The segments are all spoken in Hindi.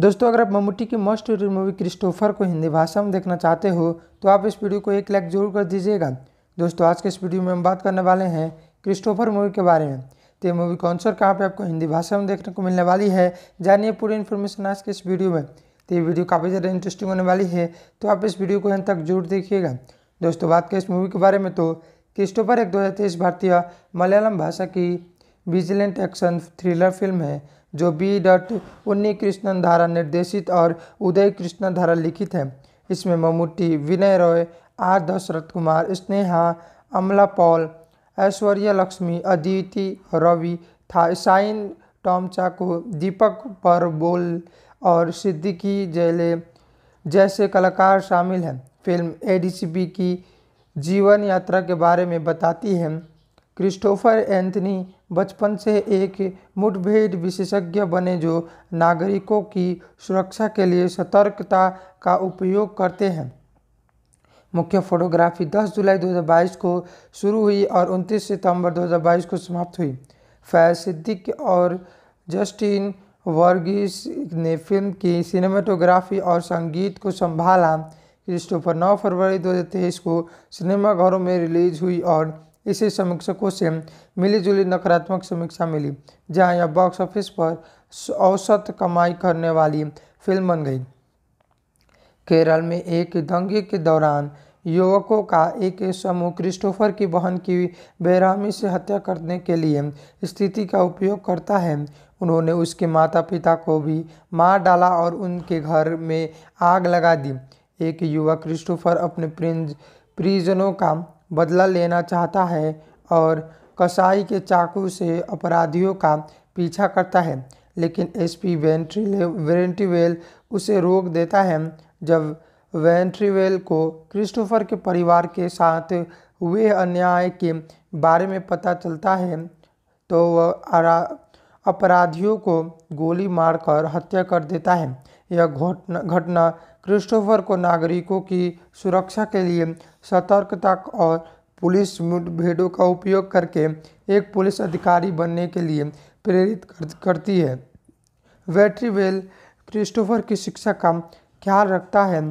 दोस्तों अगर आप मम्मी की मोस्ट रेटेड मूवी क्रिस्टोफर को हिंदी भाषा में देखना चाहते हो तो आप इस वीडियो को एक लाइक जरूर कर दीजिएगा दोस्तों आज के इस वीडियो में हम बात करने वाले हैं क्रिस्टोफर मूवी के बारे में तो ये मूवी कौन सर कहाँ पर आपको हिंदी भाषा में देखने को मिलने वाली है जानिए पूरी इन्फॉर्मेशन आज के इस वीडियो में तो ये वीडियो काफ़ी ज़्यादा इंटरेस्टिंग होने वाली है तो आप इस वीडियो को अंत तक जरूर देखिएगा दोस्तों बात करें इस मूवी के बारे में तो क्रिस्टोफर एक दो भारतीय मलयालम भाषा की विजिलेंट एक्शन थ्रिलर फिल्म है जो बी डॉट उन्नी कृष्णन धारा निर्देशित और उदय कृष्णन धारा लिखित है इसमें ममूटी विनय रॉय आर दशरथ कुमार स्नेहा अमला पॉल ऐश्वर्या लक्ष्मी अदिति रवि था साइन टॉम चाकू दीपक परबोल और सिद्दीकी जैले जैसे कलाकार शामिल हैं फिल्म ए की जीवन यात्रा के बारे में बताती है क्रिस्टोफर एंथनी बचपन से एक मुठभेड़ विशेषज्ञ बने जो नागरिकों की सुरक्षा के लिए सतर्कता का उपयोग करते हैं मुख्य फोटोग्राफी 10 जुलाई 2022 को शुरू हुई और 29 सितंबर 2022 को समाप्त हुई फैज सिद्दीक और जस्टिन वर्गीस ने फिल्म की सिनेमाटोग्राफी और संगीत को संभाला क्रिस्टोफर 9 फरवरी 2023 को सिनेमाघरों में रिलीज हुई और इसी समीक्षकों से मिलीजुली नकारात्मक समीक्षा मिली जहां यह बॉक्स ऑफिस पर औसत कमाई करने वाली फिल्म बन गई केरल में एक दंगे के दौरान युवकों का एक समूह क्रिस्टोफर की बहन की बेरहमी से हत्या करने के लिए स्थिति का उपयोग करता है उन्होंने उसके माता पिता को भी मार डाला और उनके घर में आग लगा दी एक युवा क्रिस्टोफर अपने प्रिंज प्रिजनों का बदला लेना चाहता है और कसाई के चाकू से अपराधियों का पीछा करता है लेकिन एसपी वेंट्रीले वेंट्रीवेल उसे रोक देता है जब वेंट्रीवेल को क्रिस्टोफर के परिवार के साथ हुए अन्याय के बारे में पता चलता है तो वह अपराधियों को गोली मारकर हत्या कर देता है यह घटना घटना क्रिस्टोफर को नागरिकों की सुरक्षा के लिए सतर्कता और पुलिस मुठभेड़ों का उपयोग करके एक पुलिस अधिकारी बनने के लिए प्रेरित कर, करती है वेट्रीवेल क्रिस्टोफर की शिक्षा का ख्याल रखता है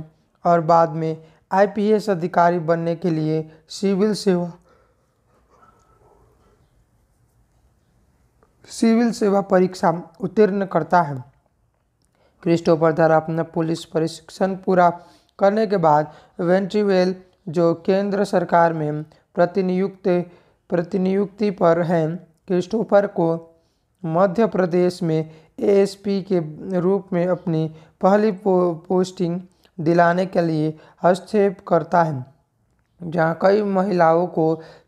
और बाद में आईपीएस अधिकारी बनने के लिए सिविल सेवा सिविल सेवा परीक्षा उत्तीर्ण करता है क्रिस्टोफर द्वारा अपना पुलिस प्रशिक्षण पूरा करने के बाद वेंट्रीवेल जो केंद्र सरकार में प्रतिनियुक्त प्रतिनियुक्ति पर हैं क्रिस्टोफर को मध्य प्रदेश में एएसपी के रूप में अपनी पहली पो, पोस्टिंग दिलाने के लिए हस्तक्षेप करता है जहां कई महिलाओं को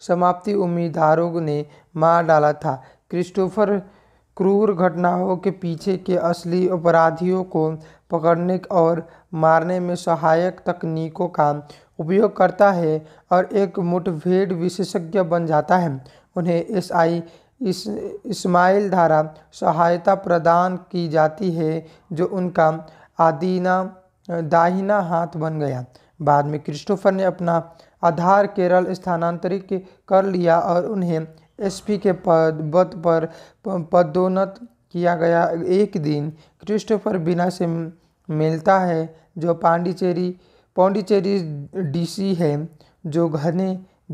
समाप्ति उम्मीदवारों ने मार डाला था क्रिस्टोफर क्रूर घटनाओं के पीछे के असली अपराधियों को पकड़ने और मारने में सहायक तकनीकों का उपयोग करता है और एक मुठभेड़ विशेषज्ञ बन जाता है उन्हें एस आई इस इस्माइल धारा सहायता प्रदान की जाती है जो उनका आदीना दाहिना हाथ बन गया बाद में क्रिस्टोफर ने अपना आधार केरल स्थानांतरित कर लिया और उन्हें एसपी के पद पद पर पदोन्नत किया गया एक दिन क्रिस्टोफर बिना से मिलता है जो पांडिचेरी पौंडीचेरी डीसी है जो घने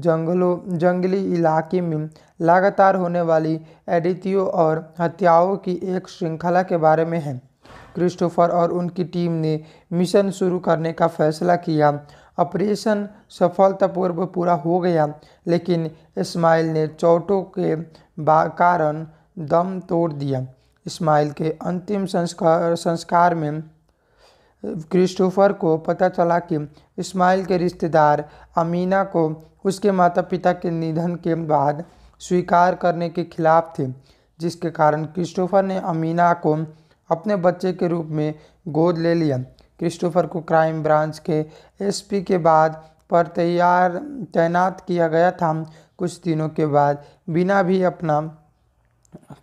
जंगलों जंगली इलाके में लगातार होने वाली एडितियों और हत्याओं की एक श्रृंखला के बारे में है क्रिस्टोफर और उनकी टीम ने मिशन शुरू करने का फैसला किया ऑपरेशन सफलतापूर्व पूरा हो गया लेकिन इस्माइल ने चोटों के कारण दम तोड़ दिया इस्माइल के अंतिम संस्कार संस्कार में क्रिस्टोफर को पता चला कि इस्माइल के रिश्तेदार अमीना को उसके माता पिता के निधन के बाद स्वीकार करने के खिलाफ थे जिसके कारण क्रिस्टोफर ने अमीना को अपने बच्चे के रूप में गोद ले लिया क्रिस्टोफर को क्राइम ब्रांच के एसपी के बाद पर तैयार तैनात किया गया था कुछ दिनों के बाद बिना भी अपना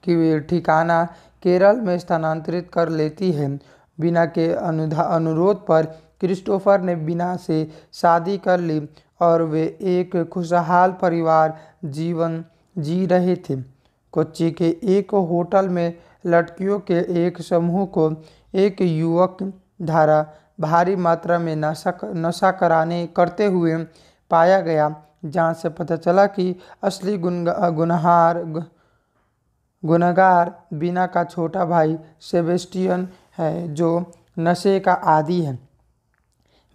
की ठिकाना केरल में स्थानांतरित कर लेती है बिना के अनुरोध पर क्रिस्टोफर ने बिना से शादी कर ली और वे एक खुशहाल परिवार जीवन जी रहे थे कोच्चि के एक होटल में लड़कियों के एक समूह को एक युवक धारा भारी मात्रा में नशा कर, नशा कराने करते हुए पाया गया जहाँ से पता चला कि असली गुन गुनहार गुनागार गुनगार बीना का छोटा भाई सेबेस्टियन है जो नशे का आदि है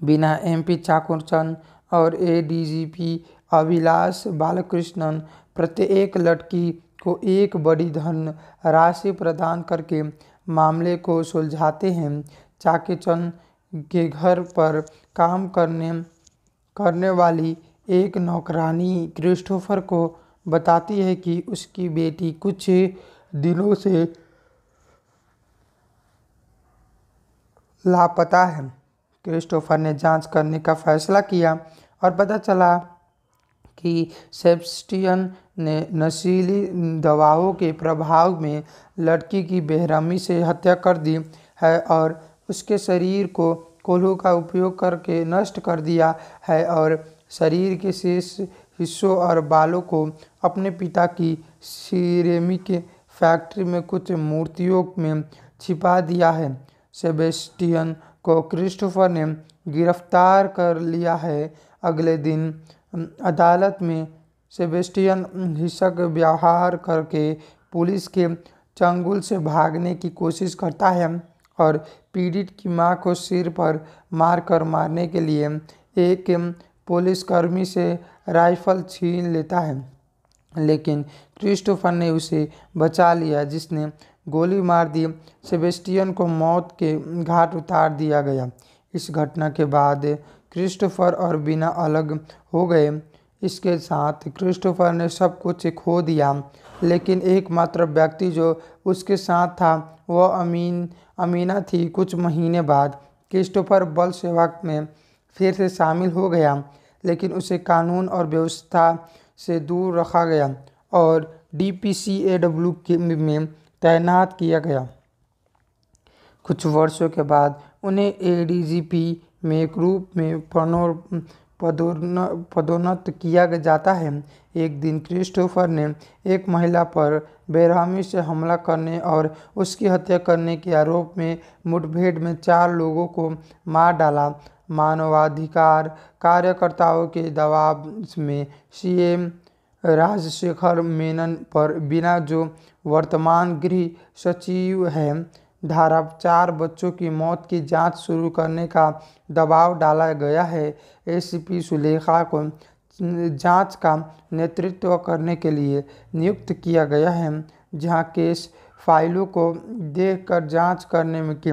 बिना एमपी चाकुरचंद और एडीजीपी अभिलाष बालकृष्णन प्रत्येक लड़की को एक बड़ी धन राशि प्रदान करके मामले को सुलझाते हैं चाकेचंद के घर पर काम करने करने वाली एक नौकरानी क्रिस्टोफर को बताती है कि उसकी बेटी कुछ दिनों से लापता है क्रिस्टोफर ने जांच करने का फैसला किया और पता चला कि सेबस्टियन ने नशीली दवाओं के प्रभाव में लड़की की बेहरमी से हत्या कर दी है और उसके शरीर को कोल्हू का उपयोग करके नष्ट कर दिया है और शरीर के शेष हिस्सों और बालों को अपने पिता की सिरेमिक फैक्ट्री में कुछ मूर्तियों में छिपा दिया है सेबेस्टियन को क्रिस्टोफर ने गिरफ्तार कर लिया है अगले दिन अदालत में सेबेस्टियन हिस्सक व्यवहार करके पुलिस के चंगुल से भागने की कोशिश करता है और पीड़ित की मां को सिर पर मारकर मारने के लिए एक पुलिसकर्मी से राइफल छीन लेता है लेकिन क्रिस्टोफर ने उसे बचा लिया जिसने गोली मार दी सेबेस्टियन को मौत के घाट उतार दिया गया इस घटना के बाद क्रिस्टोफर और बिना अलग हो गए इसके साथ क्रिस्टोफर ने सब कुछ खो दिया लेकिन एकमात्र व्यक्ति जो उसके साथ था वह अमीन अमीना थी कुछ महीने बाद क्रिस्टोफर बल सेवा में फिर से शामिल हो गया लेकिन उसे कानून और व्यवस्था से दूर रखा गया और D P C A W में तैनात किया गया कुछ वर्षों के बाद उन्हें ए डी जी पी में ग्रुप में प्रणोर पदोन्न पदोन्नत किया जाता है एक दिन क्रिस्टोफर ने एक महिला पर बेरहमी से हमला करने और उसकी हत्या करने के आरोप में मुठभेड़ में चार लोगों को मार डाला मानवाधिकार कार्यकर्ताओं के दबाव में सीएम राजशेखर मेनन पर बिना जो वर्तमान गृह सचिव हैं धारा चार बच्चों की मौत की जांच शुरू करने का दबाव डाला गया है एसीपी सुलेखा को जांच का नेतृत्व करने के लिए नियुक्त किया गया है जहां केस फाइलों को देखकर जांच करने में के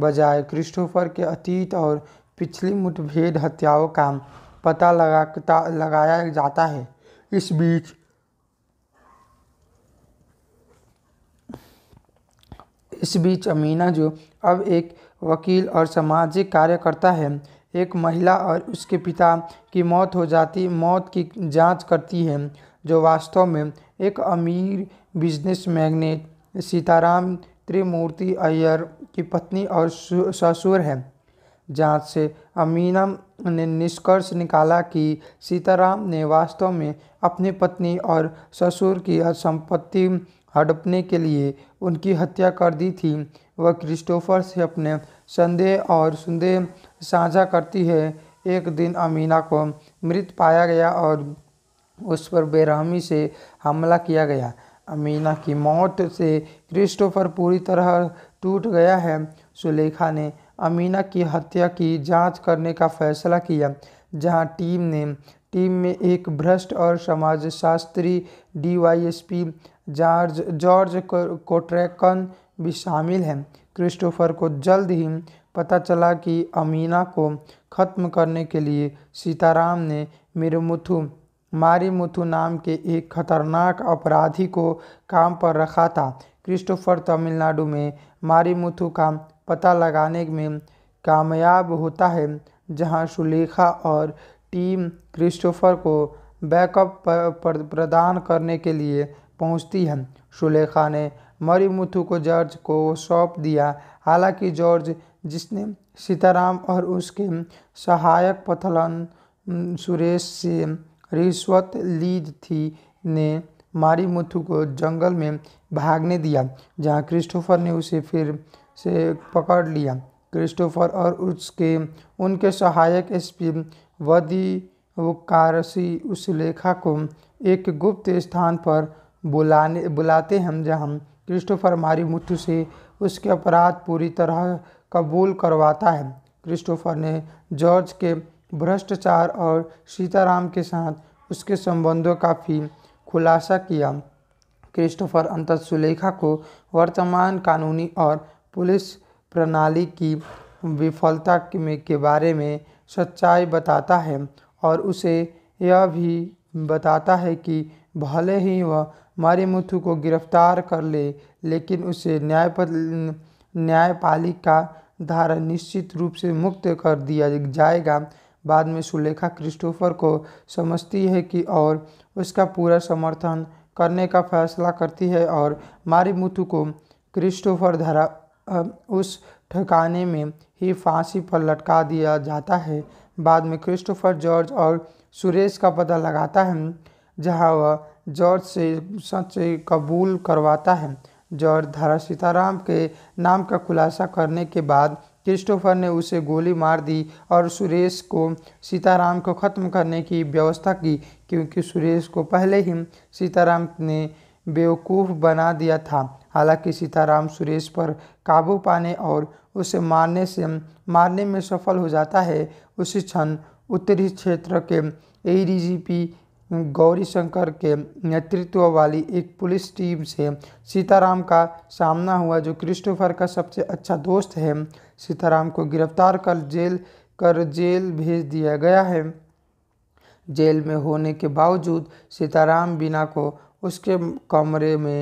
बजाय क्रिस्टोफर के अतीत और पिछली मुठभेड़ हत्याओं का पता लगा लगाया जाता है इस बीच इस बीच अमीना जो अब एक वकील और सामाजिक कार्यकर्ता है एक महिला और उसके पिता की मौत हो जाती मौत की जांच करती है जो वास्तव में एक अमीर बिजनेस मैग्नेट सीताराम त्रिमूर्ति अय्यर की पत्नी और ससुर है जांच से अमीना ने निष्कर्ष निकाला कि सीताराम ने वास्तव में अपनी पत्नी और ससुर की संपत्ति हड़पने के लिए उनकी हत्या कर दी थी वह क्रिस्टोफर से अपने संदेह और संदेह साझा करती है एक दिन अमीना को मृत पाया गया और उस पर बेरहमी से हमला किया गया अमीना की मौत से क्रिस्टोफर पूरी तरह टूट गया है सुलेखा ने अमीना की हत्या की जांच करने का फैसला किया जहां टीम ने टीम में एक भ्रष्ट और समाजशास्त्री डीवाईएसपी जॉर्ज जॉर्ज कोट्रेकन भी शामिल हैं क्रिस्टोफर को जल्द ही पता चला कि अमीना को ख़त्म करने के लिए सीताराम ने मारी मारीमुथु नाम के एक खतरनाक अपराधी को काम पर रखा था क्रिस्टोफर तमिलनाडु में मारीमुथु का पता लगाने में कामयाब होता है जहां सुलेखा और टीम क्रिस्टोफर को बैकअप प्रदान करने के लिए पहुंचती है सुलेखा ने मरीमुथु को जॉर्ज को सौंप दिया हालांकि जॉर्ज जिसने सीताराम और उसके सहायक पथलन सुरेश से रिश्वत ली थी ने मारीमुथु को जंगल में भागने दिया जहां क्रिस्टोफर ने उसे फिर से पकड़ लिया क्रिस्टोफर और उसके उनके सहायक एसपी वदी वो कारसी उस लेखा को एक गुप्त स्थान पर बुलाने बुलाते हम जहाँ क्रिस्टोफर हमारी मृत्यु से उसके अपराध पूरी तरह कबूल करवाता है क्रिस्टोफर ने जॉर्ज के भ्रष्टाचार और सीताराम के साथ उसके संबंधों का भी खुलासा किया क्रिस्टोफर अंत सुलेखा को वर्तमान कानूनी और पुलिस प्रणाली की विफलता में के बारे में सच्चाई बताता है और उसे यह भी बताता है कि भले ही वह मारीमुथु को गिरफ्तार कर ले लेकिन उसे न्यायपद न्यायपालिका धारा निश्चित रूप से मुक्त कर दिया जाएगा बाद में सुलेखा क्रिस्टोफर को समझती है कि और उसका पूरा समर्थन करने का फैसला करती है और मारीमुथु को क्रिस्टोफर धारा उस ठिकाने में ही फांसी पर लटका दिया जाता है बाद में क्रिस्टोफर जॉर्ज और सुरेश का पता लगाता है जहां वह जॉर्ज से सच कबूल करवाता है जॉर्ज धारा सीताराम के नाम का खुलासा करने के बाद क्रिस्टोफर ने उसे गोली मार दी और सुरेश को सीताराम को ख़त्म करने की व्यवस्था की क्योंकि सुरेश को पहले ही सीताराम ने बेवकूफ़ बना दिया था हालांकि सीताराम सुरेश पर काबू पाने और उसे मारने से मारने में सफल हो जाता है उसी क्षण उत्तरी क्षेत्र के पी गौरी शंकर के नेतृत्व वाली एक पुलिस टीम से सीताराम का सामना हुआ जो क्रिस्टोफर का सबसे अच्छा दोस्त है सीताराम को गिरफ्तार कर जेल कर जेल भेज दिया गया है जेल में होने के बावजूद सीताराम बिना को उसके कमरे में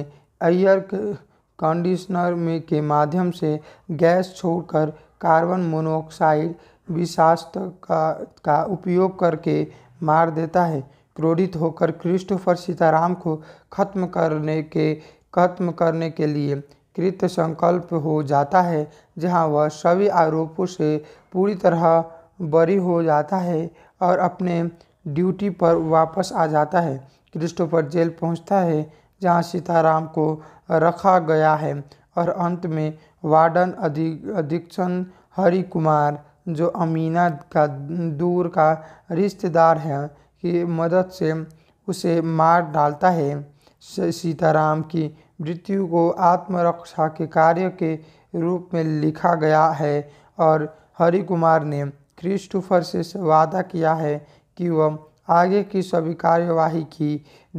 एयर कंडीशनर में के माध्यम से गैस छोड़कर कार्बन मोनोऑक्साइड विषास्त का, का उपयोग करके मार देता है क्रोधित होकर क्रिस्टोफर सीताराम को खत्म करने के खत्म करने के लिए कृत संकल्प हो जाता है जहां वह सभी आरोपों से पूरी तरह बरी हो जाता है और अपने ड्यूटी पर वापस आ जाता है क्रिस्टोफर जेल पहुंचता है जहां सीताराम को रखा गया है और अंत में वार्डन अधीक्षण हरि कुमार जो अमीना का दूर का रिश्तेदार है की मदद से उसे मार डालता है सीताराम की मृत्यु को आत्मरक्षा के कार्य के रूप में लिखा गया है और हरि कुमार ने क्रिस्टोफर से वादा किया है कि वह आगे की सभी कार्यवाही की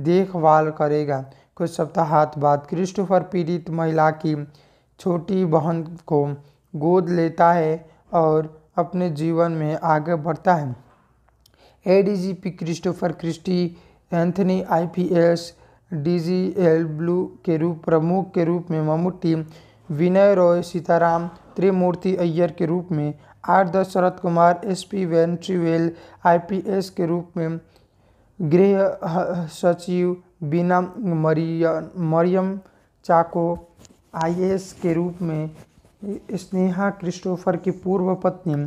देखभाल करेगा कुछ सप्ताह बाद क्रिस्टोफर पीड़ित महिला की छोटी बहन को गोद लेता है और अपने जीवन में आगे बढ़ता है ADGP Christopher Christy Anthony IPS डीजीएल blue के रूप प्रमुख के रूप में ममूटी विनय रॉय सीताराम त्रिमूर्ति अय्यर के रूप में आर दस शरद Kumar S P Vetrivel IPS के रूप में गृह सचिव बीना मरियम मरियम चाको आईएएस के रूप में स्नेहा क्रिस्टोफर की पूर्व पत्नी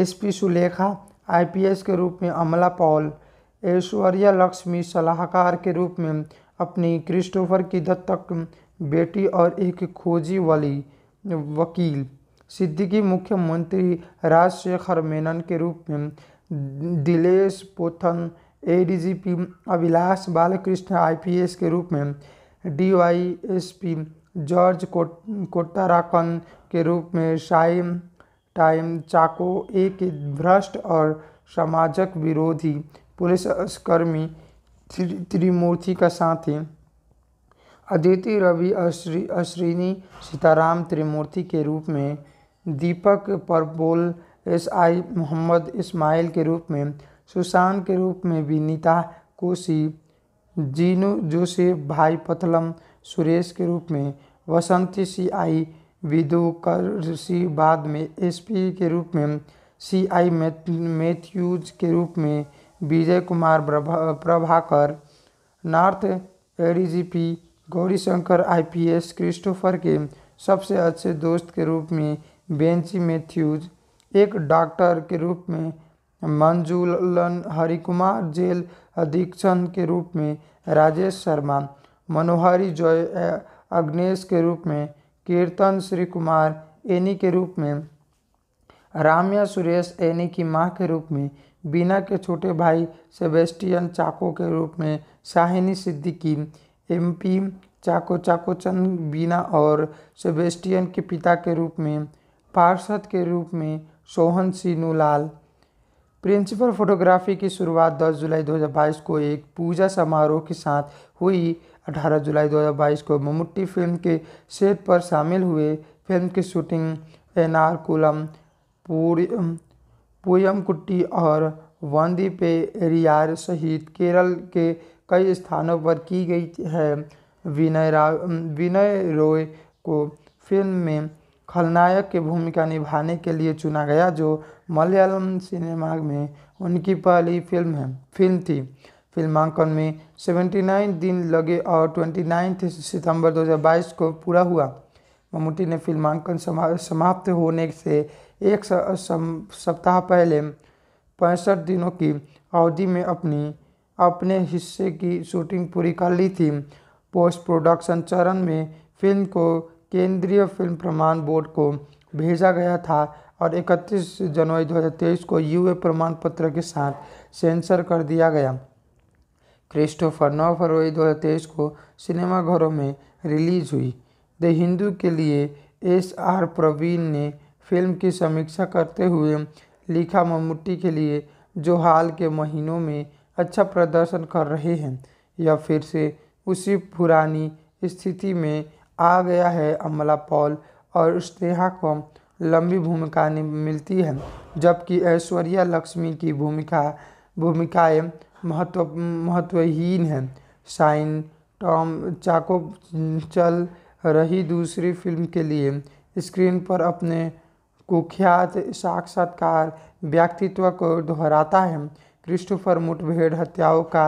एसपी सुलेखा आईपीएस के रूप में अमला पॉल ऐश्वर्या लक्ष्मी सलाहकार के रूप में अपनी क्रिस्टोफर की दत्तक बेटी और एक खोजी वाली वकील सिद्दीकी मुख्यमंत्री राजशेखर मेनन के रूप में दिलेश पोथन एडीजीपी अभिलाष बालकृष्ण आईपीएस के रूप में डीवाईएसपी जॉर्ज कोट कोटाराकन के रूप में शाइम टाइम चाको एक भ्रष्ट और सामाजिक विरोधी पुलिसकर्मी त्रिमूर्ति का साथी अदिति रवि अश्री अश्विनी सीताराम त्रिमूर्ति के रूप में दीपक परबोल एस आई मोहम्मद इस्माइल के रूप में सुशांत के रूप में विनीता कोशी जीनू जोसेफ भाई पथलम सुरेश के रूप में वसंती सी आई विदोकरसी बाद में एसपी के रूप में सीआई मैथ्यूज के रूप में Vijay Kumar Prabhakar north ADGP Gaurishankar IPS Christopher के सबसे अच्छे दोस्त के रूप में बेंची मैथ्यूज एक डॉक्टर के रूप में मंजूलन हरिकुमार जेल अधीक्षण के रूप में राजेश शर्मा मनोहरी जॉय अग्नेश के रूप में कीर्तन श्री कुमार एनी के रूप में राम्या सुरेश एनी की माँ के रूप में बीना के छोटे भाई सेबेस्टियन चाको के रूप में शाहिनी सिद्दीकी एमपी चाको चाको चंद बीना और सेबेस्टियन के पिता के रूप में पार्षद के रूप में सोहन लाल प्रिंसिपल फोटोग्राफी की शुरुआत 10 जुलाई 2022 को एक पूजा समारोह के साथ हुई 18 जुलाई 2022 को मम्मूटी फिल्म के सेट पर शामिल हुए फिल्म की शूटिंग एनारकुलम पुयमकुट्टी और वंदी पे एरियार सहित केरल के कई स्थानों पर की गई है विनय विनय रॉय को फिल्म में खलनायक की भूमिका निभाने के लिए चुना गया जो मलयालम सिनेमा में उनकी पहली फिल्म है फिल्म थी फिल्मांकन में 79 दिन लगे और 29 सितंबर 2022 को पूरा हुआ ममूटी ने फिल्मांकन समाप्त होने से एक सप्ताह पहले पैंसठ दिनों की अवधि में अपनी अपने हिस्से की शूटिंग पूरी कर ली थी पोस्ट प्रोडक्शन चरण में फिल्म को केंद्रीय फिल्म प्रमाण बोर्ड को भेजा गया था और 31 जनवरी 2023 को यूए प्रमाण पत्र के साथ सेंसर कर दिया गया क्रिस्टोफर 9 फरवरी 2023 को सिनेमाघरों में रिलीज हुई द हिंदू के लिए एस आर प्रवीण ने फिल्म की समीक्षा करते हुए लिखा मम्मूटी के लिए जो हाल के महीनों में अच्छा प्रदर्शन कर रहे हैं या फिर से उसी पुरानी स्थिति में आ गया है अमला पॉल और स्नेहा को लंबी भूमिकाएं मिलती है जबकि ऐश्वर्या लक्ष्मी की भूमिका भूमिकाएं महत्व महत्वहीन है साइन टॉम चाको चल रही दूसरी फिल्म के लिए स्क्रीन पर अपने कुख्यात साक्षात्कार व्यक्तित्व को दोहराता है क्रिस्टोफर मुठभेड़ हत्याओं का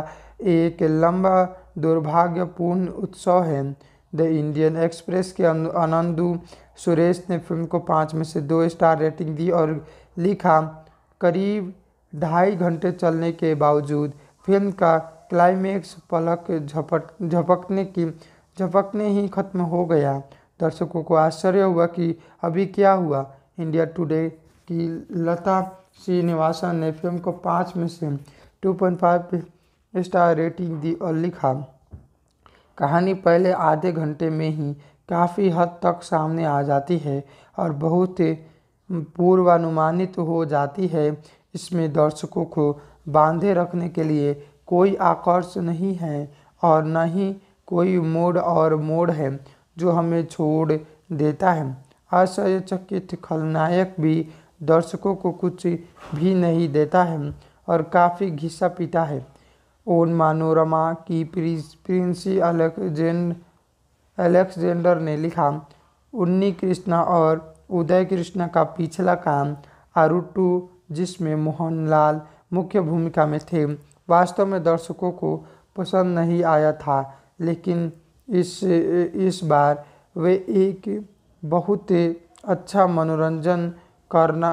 एक लंबा दुर्भाग्यपूर्ण उत्सव है द इंडियन एक्सप्रेस के अनंदु सुरेश ने फिल्म को पाँच में से दो स्टार रेटिंग दी और लिखा करीब ढाई घंटे चलने के बावजूद फिल्म का क्लाइमेक्स पलक झपट झपकने की झपकने ही खत्म हो गया दर्शकों को आश्चर्य हुआ कि अभी क्या हुआ इंडिया टुडे की लता श्रीनिवासन ने फिल्म को पाँच में से two point five star rating दी और लिखा कहानी पहले आधे घंटे में ही काफ़ी हद तक सामने आ जाती है और बहुत पूर्वानुमानित हो जाती है इसमें दर्शकों को बांधे रखने के लिए कोई आकर्ष नहीं है और न ही कोई मोड़ और मोड़ है जो हमें छोड़ देता है आश्चर्यचकित खलनायक भी दर्शकों को कुछ भी नहीं देता है और काफ़ी घिसा पीता है ओन मानोरमा की प्रिंसी अलेक्जेंड अलेक्जेंडर ने लिखा उन्नी कृष्णा और उदय कृष्णा का पिछला काम आरुटू जिसमें मोहनलाल मुख्य भूमिका में थे वास्तव में दर्शकों को पसंद नहीं आया था लेकिन इस इस बार वे एक बहुत अच्छा मनोरंजन करना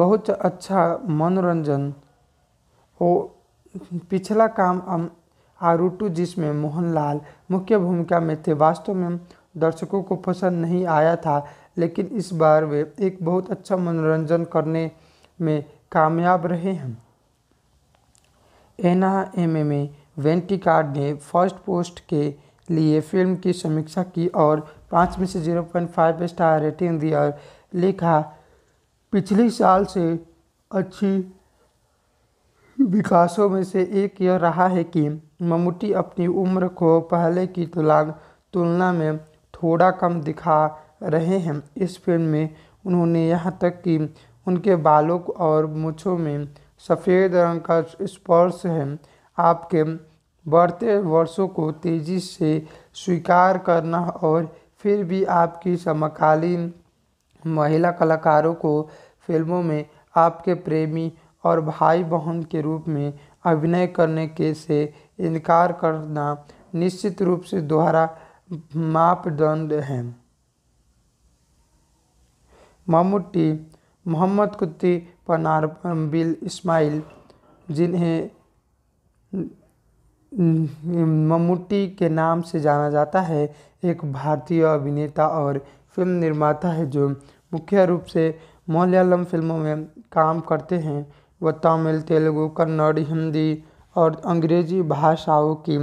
बहुत अच्छा मनोरंजन हो पिछला काम आरूटू जिसमें मोहनलाल मुख्य भूमिका में थे वास्तव में दर्शकों को पसंद नहीं आया था लेकिन इस बार वे एक बहुत अच्छा मनोरंजन करने में कामयाब रहे हैं एना एम एम ए वेंटिकार्ड ने फर्स्ट पोस्ट के लिए फिल्म की समीक्षा की और पाँच में से zero point five star rating दी और लिखा पिछले साल से अच्छी विकासों में से एक यह रहा है कि ममूटी अपनी उम्र को पहले की तुला तुलना में थोड़ा कम दिखा रहे हैं इस फिल्म में उन्होंने यहाँ तक कि उनके बालों और मूछों में सफ़ेद रंग का स्पर्श है आपके बढ़ते वर्षों को तेज़ी से स्वीकार करना और फिर भी आपकी समकालीन महिला कलाकारों को फिल्मों में आपके प्रेमी और भाई बहन के रूप में अभिनय करने के से इनकार करना निश्चित रूप से दोहरा मापदंड है मामुट्टी मोहम्मद कुत्ती पनार बिल इस्माइल जिन्हें मम्मूटी के नाम से जाना जाता है एक भारतीय अभिनेता और फिल्म निर्माता है जो मुख्य रूप से मलयालम फिल्मों में काम करते हैं वह तमिल तेलुगु कन्नड़ हिंदी और अंग्रेजी भाषाओं की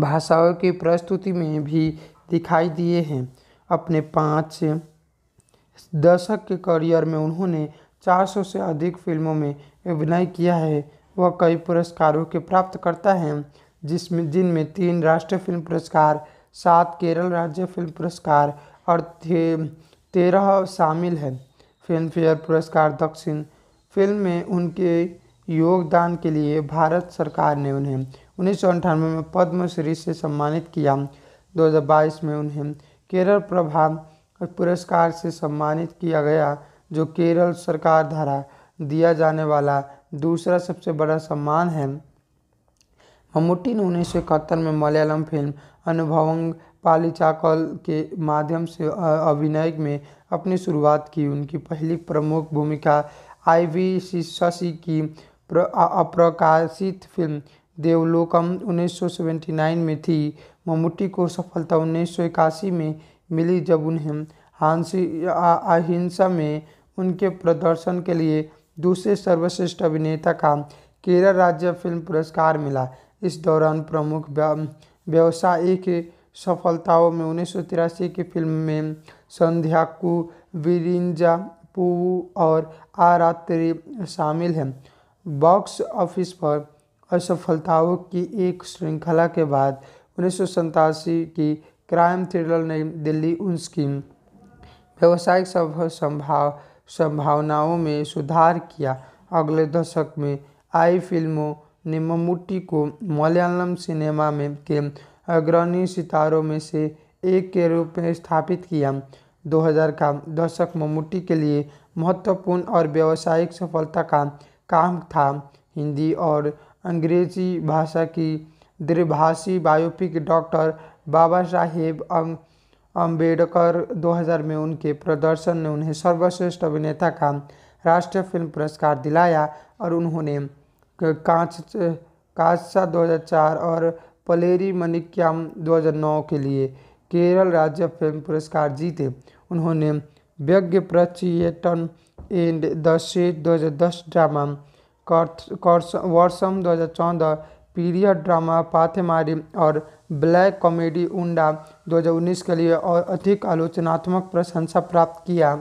भाषाओं की प्रस्तुति में भी दिखाई दिए हैं अपने पाँच दशक के करियर में उन्होंने 400 से अधिक फिल्मों में अभिनय किया है वह कई पुरस्कारों के प्राप्तकर्ता हैं जिसमें जिनमें तीन राष्ट्रीय फिल्म पुरस्कार सात केरल राज्य फिल्म पुरस्कार और तेरह शामिल हैं फिल्मफेयर पुरस्कार दक्षिण फिल्म में उनके योगदान के लिए भारत सरकार ने उन्हें उन्नीस में पद्मश्री से सम्मानित किया 2022 में उन्हें केरल प्रभा और पुरस्कार से सम्मानित किया गया जो केरल सरकार द्वारा दिया जाने वाला दूसरा सबसे बड़ा सम्मान है मम्मी ने उन्नीस में मलयालम फिल्म अनुभवंग पालीचाकल के माध्यम से अभिनय में अपनी शुरुआत की उनकी पहली प्रमुख भूमिका आई वी शशि की अप्रकाशित फिल्म देवलोकम 1979 में थी मम्मी को सफलता उन्नीस में मिली जब उन्हें हांसी अहिंसा में उनके प्रदर्शन के लिए दूसरे सर्वश्रेष्ठ अभिनेता का केरल राज्य फिल्म पुरस्कार मिला इस दौरान प्रमुख व्यवसायिक सफलताओं में उन्नीस की फिल्म में संध्याकू विरिंजा पू और आरात्रि शामिल हैं बॉक्स ऑफिस पर असफलताओं की एक श्रृंखला के बाद उन्नीस की क्राइम थ्रिलर नई दिल्ली उनकी व्यावसायिक संभाव संभावनाओं में सुधार किया अगले दशक में आई फिल्मों ने मम्मूटी को मलयालम सिनेमा में के अग्रणी सितारों में से एक के रूप में स्थापित किया 2000 का दशक मम्मूटी के लिए महत्वपूर्ण और व्यावसायिक सफलता का काम था हिंदी और अंग्रेजी भाषा की द्विभाषी बायोपिक डॉक्टर बाबा साहेब अम्बेडकर अं-, 2000 में उनके प्रदर्शन ने उन्हें सर्वश्रेष्ठ अभिनेता का राष्ट्रीय फिल्म पुरस्कार दिलाया और उन्होंने कांच हजार 2004 और पलेरी हजार 2009 के लिए केरल राज्य फिल्म पुरस्कार जीते उन्होंने व्यज्ञ प्रचियटन एंड द सेट दस ड्रामा वर्षम चौदह पीरियड ड्रामा पाथेमारी और ब्लैक कॉमेडी उंडा 2019 के लिए और अधिक आलोचनात्मक प्रशंसा प्राप्त किया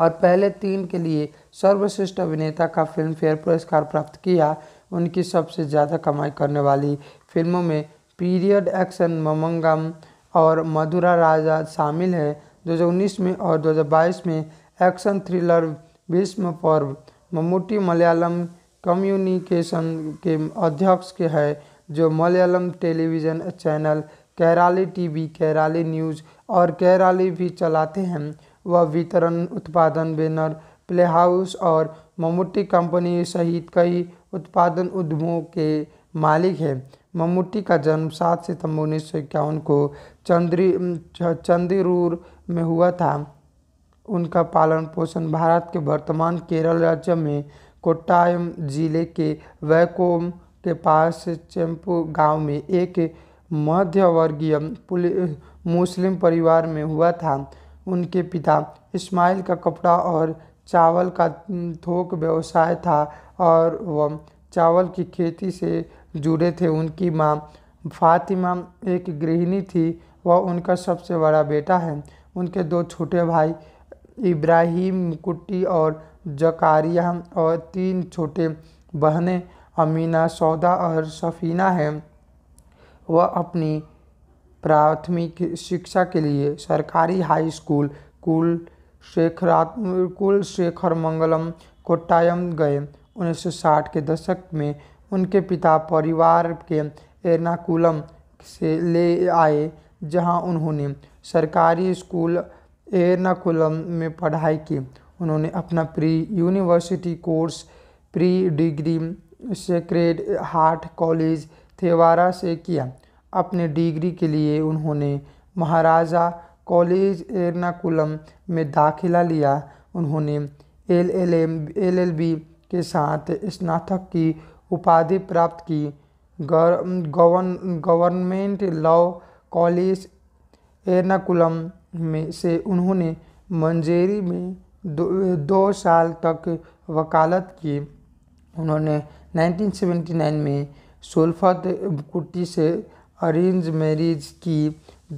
और पहले तीन के लिए सर्वश्रेष्ठ अभिनेता का फिल्मफेयर पुरस्कार प्राप्त किया उनकी सबसे ज़्यादा कमाई करने वाली फिल्मों में पीरियड एक्शन ममंगम और मधुरा राजा शामिल है 2019 में और 2022 में एक्शन थ्रिलर भीष्म पर्व मम्मूटी मलयालम कम्युनिकेशन के अध्यक्ष के है जो Malayalam television channel Kairali TV Kairali news और कैराली भी चलाते हैं वह वितरण उत्पादन बैनर प्ले हाउस और ममुट्टी कंपनी सहित कई उत्पादन उद्यमों के मालिक हैं ममुट्टी का जन्म सात सितंबर उन्नीस सौ इक्यावन को चंद्री चंदीरूर में हुआ था उनका पालन पोषण भारत के वर्तमान केरल राज्य में कोट्टायम जिले के वैकोम के पास चेम्पू गांव में एक मध्यवर्गीय मुस्लिम परिवार में हुआ था उनके पिता इस्माइल का कपड़ा और चावल का थोक व्यवसाय था और वह चावल की खेती से जुड़े थे उनकी माँ फातिमा एक गृहिणी थी वह उनका सबसे बड़ा बेटा है उनके दो छोटे भाई इब्राहिम कुट्टी और जकारिया और तीन छोटे बहनें अमीना सौदा और सफ़ीना है वह अपनी प्राथमिक शिक्षा के लिए सरकारी हाई स्कूल कुल शेखरा कुल शेखर मंगलम कोट्टायम गए 1960 के दशक में उनके पिता परिवार के एर्नाकुलम से ले आए जहां उन्होंने सरकारी स्कूल एर्नाकुलम में पढ़ाई की उन्होंने अपना pre university course pre degree sacred heart college Thevara से किया अपने डिग्री के लिए उन्होंने महाराजा कॉलेज एर्नाकुलम में दाखिला लिया उन्होंने L L M L L B के साथ स्नातक की उपाधि प्राप्त की गवर्नमेंट लॉ कॉलेज एर्नाकुलम में से उन्होंने मंजेरी में दो, दो साल तक वकालत की उन्होंने 1979 में सोल्फा कुट्टी से अरेंज मैरिज की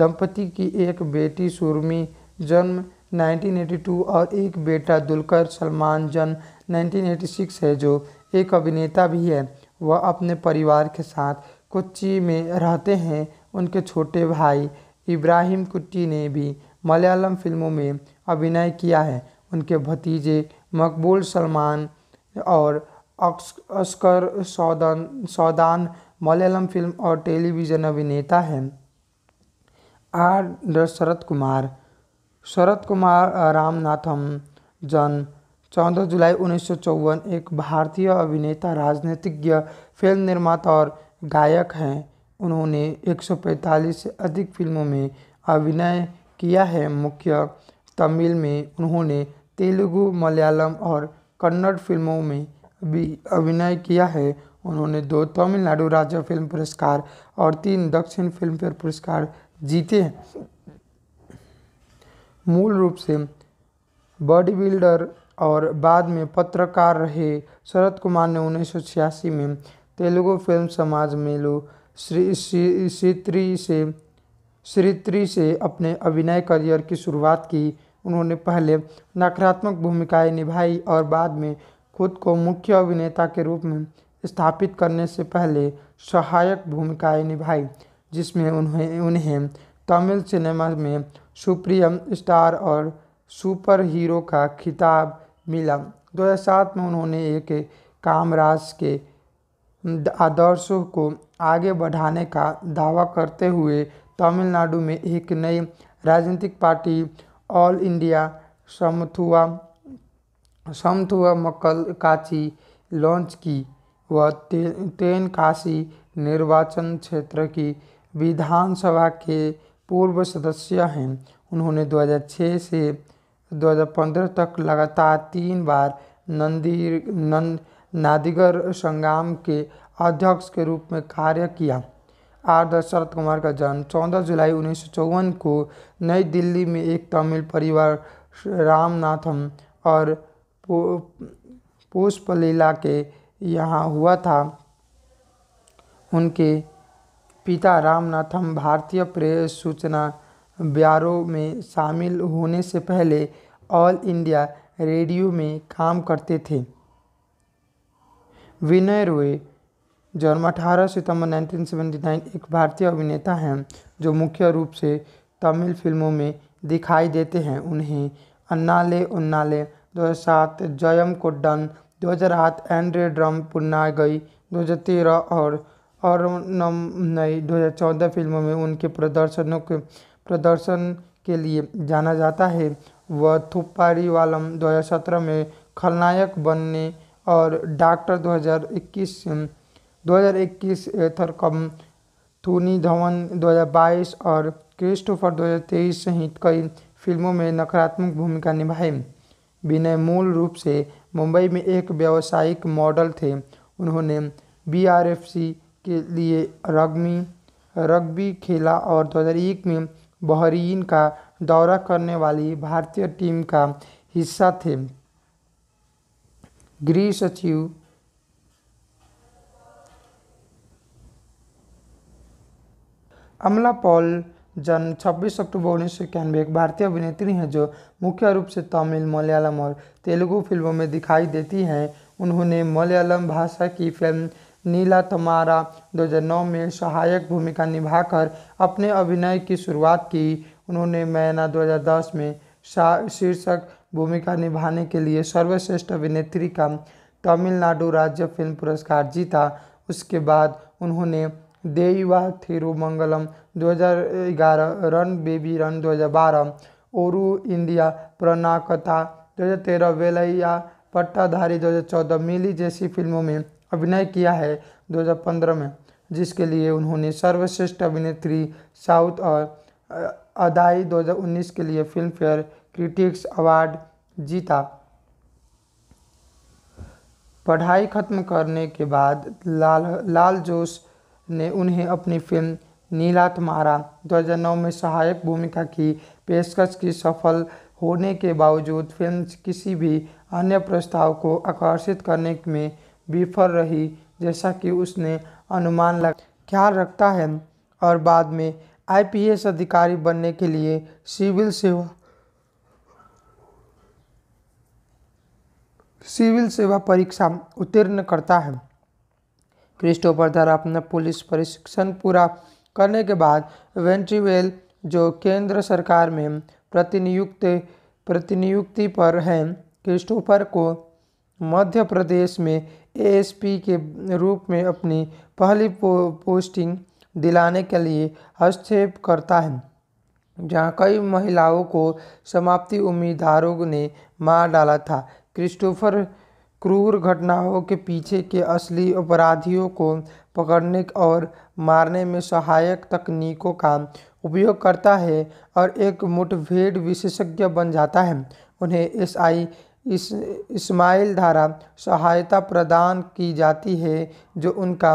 दंपति की एक बेटी सुरमी जन्म 1982 और एक बेटा दुलकर सलमान जन्म 1986 है जो एक अभिनेता भी है वह अपने परिवार के साथ कोच्चि में रहते हैं उनके छोटे भाई इब्राहिम कुट्टी ने भी मलयालम फिल्मों में अभिनय किया है उनके भतीजे मकबूल सलमान और अस्कर सौदान सौदान मलयालम फिल्म और टेलीविज़न अभिनेता हैं आर शरद कुमार शरद कुमार रामनाथम जन्म चौदह जुलाई उन्नीस सौ चौवन एक भारतीय अभिनेता राजनीतिज्ञ फिल्म निर्माता और गायक हैं उन्होंने 145 से अधिक फिल्मों में अभिनय किया है मुख्य तमिल में उन्होंने तेलुगु मलयालम और कन्नड़ फिल्मों में भी अभिनय किया है उन्होंने दो तमिलनाडु राज्य फिल्म पुरस्कार और तीन दक्षिण फिल्म फेयर पुरस्कार जीते हैं मूल रूप से बॉडी बिल्डर और बाद में पत्रकार रहे शरद कुमार ने उन्नीस में तेलुगु फिल्म समाज में लो श्री श्री से श्रीत्री से अपने अभिनय करियर की शुरुआत की उन्होंने पहले नकारात्मक भूमिकाएं निभाई और बाद में खुद को मुख्य अभिनेता के रूप में स्थापित करने से पहले सहायक भूमिकाएं निभाई जिसमें उन्हें उन्हें तमिल सिनेमा में सुप्रियम स्टार और सुपर हीरो का खिताब मिला 2007 में उन्होंने एक कामराज के आदर्शों को आगे बढ़ाने का दावा करते हुए तमिलनाडु में एक नई राजनीतिक पार्टी ऑल इंडिया समथुआ संत व मक्कल काची लॉन्च की व ते, तेनकाशी निर्वाचन क्षेत्र की विधानसभा के पूर्व सदस्य हैं उन्होंने 2006 से 2015 तक लगातार तीन बार नंदी नंद नादिगर संग्राम के अध्यक्ष के रूप में कार्य किया आर दस शरद कुमार का जन्म 14 जुलाई उन्नीस को नई दिल्ली में एक तमिल परिवार रामनाथम और पुष्प लीला के यहाँ हुआ था उनके पिता रामनाथम भारतीय प्रेस सूचना ब्यारो में शामिल होने से पहले ऑल इंडिया रेडियो में काम करते थे विनय रोय जन्म 18 सितंबर 1979 एक भारतीय अभिनेता हैं जो मुख्य रूप से तमिल फिल्मों में दिखाई देते हैं उन्हें अन्नाले उन्नाले दो हज़ार सात जयम कोड्डन आठ एंड्रे ड्रम पुन्ना गई तेरह और और नई चौदह फिल्मों में उनके प्रदर्शनों के प्रदर्शन के लिए जाना जाता है वह वालम दो हज़ार सत्रह में खलनायक बनने और डॉक्टर हज़ार इक्कीस एथरकम थूनी धवन दो हज़ार बाईस और क्रिस्टोफर दो हज़ार तेईस सहित कई फिल्मों में नकारात्मक भूमिका निभाई विनय मूल रूप से मुंबई में एक व्यावसायिक मॉडल थे उन्होंने बीआरएफसी के लिए रग्बी रग्बी खेला और 2001 में बहरीन का दौरा करने वाली भारतीय टीम का हिस्सा थे गृह सचिव अमला पॉल जन्म 26 अक्टूबर उन्नीस सौ इक्यानवे एक भारतीय अभिनेत्री हैं जो मुख्य रूप से तमिल मलयालम और तेलुगु फिल्मों में दिखाई देती हैं उन्होंने मलयालम भाषा की फिल्म नीला तमारा 2009 में सहायक भूमिका निभाकर अपने अभिनय की शुरुआत की उन्होंने मैना 2010 में शीर्षक भूमिका निभाने के लिए सर्वश्रेष्ठ अभिनेत्री का तमिलनाडु राज्य फिल्म पुरस्कार जीता उसके बाद उन्होंने Deva Thirumangalam 2011 run baby run 2012 Oru India हज़ार 2013 वेलैया पट्टाधारी 2014 मिली जैसी फिल्मों में अभिनय किया है 2015 में जिसके लिए उन्होंने सर्वश्रेष्ठ अभिनेत्री साउथ और अदाई 2019 के लिए फिल्म फेयर क्रिटिक्स अवार्ड जीता पढ़ाई खत्म करने के बाद लाल लाल जोश ने उन्हें अपनी फिल्म दो हज़ार 2009 में सहायक भूमिका की पेशकश की सफल होने के बावजूद फिल्म किसी भी अन्य प्रस्ताव को आकर्षित करने में विफल रही जैसा कि उसने अनुमान लगा ख्याल रखता है और बाद में आईपीएस अधिकारी बनने के लिए सिविल सेवा सिविल सेवा परीक्षा उत्तीर्ण करता है क्रिस्टोफर द्वारा अपना पुलिस प्रशिक्षण पूरा करने के बाद वेंट्रीवेल जो केंद्र सरकार में प्रतिनियुक्त प्रतिनियुक्ति पर हैं क्रिस्टोफर को मध्य प्रदेश में एएसपी के रूप में अपनी पहली पो, पोस्टिंग दिलाने के लिए हस्तक्षेप करता है जहां कई महिलाओं को समाप्ति उम्मीदवारों ने मार डाला था क्रिस्टोफर क्रूर घटनाओं के पीछे के असली अपराधियों को पकड़ने और मारने में सहायक तकनीकों का उपयोग करता है और एक मुठभेड़ विशेषज्ञ बन जाता है उन्हें एस आई इस इस्माइल धारा सहायता प्रदान की जाती है जो उनका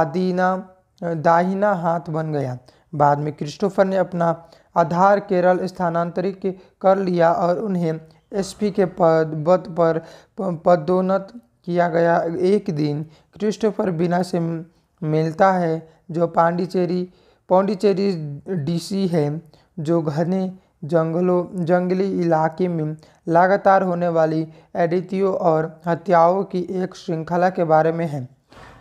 आदीना दाहिना हाथ बन गया बाद में क्रिस्टोफर ने अपना आधार केरल स्थानांतरित कर लिया और उन्हें एसपी के पद पद पर पदोन्नत किया गया एक दिन क्रिस्टोफर बिना से मिलता है जो पांडिचेरी पौंडीचेरी डीसी है जो घने जंगलों जंगली इलाके में लगातार होने वाली एडितियों और हत्याओं की एक श्रृंखला के बारे में है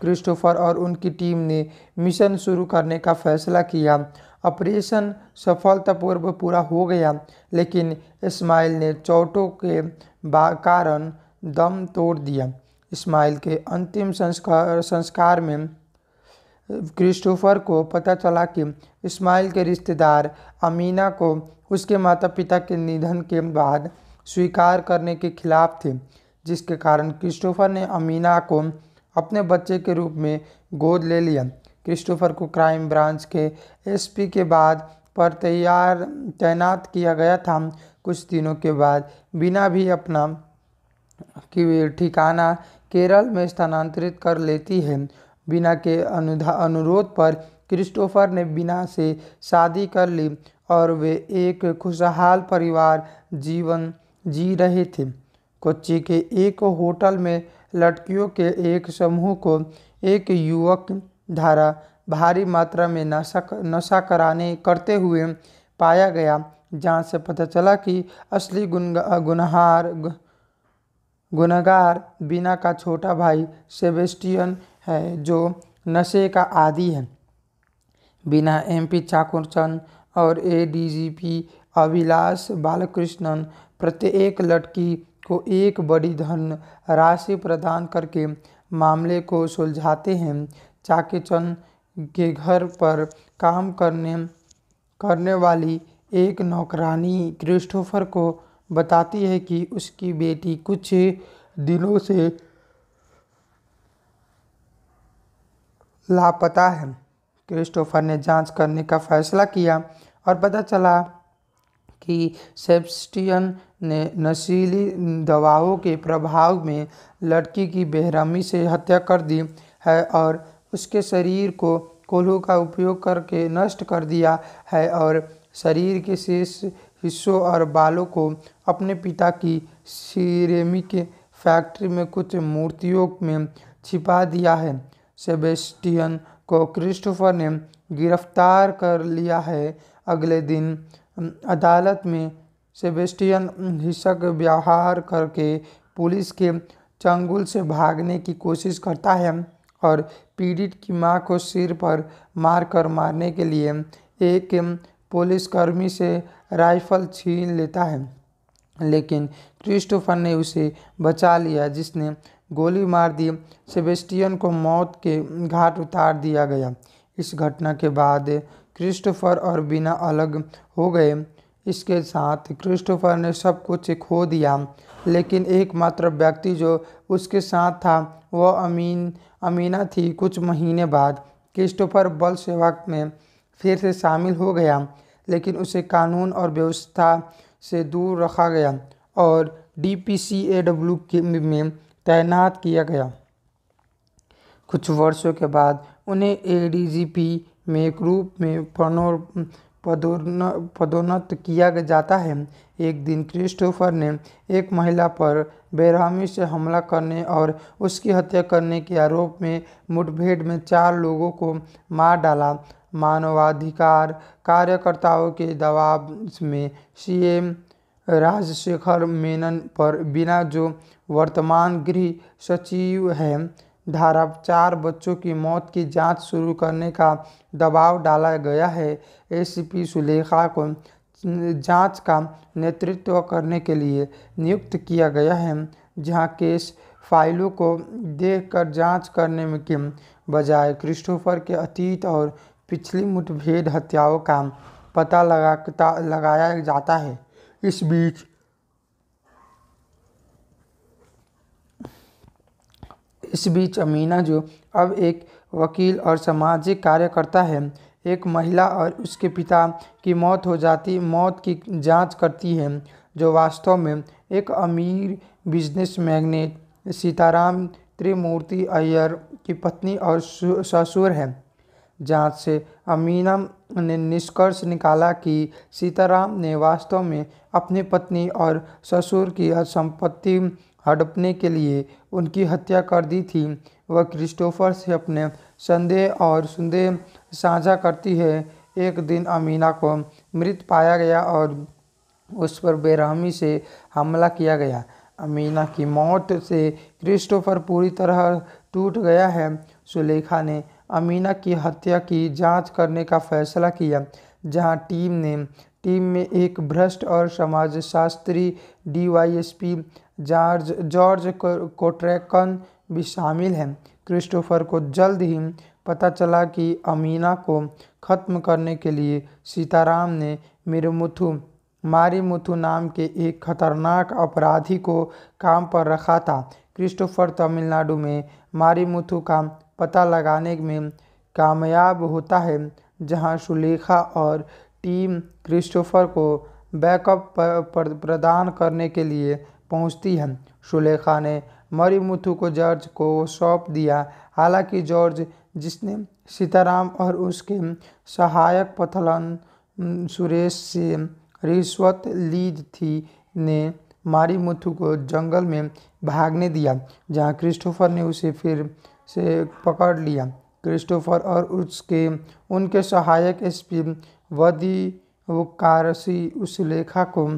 क्रिस्टोफर और उनकी टीम ने मिशन शुरू करने का फैसला किया ऑपरेशन सफलतापूर्व पूरा हो गया लेकिन इस्माइल ने चोटों के कारण दम तोड़ दिया इस्माइल के अंतिम संस्कार संस्कार में क्रिस्टोफर को पता चला कि इस्माइल के रिश्तेदार अमीना को उसके माता पिता के निधन के बाद स्वीकार करने के खिलाफ थे जिसके कारण क्रिस्टोफर ने अमीना को अपने बच्चे के रूप में गोद ले लिया क्रिस्टोफर को क्राइम ब्रांच के एसपी के बाद पर तैयार तैनात किया गया था कुछ दिनों के बाद बिना भी अपना की ठिकाना केरल में स्थानांतरित कर लेती है बिना के अनुरोध पर क्रिस्टोफर ने बिना से शादी कर ली और वे एक खुशहाल परिवार जीवन जी रहे थे कोच्चि के एक होटल में लड़कियों के एक समूह को एक युवक धारा भारी मात्रा में नशा कर, नशा कराने करते हुए पाया गया जहाँ से पता चला कि असली गुन गुनहार गुनागार गुनहगार बीना का छोटा भाई सेबेस्टियन है जो नशे का आदि है बिना एमपी चाकुरचंद और एडीजीपी अभिलाष बालकृष्णन प्रत्येक लड़की को एक बड़ी धन राशि प्रदान करके मामले को सुलझाते हैं चाकेचंद के घर पर काम करने करने वाली एक नौकरानी क्रिस्टोफर को बताती है कि उसकी बेटी कुछ दिनों से लापता है क्रिस्टोफर ने जांच करने का फैसला किया और पता चला कि सेबस्टियन ने नशीली दवाओं के प्रभाव में लड़की की बेहरमी से हत्या कर दी है और उसके शरीर को कोल्हू का उपयोग करके नष्ट कर दिया है और शरीर के शेष हिस्सों और बालों को अपने पिता की सिरेमिक फैक्ट्री में कुछ मूर्तियों में छिपा दिया है सेबेस्टियन को क्रिस्टोफर ने गिरफ्तार कर लिया है अगले दिन अदालत में सेबेस्टियन हिंसक व्यवहार करके पुलिस के चंगुल से भागने की कोशिश करता है और पीड़ित की मां को सिर पर मार कर मारने के लिए एक पुलिसकर्मी से राइफल छीन लेता है लेकिन क्रिस्टोफर ने उसे बचा लिया जिसने गोली मार दी सेबेस्टियन को मौत के घाट उतार दिया गया इस घटना के बाद क्रिस्टोफर और बिना अलग हो गए इसके साथ क्रिस्टोफर ने सब कुछ खो दिया लेकिन एकमात्र व्यक्ति जो उसके साथ था वह अमीन अमीना थी कुछ महीने बाद क्रिस्टोफर बल सेवा में फिर से शामिल हो गया लेकिन उसे कानून और व्यवस्था से दूर रखा गया और D P C A W में तैनात किया गया कुछ वर्षों के बाद उन्हें ए डी जी पी में एक रूप में पदोन्न पदोन्नत किया जाता है एक दिन क्रिस्टोफर ने एक महिला पर बेरहमी से हमला करने और उसकी हत्या करने के आरोप में मुठभेड़ में चार लोगों को मार डाला मानवाधिकार कार्यकर्ताओं के दबाव में सीएम राजशेखर मेनन पर बिना जो वर्तमान गृह सचिव हैं धारा चार बच्चों की मौत की जांच शुरू करने का दबाव डाला गया है एसीपी सुलेखा को जांच का नेतृत्व करने के लिए नियुक्त किया गया है जहां केस फाइलों को देखकर जांच करने में के बजाय क्रिस्टोफर के अतीत और पिछली मुठभेड़ हत्याओं का पता लगा लगाया जाता है इस बीच इस बीच अमीना जो अब एक वकील और सामाजिक कार्यकर्ता है एक महिला और उसके पिता की मौत हो जाती मौत की जांच करती है जो वास्तव में एक अमीर बिजनेस मैग्नेट सीताराम त्रिमूर्ति अय्यर की पत्नी और ससुर है जांच से अमीना ने निष्कर्ष निकाला कि सीताराम ने वास्तव में अपनी पत्नी और ससुर की संपत्ति हड़पने के लिए उनकी हत्या कर दी थी वह क्रिस्टोफर से अपने संदेह और संदेह साझा करती है एक दिन अमीना को मृत पाया गया और उस पर बेरहमी से हमला किया गया अमीना की मौत से क्रिस्टोफर पूरी तरह टूट गया है सुलेखा ने अमीना की हत्या की जांच करने का फैसला किया जहां टीम ने टीम में एक भ्रष्ट और समाजशास्त्री डीवाईएसपी जॉर्ज जॉर्ज कोट्रैकन भी शामिल हैं क्रिस्टोफर को जल्द ही पता चला कि अमीना को ख़त्म करने के लिए सीताराम ने मारी मारीमुथु नाम के एक खतरनाक अपराधी को काम पर रखा था क्रिस्टोफर तमिलनाडु में मारीमुथु का पता लगाने में कामयाब होता है जहां सुलेखा और टीम क्रिस्टोफर को बैकअप प्रदान करने के लिए पहुंचती है सुलेखा ने मरीमुथु को जॉर्ज को सौंप दिया हालांकि जॉर्ज जिसने सीताराम और उसके सहायक पथलन सुरेश से रिश्वत ली थी ने मारीमुथु को जंगल में भागने दिया जहां क्रिस्टोफर ने उसे फिर से पकड़ लिया क्रिस्टोफर और उसके उनके सहायक एसपी वदी वो कारसी उस लेखा को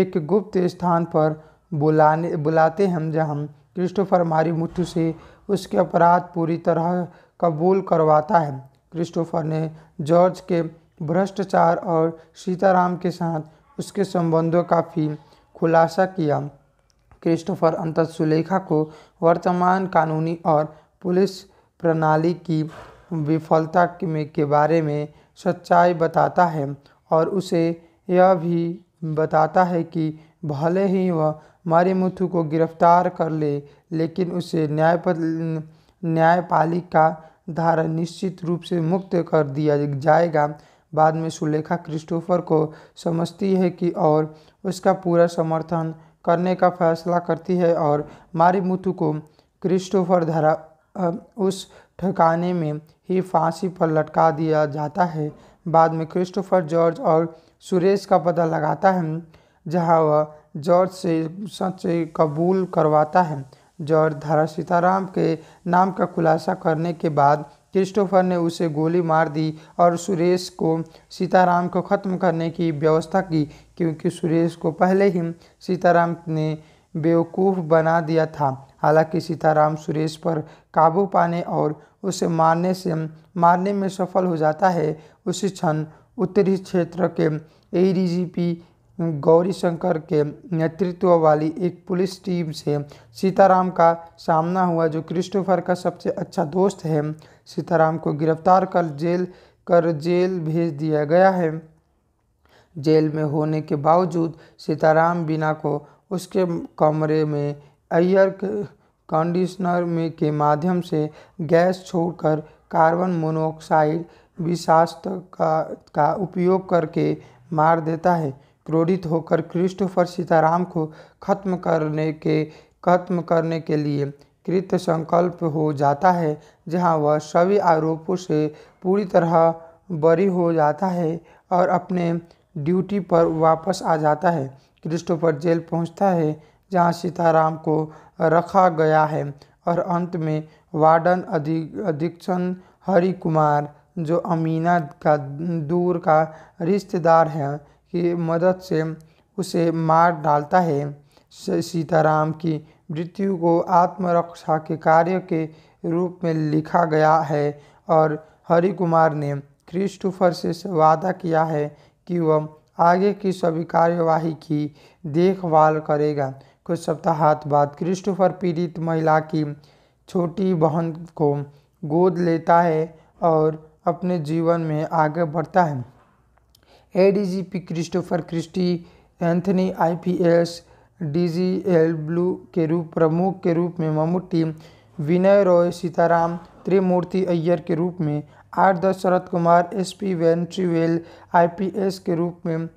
एक गुप्त स्थान पर बुलाने बुलाते हम जहाँ क्रिस्टोफर हमारी मुट्ठी से उसके अपराध पूरी तरह कबूल करवाता है क्रिस्टोफर ने जॉर्ज के भ्रष्टाचार और सीताराम के साथ उसके संबंधों का भी खुलासा किया क्रिस्टोफर अंत सुलेखा को वर्तमान कानूनी और पुलिस प्रणाली की विफलता में के बारे में सच्चाई बताता है और उसे यह भी बताता है कि भले ही वह मारीमुथु को गिरफ्तार कर ले लेकिन उसे न्यायपाल न्यायपालिका धारा निश्चित रूप से मुक्त कर दिया जाएगा बाद में सुलेखा क्रिस्टोफर को समझती है कि और उसका पूरा समर्थन करने का फैसला करती है और मारीमुथु को क्रिस्टोफर धारा उस ठिकाने में ही फांसी पर लटका दिया जाता है बाद में क्रिस्टोफर जॉर्ज और सुरेश का पता लगाता है जहां वह जॉर्ज से सच कबूल करवाता है जॉर्ज धारा सीताराम के नाम का खुलासा करने के बाद क्रिस्टोफर ने उसे गोली मार दी और सुरेश को सीताराम को ख़त्म करने की व्यवस्था की क्योंकि सुरेश को पहले ही सीताराम ने बेवकूफ़ बना दिया था हालांकि सीताराम सुरेश पर काबू पाने और उसे मारने से मारने में सफल हो जाता है उसी क्षण उत्तरी क्षेत्र के एडीजीपी गौरी शंकर के नेतृत्व वाली एक पुलिस टीम से सीताराम का सामना हुआ जो क्रिस्टोफर का सबसे अच्छा दोस्त है सीताराम को गिरफ्तार कर जेल कर जेल भेज दिया गया है जेल में होने के बावजूद सीताराम बिना को उसके कमरे में एयर कंडीशनर में के माध्यम से गैस छोड़कर कार्बन मोनोऑक्साइड विषास्त का, का उपयोग करके मार देता है क्रोधित होकर क्रिस्टोफर सीताराम को खत्म करने के खत्म करने के लिए कृत संकल्प हो जाता है जहां वह सभी आरोपों से पूरी तरह बरी हो जाता है और अपने ड्यूटी पर वापस आ जाता है क्रिस्टोफर जेल पहुंचता है जहां सीताराम को रखा गया है और अंत में वार्डन अधीक्षण हरि कुमार जो अमीना का दूर का रिश्तेदार है की मदद से उसे मार डालता है सीताराम की मृत्यु को आत्मरक्षा के कार्य के रूप में लिखा गया है और हरि कुमार ने क्रिस्टोफर से वादा किया है कि वह आगे की सभी कार्यवाही की देखभाल करेगा कुछ सप्ताह बाद क्रिस्टोफर पीड़ित महिला की छोटी बहन को गोद लेता है और अपने जीवन में आगे बढ़ता है ADGP Christopher Christy Anthony IPS डीजीएल blue के रूप प्रमुख के रूप में ममूटी विनय रॉय सीताराम त्रिमूर्ति अय्यर के रूप में आर दस शरद Kumar S P Vetrivel IPS के रूप में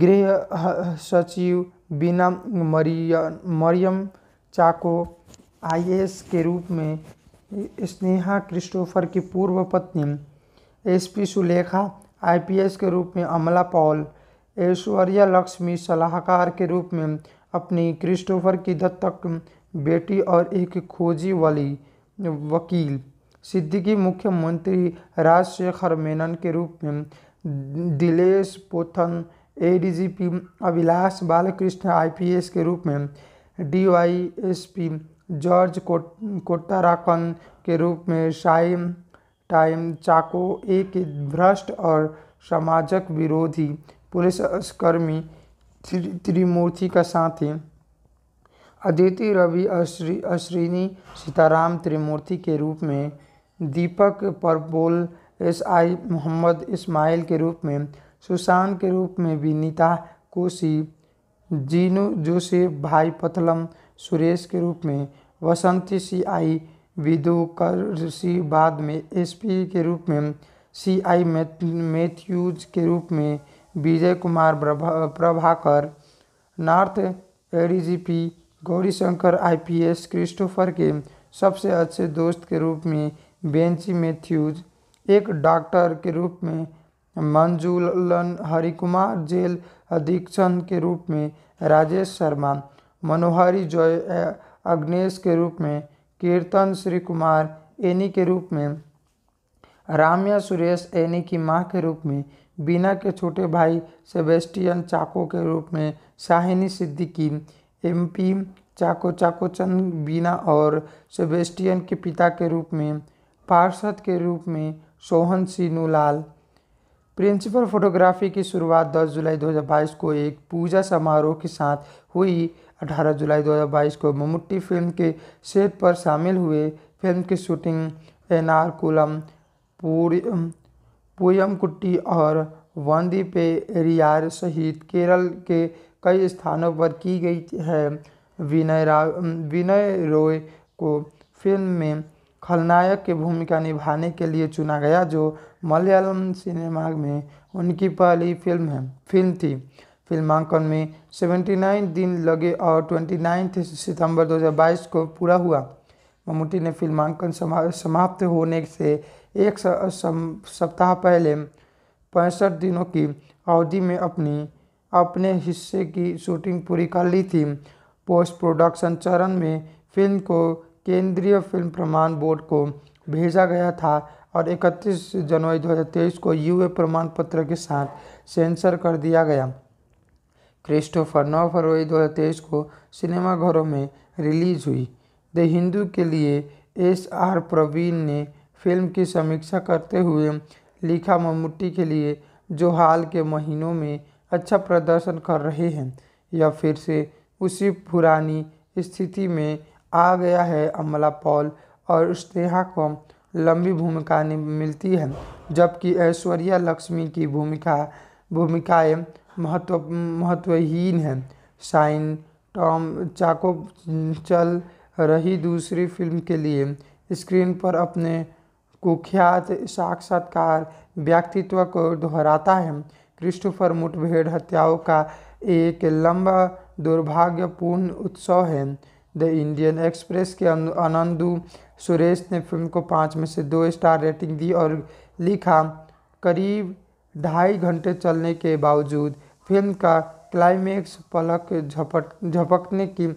गृह सचिव बीना मरियम मरियम चाको आईएएस के रूप में स्नेहा क्रिस्टोफर की पूर्व पत्नी एसपी सुलेखा आईपीएस के रूप में अमला पॉल ऐश्वर्या लक्ष्मी सलाहकार के रूप में अपनी क्रिस्टोफर की दत्तक बेटी और एक खोजी वाली वकील सिद्दीकी मुख्यमंत्री राजशेखर मेनन के रूप में दिलेश पोथन एडीजीपी अभिलाष बालकृष्ण आईपीएस के रूप में डीवाईएसपी जॉर्ज कोट कोटाराकन के रूप में शाइम टाइम चाको एक भ्रष्ट और सामाजिक विरोधी पुलिसकर्मी त्रिमूर्ति का साथी अदिति रवि अश्री अश्विनी सीताराम त्रिमूर्ति के रूप में दीपक परबोल एस आई मोहम्मद इस्माइल के रूप में सुशांत के रूप में विनीता कोशी जीनू जोसेफ भाई पथलम सुरेश के रूप में वसंती सी आई विदोकरसी बाद में एसपी के रूप में सीआई मैथ्यूज के रूप में Vijay Kumar Prabhakar north ADGP Gaurishankar IPS Christopher के सबसे अच्छे दोस्त के रूप में बेंची मैथ्यूज एक डॉक्टर के रूप में मंजूलन हरिकुमार जेल अधीक्षण के रूप में राजेश शर्मा मनोहरी जॉय अग्नेश के रूप में कीर्तन श्री कुमार एनी के रूप में राम्या सुरेश एनी की माँ के रूप में बीना के छोटे भाई सेबेस्टियन चाको के रूप में शाहिनी सिद्दीकी एमपी चाको चाको चंद बीना और सेबेस्टियन के पिता के रूप में पार्षद के रूप में सोहन लाल प्रिंसिपल फोटोग्राफी की शुरुआत 10 जुलाई 2022 को एक पूजा समारोह के साथ हुई 18 जुलाई 2022 को मम्मूटी फिल्म के सेट पर शामिल हुए फिल्म की शूटिंग एनारकुलम पुयमकुट्टी और वंदी पे रियार सहित केरल के कई स्थानों पर की गई है विनय विनय रॉय को फिल्म में खलनायक की भूमिका निभाने के लिए चुना गया जो मलयालम सिनेमा में उनकी पहली फिल्म है फिल्म थी फिल्मांकन में 79 दिन लगे और 29 सितंबर 2022 को पूरा हुआ ममूटी ने फिल्मांकन समाप्त होने से एक सप्ताह पहले पैंसठ दिनों की अवधि में अपनी अपने हिस्से की शूटिंग पूरी कर ली थी पोस्ट प्रोडक्शन चरण में फिल्म को केंद्रीय फिल्म प्रमाण बोर्ड को भेजा गया था और 31 जनवरी 2023 को यूए प्रमाण पत्र के साथ सेंसर कर दिया गया क्रिस्टोफर 9 फरवरी 2023 को सिनेमाघरों में रिलीज हुई द हिंदू के लिए एस आर प्रवीण ने फिल्म की समीक्षा करते हुए लिखा मम्मूटी के लिए जो हाल के महीनों में अच्छा प्रदर्शन कर रहे हैं या फिर से उसी पुरानी स्थिति में आ गया है अमला पॉल और स्नेहा को लंबी भूमिका मिलती है जबकि ऐश्वर्या लक्ष्मी की भूमिका भूमिकाएं महत्व महत्वहीन है साइन टॉम चाको चल रही दूसरी फिल्म के लिए स्क्रीन पर अपने कुख्यात साक्षात्कार व्यक्तित्व को दोहराता है क्रिस्टोफर मुठभेड़ हत्याओं का एक लंबा दुर्भाग्यपूर्ण उत्सव है द इंडियन एक्सप्रेस के आनंदु सुरेश ने फिल्म को पाँच में से दो स्टार रेटिंग दी और लिखा करीब ढाई घंटे चलने के बावजूद फिल्म का क्लाइमैक्स पलक झपट झपकने की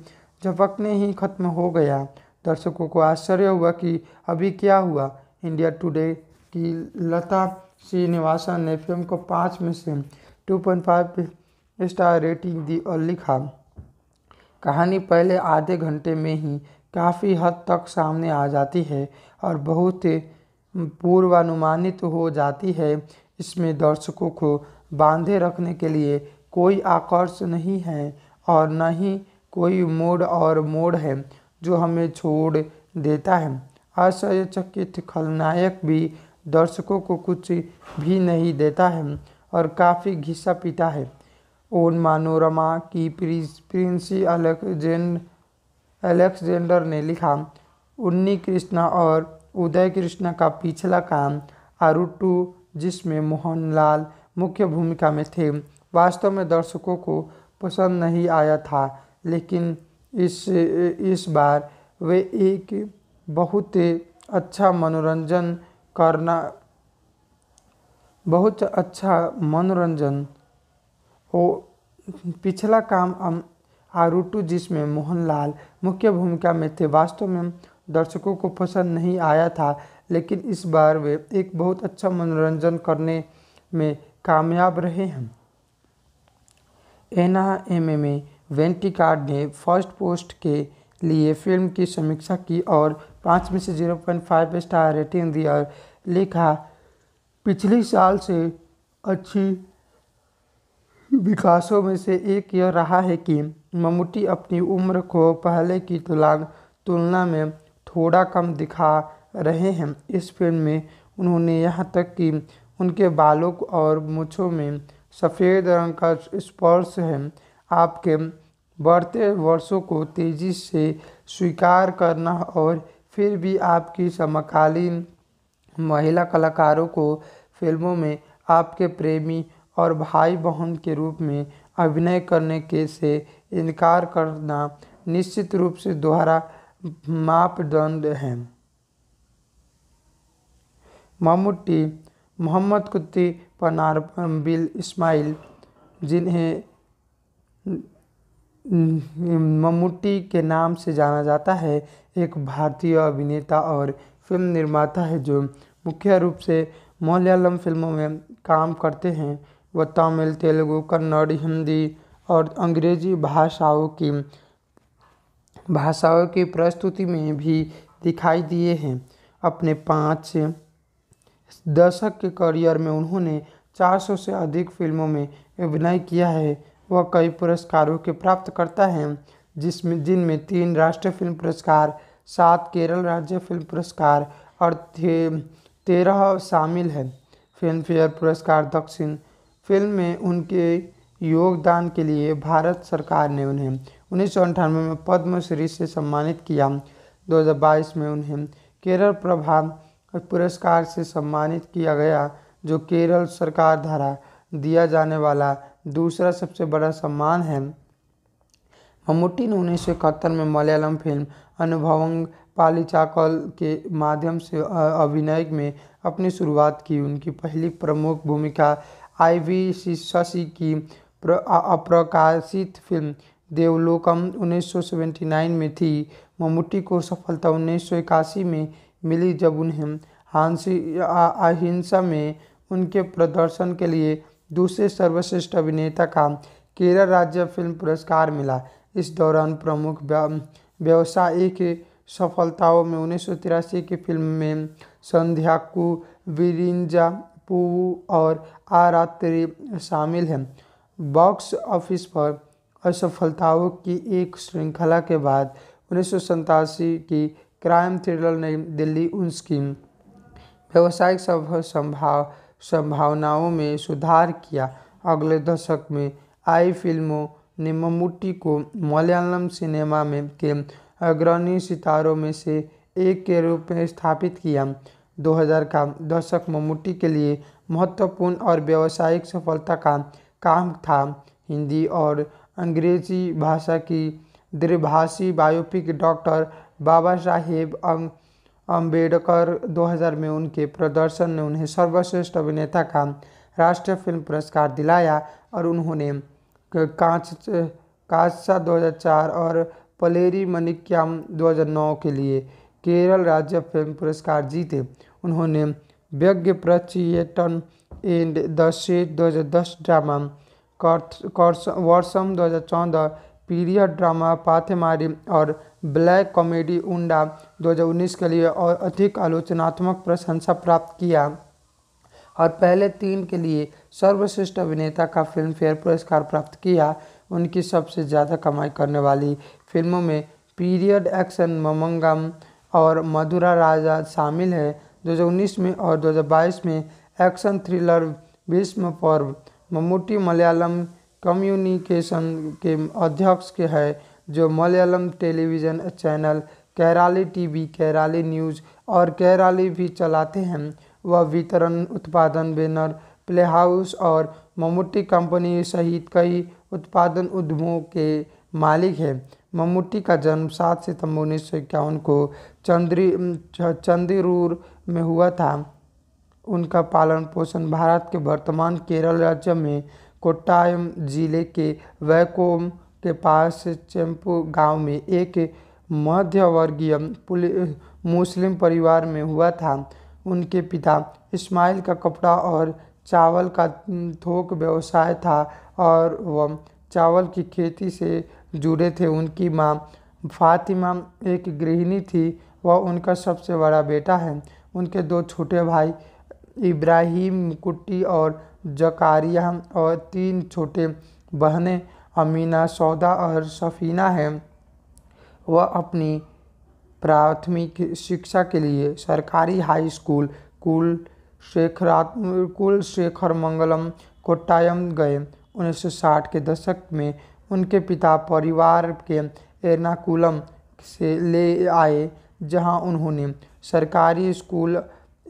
झपकने ही खत्म हो गया दर्शकों को आश्चर्य हुआ कि अभी क्या हुआ इंडिया टुडे की लता श्रीनिवासन ने फिल्म को पाँच में से two point five star rating दी और लिखा कहानी पहले आधे घंटे में ही काफ़ी हद तक सामने आ जाती है और बहुत पूर्वानुमानित हो जाती है इसमें दर्शकों को बांधे रखने के लिए कोई आकर्ष नहीं है और न ही कोई मोड और मोड़ है जो हमें छोड़ देता है आश्चर्यचकित खलनायक भी दर्शकों को कुछ भी नहीं देता है और काफ़ी घिसा पीता है ओन मानोरमा की प्रिंसी अलेक्जेंड अलेक्जेंडर ने लिखा उन्नी कृष्णा और उदय कृष्णा का पिछला काम आरुटू जिसमें मोहनलाल मुख्य भूमिका में थे वास्तव में दर्शकों को पसंद नहीं आया था लेकिन इस इस बार वे एक बहुत अच्छा मनोरंजन करना बहुत अच्छा मनोरंजन हो पिछला काम आरूटू जिसमें मोहनलाल मुख्य भूमिका में थे वास्तव में दर्शकों को पसंद नहीं आया था लेकिन इस बार वे एक बहुत अच्छा मनोरंजन करने में कामयाब रहे हैं एना एम में वेंटिकार्ड ने फर्स्ट पोस्ट के लिए फिल्म की समीक्षा की और पाँच में से zero point five star rating दी और लिखा पिछले साल से अच्छी विकासों में से एक यह रहा है कि ममूटी अपनी उम्र को पहले की तुलना तुलना में थोड़ा कम दिखा रहे हैं इस फिल्म में उन्होंने यहाँ तक कि उनके बालों और मूछों में सफ़ेद रंग का स्पर्श है आपके बढ़ते वर्षों को तेज़ी से स्वीकार करना और फिर भी आपकी समकालीन महिला कलाकारों को फिल्मों में आपके प्रेमी और भाई बहन के रूप में अभिनय करने के से इनकार करना निश्चित रूप से दोहरा मापदंड है मामुट्टी मोहम्मद कुत्ती पनार बिल इस्माइल जिन्हें मामुट्टी के नाम से जाना जाता है एक भारतीय अभिनेता और फिल्म निर्माता है जो मुख्य रूप से मलयालम फिल्मों में काम करते हैं वह तमिल तेलुगु कन्नड़ हिंदी और अंग्रेजी भाषाओं की भाषाओं की प्रस्तुति में भी दिखाई दिए हैं अपने पाँच दशक के करियर में उन्होंने 400 से अधिक फिल्मों में अभिनय किया है वह कई पुरस्कारों के प्राप्तकर्ता हैं जिसमें जिनमें तीन राष्ट्रीय फिल्म पुरस्कार सात केरल राज्य फिल्म पुरस्कार और तेरह शामिल हैं फिल्मफेयर पुरस्कार दक्षिण फिल्म में उनके योगदान के लिए भारत सरकार ने उन्हें उन्नीस में पद्मश्री से सम्मानित किया 2022 में उन्हें केरल प्रभाव और पुरस्कार से सम्मानित किया गया जो केरल सरकार द्वारा दिया जाने वाला दूसरा सबसे बड़ा सम्मान है मम्मी ने उन्नीस में मलयालम फिल्म अनुभवंग पालीचाकल के माध्यम से अभिनय में अपनी शुरुआत की उनकी पहली प्रमुख भूमिका आई वी शशि की अप्रकाशित फिल्म देवलोकम 1979 में थी मम्मी को सफलता उन्नीस में मिली जब उन्हें हांसी अहिंसा में उनके प्रदर्शन के लिए दूसरे सर्वश्रेष्ठ अभिनेता का केरल राज्य फिल्म पुरस्कार मिला इस दौरान प्रमुख व्यवसायिक सफलताओं में उन्नीस की फिल्म में संध्याकू विरिंजा पू और आरात्रि शामिल हैं बॉक्स ऑफिस पर असफलताओं की एक श्रृंखला के बाद उन्नीस की क्राइम थ्रिलर नई दिल्ली उनकी व्यावसायिक संभाव संभावनाओं में सुधार किया अगले दशक में आई फिल्मों ने मम्मूटी को मलयालम सिनेमा में के अग्रणी सितारों में से एक के रूप में स्थापित किया 2000 का दशक मम्मूटी के लिए महत्वपूर्ण और व्यावसायिक सफलता का काम था हिंदी और अंग्रेजी भाषा की द्विभाषी बायोपिक डॉक्टर बाबा साहेब अम्बेडकर अं- 2000 में उनके प्रदर्शन ने उन्हें सर्वश्रेष्ठ अभिनेता का राष्ट्रीय फिल्म पुरस्कार दिलाया और उन्होंने कांच कांचा 2004 और पलेरी मनिक्याम 2009 के लिए केरल राज्य फिल्म पुरस्कार जीते उन्होंने व्यज्ञ प्रचियटन एंड द सेट दो ड्रामा कर्स वर्षम 2014 पीरियड ड्रामा पाथेमारी और ब्लैक कॉमेडी उंडा 2019 के लिए और अधिक आलोचनात्मक प्रशंसा प्राप्त किया और पहले तीन के लिए सर्वश्रेष्ठ अभिनेता का फिल्मफेयर पुरस्कार प्राप्त किया उनकी सबसे ज़्यादा कमाई करने वाली फिल्मों में पीरियड एक्शन ममंगम और मधुरा राजा शामिल है 2019 में और 2022 में एक्शन थ्रिलर भीष्म पर्व मम्मूटी मलयालम कम्युनिकेशन के अध्यक्ष के है जो Malayalam television channel Kairali TV Kairali news और कैराली भी चलाते हैं वह वितरण उत्पादन बैनर प्ले हाउस और ममुट्टी कंपनी सहित कई उत्पादन उद्यमों के मालिक हैं ममुट्टी का जन्म सात सितंबर उन्नीस सौ इक्यावन को चंद्री चंदीरूर में हुआ था उनका पालन पोषण भारत के वर्तमान केरल राज्य में कोट्टायम जिले के वैकोम के पास चैम्पू गांव में एक मध्यवर्गीय मुस्लिम परिवार में हुआ था उनके पिता इस्माइल का कपड़ा और चावल का थोक व्यवसाय था और वह चावल की खेती से जुड़े थे उनकी माँ फातिमा एक गृहिणी थी वह उनका सबसे बड़ा बेटा है उनके दो छोटे भाई इब्राहिम कुट्टी और जकारिया और तीन छोटे बहनें अमीना सौदा और सफ़ीना हैं वह अपनी प्राथमिक शिक्षा के लिए सरकारी हाई स्कूल कुल शेखरा कुल शेखर मंगलम कोट्टायम गए 1960 के दशक में उनके पिता परिवार के एर्नाकुलम से ले आए जहां उन्होंने सरकारी स्कूल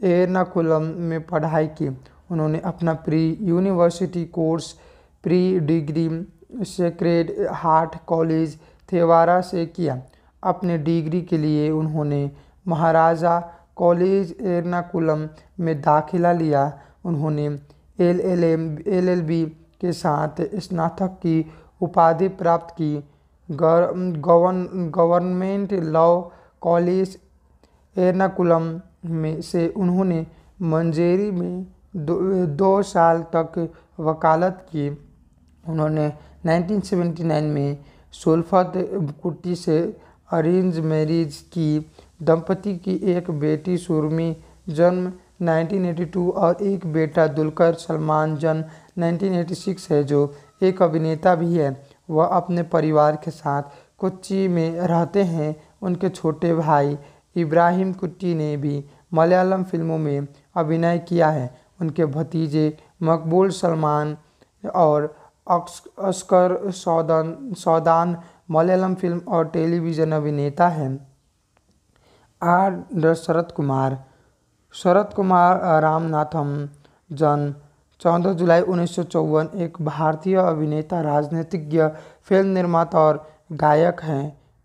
एर्नाकुलम में पढ़ाई की उन्होंने अपना pre university course pre degree sacred heart college Thevara से किया अपने डिग्री के लिए उन्होंने महाराजा कॉलेज एर्नाकुलम में दाखिला लिया उन्होंने L L M L L B के साथ स्नातक की उपाधि प्राप्त की govern government law college Ernakulam में से उन्होंने मंजेरी में दो, दो साल तक वकालत की उन्होंने 1979 में सुल्फत कुट्टी से अरेंज मैरिज की दंपति की एक बेटी सुरमी जन्म 1982 और एक बेटा दुलकर सलमान जन्म 1986 है जो एक अभिनेता भी है वह अपने परिवार के साथ कुची में रहते हैं उनके छोटे भाई इब्राहिम कुट्टी ने भी मलयालम फिल्मों में अभिनय किया है उनके भतीजे मकबूल सलमान और अस्कर सौदान सौदान मलयालम फिल्म और टेलीविज़न अभिनेता हैं आर शरद कुमार शरद कुमार रामनाथम जन्म चौदह जुलाई उन्नीस एक भारतीय अभिनेता राजनीतिज्ञ फिल्म निर्माता और गायक हैं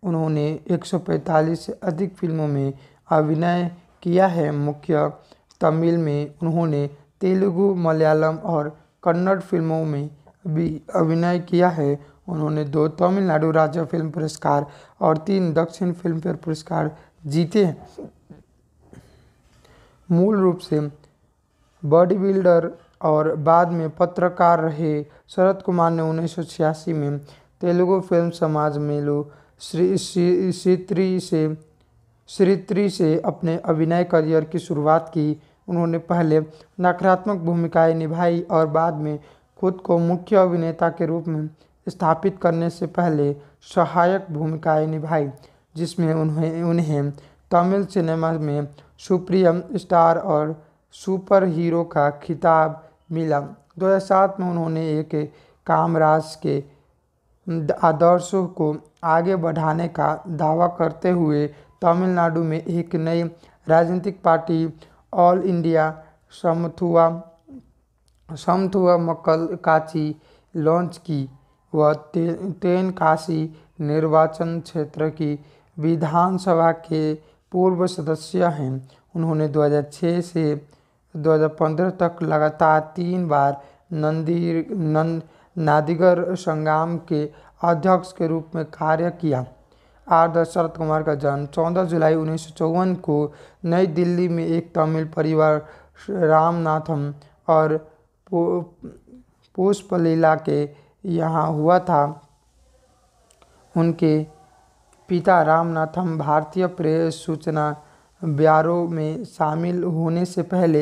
उन्होंने 145 से अधिक फिल्मों में अभिनय किया है मुख्य तमिल में उन्होंने तेलुगु मलयालम और कन्नड़ फिल्मों में भी अभिनय किया है उन्होंने दो तमिलनाडु राज्य फिल्म पुरस्कार और तीन दक्षिण फिल्मफेयर पुरस्कार जीते हैं मूल रूप से बॉडी बिल्डर और बाद में पत्रकार रहे शरद कुमार ने उन्नीस में तेलुगु फिल्म समाज में लो श्री श्री से श्रीत्री से अपने अभिनय करियर की शुरुआत की उन्होंने पहले नकारात्मक भूमिकाएं निभाई और बाद में खुद को मुख्य अभिनेता के रूप में स्थापित करने से पहले सहायक भूमिकाएं निभाई जिसमें उन्हें उन्हें तमिल सिनेमा में सुप्रियम स्टार और सुपर हीरो का खिताब मिला 2007 में उन्होंने एक कामराज के आदर्शों को आगे बढ़ाने का दावा करते हुए तमिलनाडु में एक नई राजनीतिक party all India Samathuva Samathuva Makkal Katchi launch की व तेन काशी निर्वाचन क्षेत्र की विधानसभा के पूर्व सदस्य हैं उन्होंने 2006 से 2015 तक लगातार तीन बार नंदी नंद नादिगर संग्राम के अध्यक्ष के रूप में कार्य किया आर दशरथ कुमार का जन्म चौदह जुलाई उन्नीस को नई दिल्ली में एक तमिल परिवार रामनाथम और पुष्पलीला के यहाँ हुआ था उनके पिता रामनाथम भारतीय प्रेस सूचना ब्यारो में शामिल होने से पहले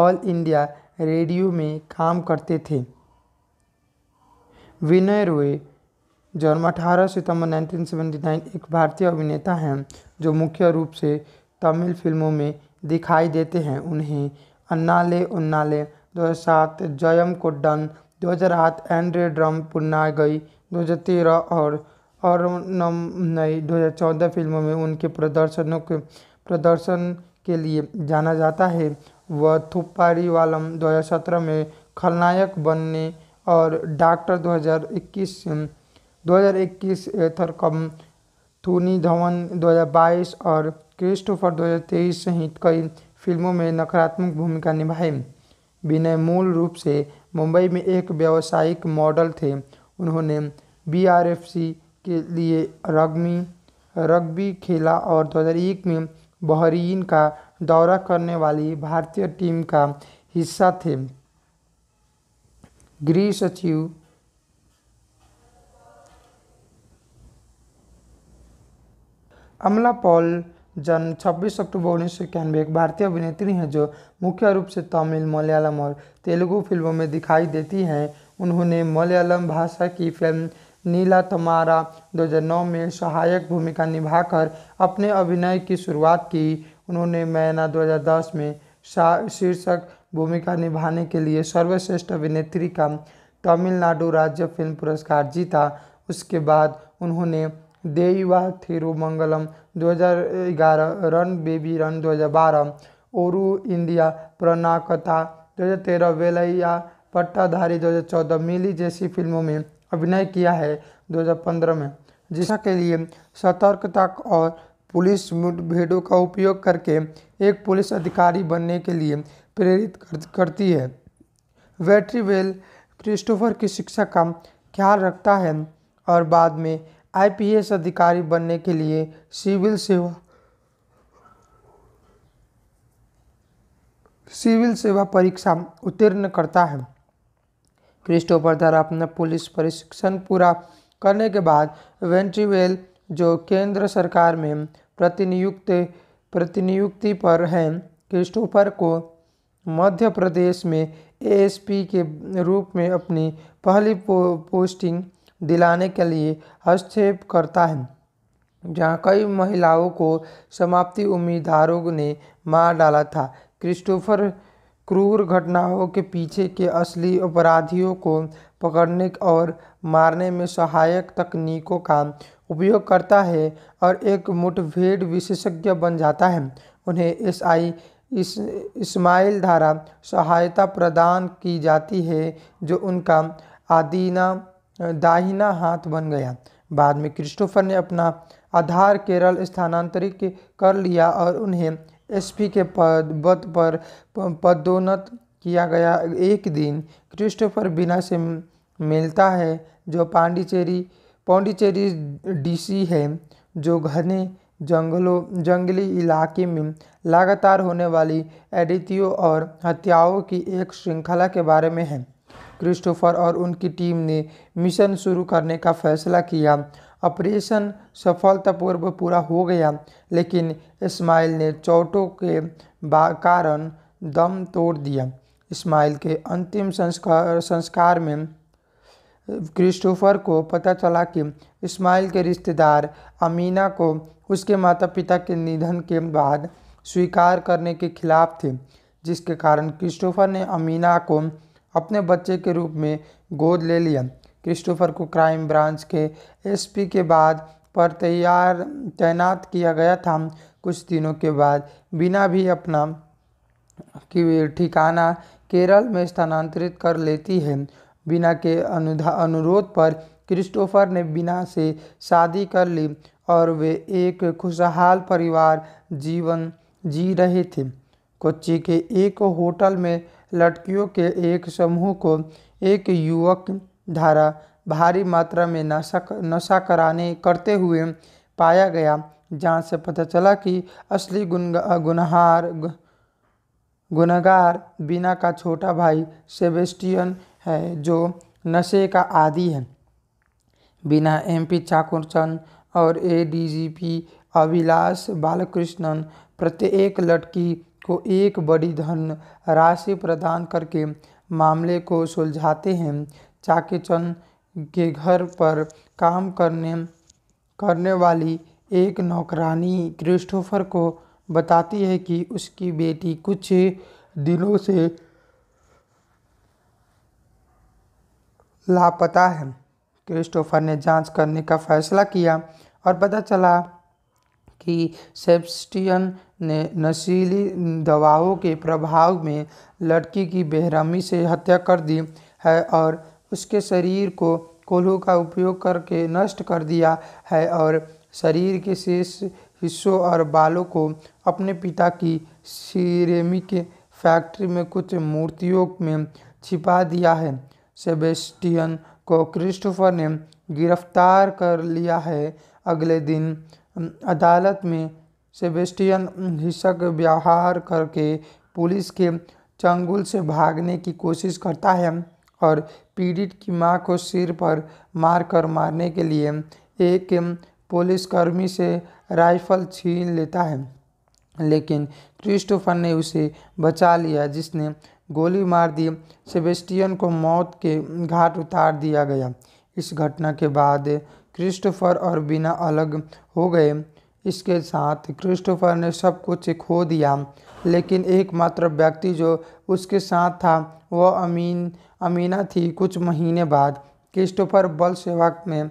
ऑल इंडिया रेडियो में काम करते थे विनय रोय जन्म 18 सितंबर 1979 एक भारतीय अभिनेता हैं जो मुख्य रूप से तमिल फिल्मों में दिखाई देते हैं उन्हें अन्नाले उन्नाले 2007 जयम कोड्डन 2008 एंड्रे ड्रम हज़ार 2013 और और नम नई 2014 फिल्मों में उनके प्रदर्शनों के प्रदर्शन के लिए जाना जाता है वह थुप्पारी वालम 2017 में खलनायक बनने और डॉक्टर 2021 2021 एथर कम थूनी धवन 2022 और क्रिस्टोफर 2023 सहित कई फिल्मों में नकारात्मक भूमिका निभाई विनय मूल रूप से मुंबई में एक व्यावसायिक मॉडल थे उन्होंने बीआरएफसी के लिए रग्मी रग्बी खेला और 2001 में बहरीन का दौरा करने वाली भारतीय टीम का हिस्सा थे गृह सचिव अमला पॉल जन्म 26 अक्टूबर उन्नीस सौ इक्यानवे एक भारतीय अभिनेत्री हैं जो मुख्य रूप से तमिल मलयालम और तेलुगु फिल्मों में दिखाई देती हैं उन्होंने मलयालम भाषा की फिल्म नीला तमारा 2009 में सहायक भूमिका निभाकर अपने अभिनय की शुरुआत की उन्होंने मैना 2010 में शीर्षक भूमिका निभाने के लिए सर्वश्रेष्ठ अभिनेत्री का तमिलनाडु राज्य फिल्म पुरस्कार जीता उसके बाद उन्होंने Deva Thirumangalam 2011 run baby run 2012 Oru India Pranayakatha 2013 वेलैया पट्टाधारी 2014 मिली जैसी फिल्मों में अभिनय किया है 2015 में जिसके के लिए सतर्कता और पुलिस मुठभेड़ों का उपयोग करके एक पुलिस अधिकारी बनने के लिए प्रेरित कर, करती है वेट्रीवेल क्रिस्टोफर की शिक्षा का ख्याल रखता है और बाद में आईपीएस अधिकारी बनने के लिए सिविल सेवा सिविल सेवा परीक्षा उत्तीर्ण करता है क्रिस्टोफर द्वारा अपना पुलिस प्रशिक्षण पूरा करने के बाद वेंट्रीवेल जो केंद्र सरकार में प्रतिनियुक्त प्रतिनियुक्ति पर हैं क्रिस्टोफर को मध्य प्रदेश में एएसपी के रूप में अपनी पहली पो, पोस्टिंग दिलाने के लिए हस्तक्षेप करता है जहाँ कई महिलाओं को समाप्ति उम्मीदवारों ने मार डाला था क्रिस्टोफर क्रूर घटनाओं के पीछे के असली अपराधियों को पकड़ने और मारने में सहायक तकनीकों का उपयोग करता है और एक मुठभेड़ विशेषज्ञ बन जाता है उन्हें एस आई इस इस्माइल धारा सहायता प्रदान की जाती है जो उनका आदीना दाहिना हाथ बन गया बाद में क्रिस्टोफर ने अपना आधार केरल स्थानांतरित कर लिया और उन्हें एसपी के पद पद पर पदोन्नत किया गया एक दिन क्रिस्टोफर बिना से मिलता है जो पांडिचेरी पौंडीचेरी डीसी है जो घने जंगलों जंगली इलाके में लगातार होने वाली एडितियों और हत्याओं की एक श्रृंखला के बारे में है क्रिस्टोफर और उनकी टीम ने मिशन शुरू करने का फैसला किया ऑपरेशन सफलतापूर्व पूरा हो गया लेकिन इस्माइल ने चोटों के कारण दम तोड़ दिया इस्माइल के अंतिम संस्कार संस्कार में क्रिस्टोफर को पता चला कि इस्माइल के रिश्तेदार अमीना को उसके माता पिता के निधन के बाद स्वीकार करने के खिलाफ थे जिसके कारण क्रिस्टोफर ने अमीना को अपने बच्चे के रूप में गोद ले लिया क्रिस्टोफर को क्राइम ब्रांच के एसपी के बाद पर तैयार तैनात किया गया था कुछ दिनों के बाद बिना भी अपना कि ठिकाना केरल में स्थानांतरित कर लेती है बिना के अनुधा अनुरोध पर क्रिस्टोफर ने बिना से शादी कर ली और वे एक खुशहाल परिवार जीवन जी रहे थे कोच्चि के एक होटल में लड़कियों के एक समूह को एक युवक धारा भारी मात्रा में नशा नशा कराने करते हुए पाया गया जहाँ से पता चला कि असली गुन गुनहार बीना का छोटा भाई सेबेस्टियन है जो नशे का आदि है बिना एमपी चाकुरचंद और एडीजीपी अभिलाष बालकृष्णन प्रत्येक लड़की को एक बड़ी धन राशि प्रदान करके मामले को सुलझाते हैं चाकी चंद के घर पर काम करने करने वाली एक नौकरानी क्रिस्टोफर को बताती है कि उसकी बेटी कुछ दिनों से लापता है क्रिस्टोफर ने जांच करने का फैसला किया और पता चला कि सेबस्टियन ने नशीली दवाओं के प्रभाव में लड़की की बेरहमी से हत्या कर दी है और उसके शरीर को कोल्हू का उपयोग करके नष्ट कर दिया है और शरीर के शेष हिस्सों और बालों को अपने पिता की सिरेमिक फैक्ट्री में कुछ मूर्तियों में छिपा दिया है सेबेस्टियन को क्रिस्टोफर ने गिरफ्तार कर लिया है अगले दिन अदालत में सेबेस्टियन हिस्सक व्यवहार करके पुलिस के चंगुल से भागने की कोशिश करता है और पीड़ित की मां को सिर पर मार कर मारने के लिए एक पुलिसकर्मी से राइफल छीन लेता है लेकिन क्रिस्टोफर ने उसे बचा लिया जिसने गोली मार दी सेबेस्टियन को मौत के घाट उतार दिया गया इस घटना के बाद क्रिस्टोफर और बिना अलग हो गए इसके साथ क्रिस्टोफर ने सब कुछ खो दिया लेकिन एकमात्र व्यक्ति जो उसके साथ था वह अमीन अमीना थी कुछ महीने बाद क्रिस्टोफर बल सेवक में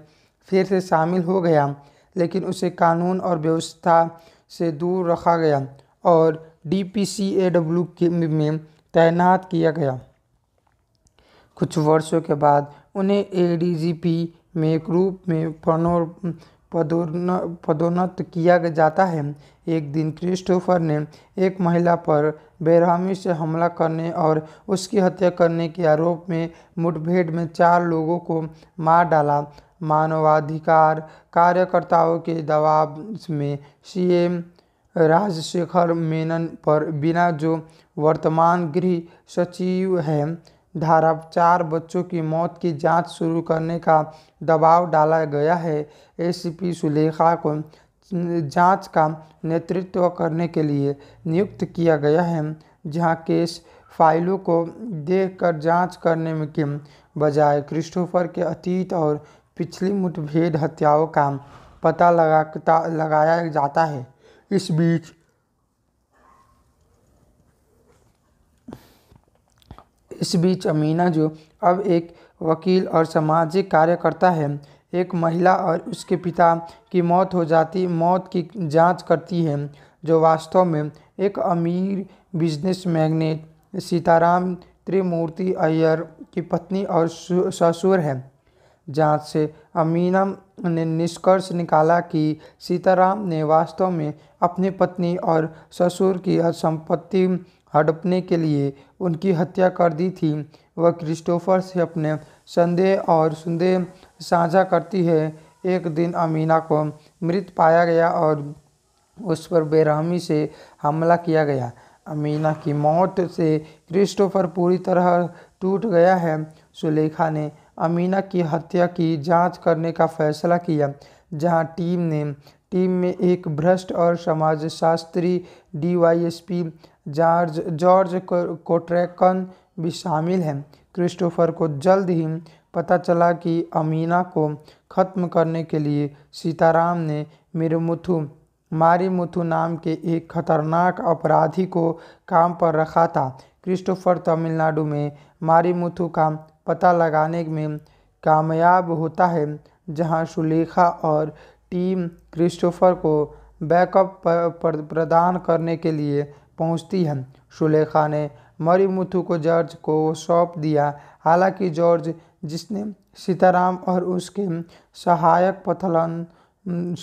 फिर से शामिल हो गया लेकिन उसे कानून और व्यवस्था से दूर रखा गया और D P C A W में तैनात किया गया कुछ वर्षों के बाद उन्हें ए डी जी पी में ग्रुप में फनोर पदोन्न पदोन्नत किया जाता है एक दिन क्रिस्टोफर ने एक महिला पर बेरहमी से हमला करने और उसकी हत्या करने के आरोप में मुठभेड़ में चार लोगों को मार डाला मानवाधिकार कार्यकर्ताओं के दबाव में सीएम राजशेखर मेनन पर बिना जो वर्तमान गृह सचिव हैं धारा चार बच्चों की मौत की जांच शुरू करने का दबाव डाला गया है एसीपी सुलेखा को जांच का नेतृत्व करने के लिए नियुक्त किया गया है जहां केस फाइलों को देखकर जांच करने में के बजाय क्रिस्टोफर के अतीत और पिछली मुठभेड़ हत्याओं का पता लगा लगाया जाता है इस बीच इस बीच अमीना जो अब एक वकील और सामाजिक कार्यकर्ता है एक महिला और उसके पिता की मौत हो जाती मौत की जांच करती है जो वास्तव में एक अमीर बिजनेस मैग्नेट सीताराम त्रिमूर्ति अय्यर की पत्नी और ससुर है जांच से अमीना ने निष्कर्ष निकाला कि सीताराम ने वास्तव में अपनी पत्नी और ससुर की संपत्ति हड़पने के लिए उनकी हत्या कर दी थी वह क्रिस्टोफर से अपने संदेह और संदेह साझा करती है एक दिन अमीना को मृत पाया गया और उस पर बेरहमी से हमला किया गया अमीना की मौत से क्रिस्टोफर पूरी तरह टूट गया है सुलेखा ने अमीना की हत्या की जांच करने का फैसला किया जहां टीम ने टीम में एक भ्रष्ट और समाजशास्त्री डीवाईएसपी जॉर्ज जॉर्ज कोट्रैकन भी शामिल हैं क्रिस्टोफर को जल्द ही पता चला कि अमीना को ख़त्म करने के लिए सीताराम ने मिरुमुथु मारीमुथु नाम के एक खतरनाक अपराधी को काम पर रखा था क्रिस्टोफर तमिलनाडु में मारीमुथु का पता लगाने में कामयाब होता है जहां सुलेखा और टीम क्रिस्टोफर को बैकअप प्रदान करने के लिए पहुंचती है सुलेखा ने मरीमुथु को जॉर्ज को सौंप दिया हालांकि जॉर्ज जिसने सीताराम और उसके सहायक पथलन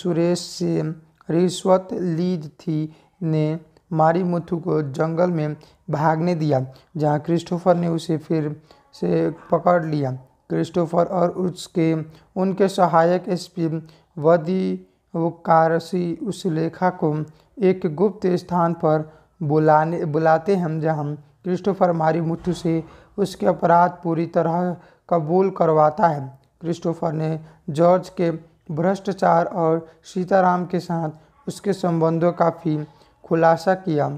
सुरेश से रिश्वत लीज थी ने मारीमुथु को जंगल में भागने दिया जहां क्रिस्टोफर ने उसे फिर से पकड़ लिया क्रिस्टोफर और उसके उनके सहायक एसपी वदी वो कारसी उस लेखा को एक गुप्त स्थान पर बुलाने बुलाते हम जहाँ क्रिस्टोफर हमारी मृत्यु से उसके अपराध पूरी तरह कबूल करवाता है क्रिस्टोफर ने जॉर्ज के भ्रष्टाचार और सीताराम के साथ उसके संबंधों का भी खुलासा किया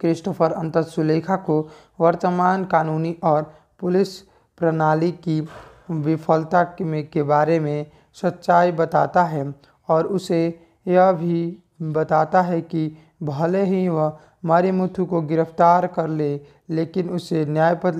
क्रिस्टोफर अंत सुलेखा को वर्तमान कानूनी और पुलिस प्रणाली की विफलता के बारे में सच्चाई बताता है और उसे यह भी बताता है कि भले ही वह मारीमुथु को गिरफ्तार कर ले लेकिन उसे न्यायपद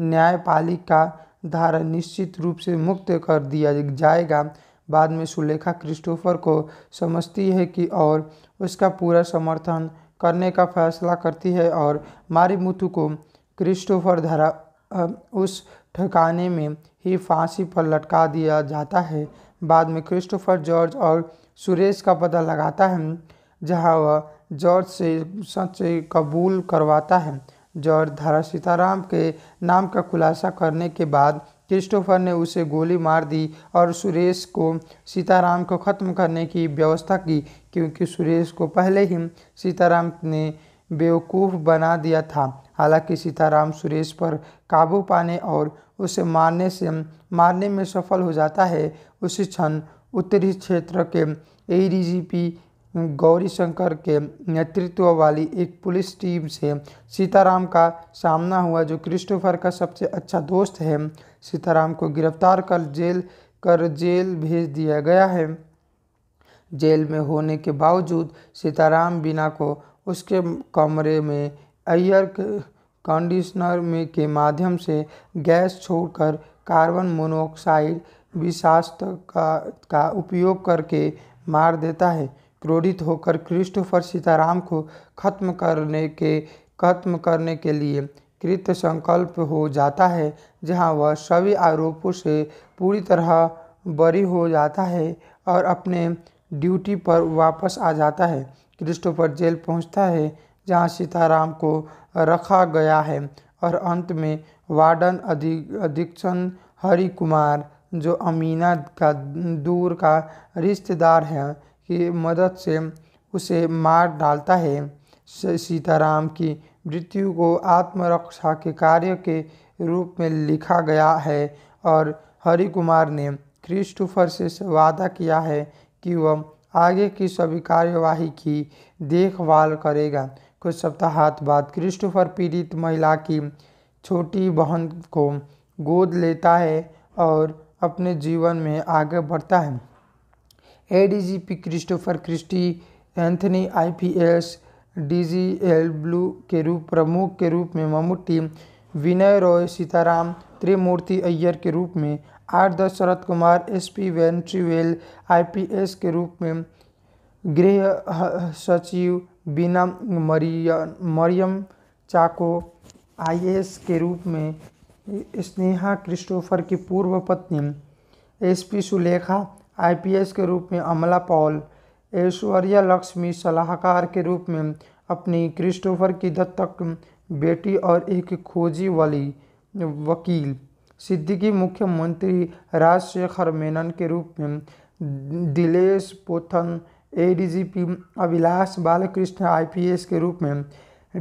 न्यायपालिका धारा निश्चित रूप से मुक्त कर दिया जाएगा बाद में सुलेखा क्रिस्टोफर को समझती है कि और उसका पूरा समर्थन करने का फैसला करती है और मारीमुथु को क्रिस्टोफर धारा उस ठिकाने में ही फांसी पर लटका दिया जाता है बाद में क्रिस्टोफर जॉर्ज और सुरेश का पता लगाता है जहां वह जॉर्ज से सच कबूल करवाता है जॉर्ज धारा सीताराम के नाम का खुलासा करने के बाद क्रिस्टोफर ने उसे गोली मार दी और सुरेश को सीताराम को ख़त्म करने की व्यवस्था की क्योंकि सुरेश को पहले ही सीताराम ने बेवकूफ़ बना दिया था हालांकि सीताराम सुरेश पर काबू पाने और उसे मारने से मारने में सफल हो जाता है उसी क्षण उत्तरी क्षेत्र के पी गौरी शंकर के नेतृत्व वाली एक पुलिस टीम से सीताराम का सामना हुआ जो क्रिस्टोफर का सबसे अच्छा दोस्त है सीताराम को गिरफ्तार कर जेल कर जेल भेज दिया गया है जेल में होने के बावजूद सीताराम बिना को उसके कमरे में एयर कंडीशनर में के माध्यम से गैस छोड़कर कार्बन मोनोऑक्साइड विषास्त का, का उपयोग करके मार देता है क्रोधित होकर क्रिस्टोफर सीताराम को खत्म करने के खत्म करने के लिए कृत संकल्प हो जाता है जहां वह सभी आरोपों से पूरी तरह बरी हो जाता है और अपने ड्यूटी पर वापस आ जाता है क्रिस्टोफर जेल पहुंचता है जहां सीताराम को रखा गया है और अंत में वार्डन अधीक्षण हरि कुमार जो अमीना का दूर का रिश्तेदार है की मदद से उसे मार डालता है सीताराम की मृत्यु को आत्मरक्षा के कार्य के रूप में लिखा गया है और हरि कुमार ने क्रिस्टोफर से वादा किया है कि वह आगे की सभी कार्यवाही की देखभाल करेगा कुछ सप्ताह बाद क्रिस्टोफर पीड़ित महिला की छोटी बहन को गोद लेता है और अपने जीवन में आगे बढ़ता है ADGP Christopher Christy Anthony IPS डीजीएल blue के रूप प्रमुख के रूप में मम्मूटी विनय रॉय सीताराम त्रिमूर्ति अय्यर के रूप में आर दस शरद Kumar S P Vetrivel S के रूप में गृह सचिव बीना मरियम मरियम चाको एस के रूप में स्नेहा क्रिस्टोफर की पूर्व पत्नी एसपी सुलेखा आईपीएस के रूप में अमला पॉल ऐश्वर्या लक्ष्मी सलाहकार के रूप में अपनी क्रिस्टोफर की दत्तक बेटी और एक खोजी वाली वकील सिद्दीकी मुख्यमंत्री राजशेखर मेनन के रूप में दिलेश पोथन एडीजीपी अभिलाष बालकृष्ण आईपीएस के रूप में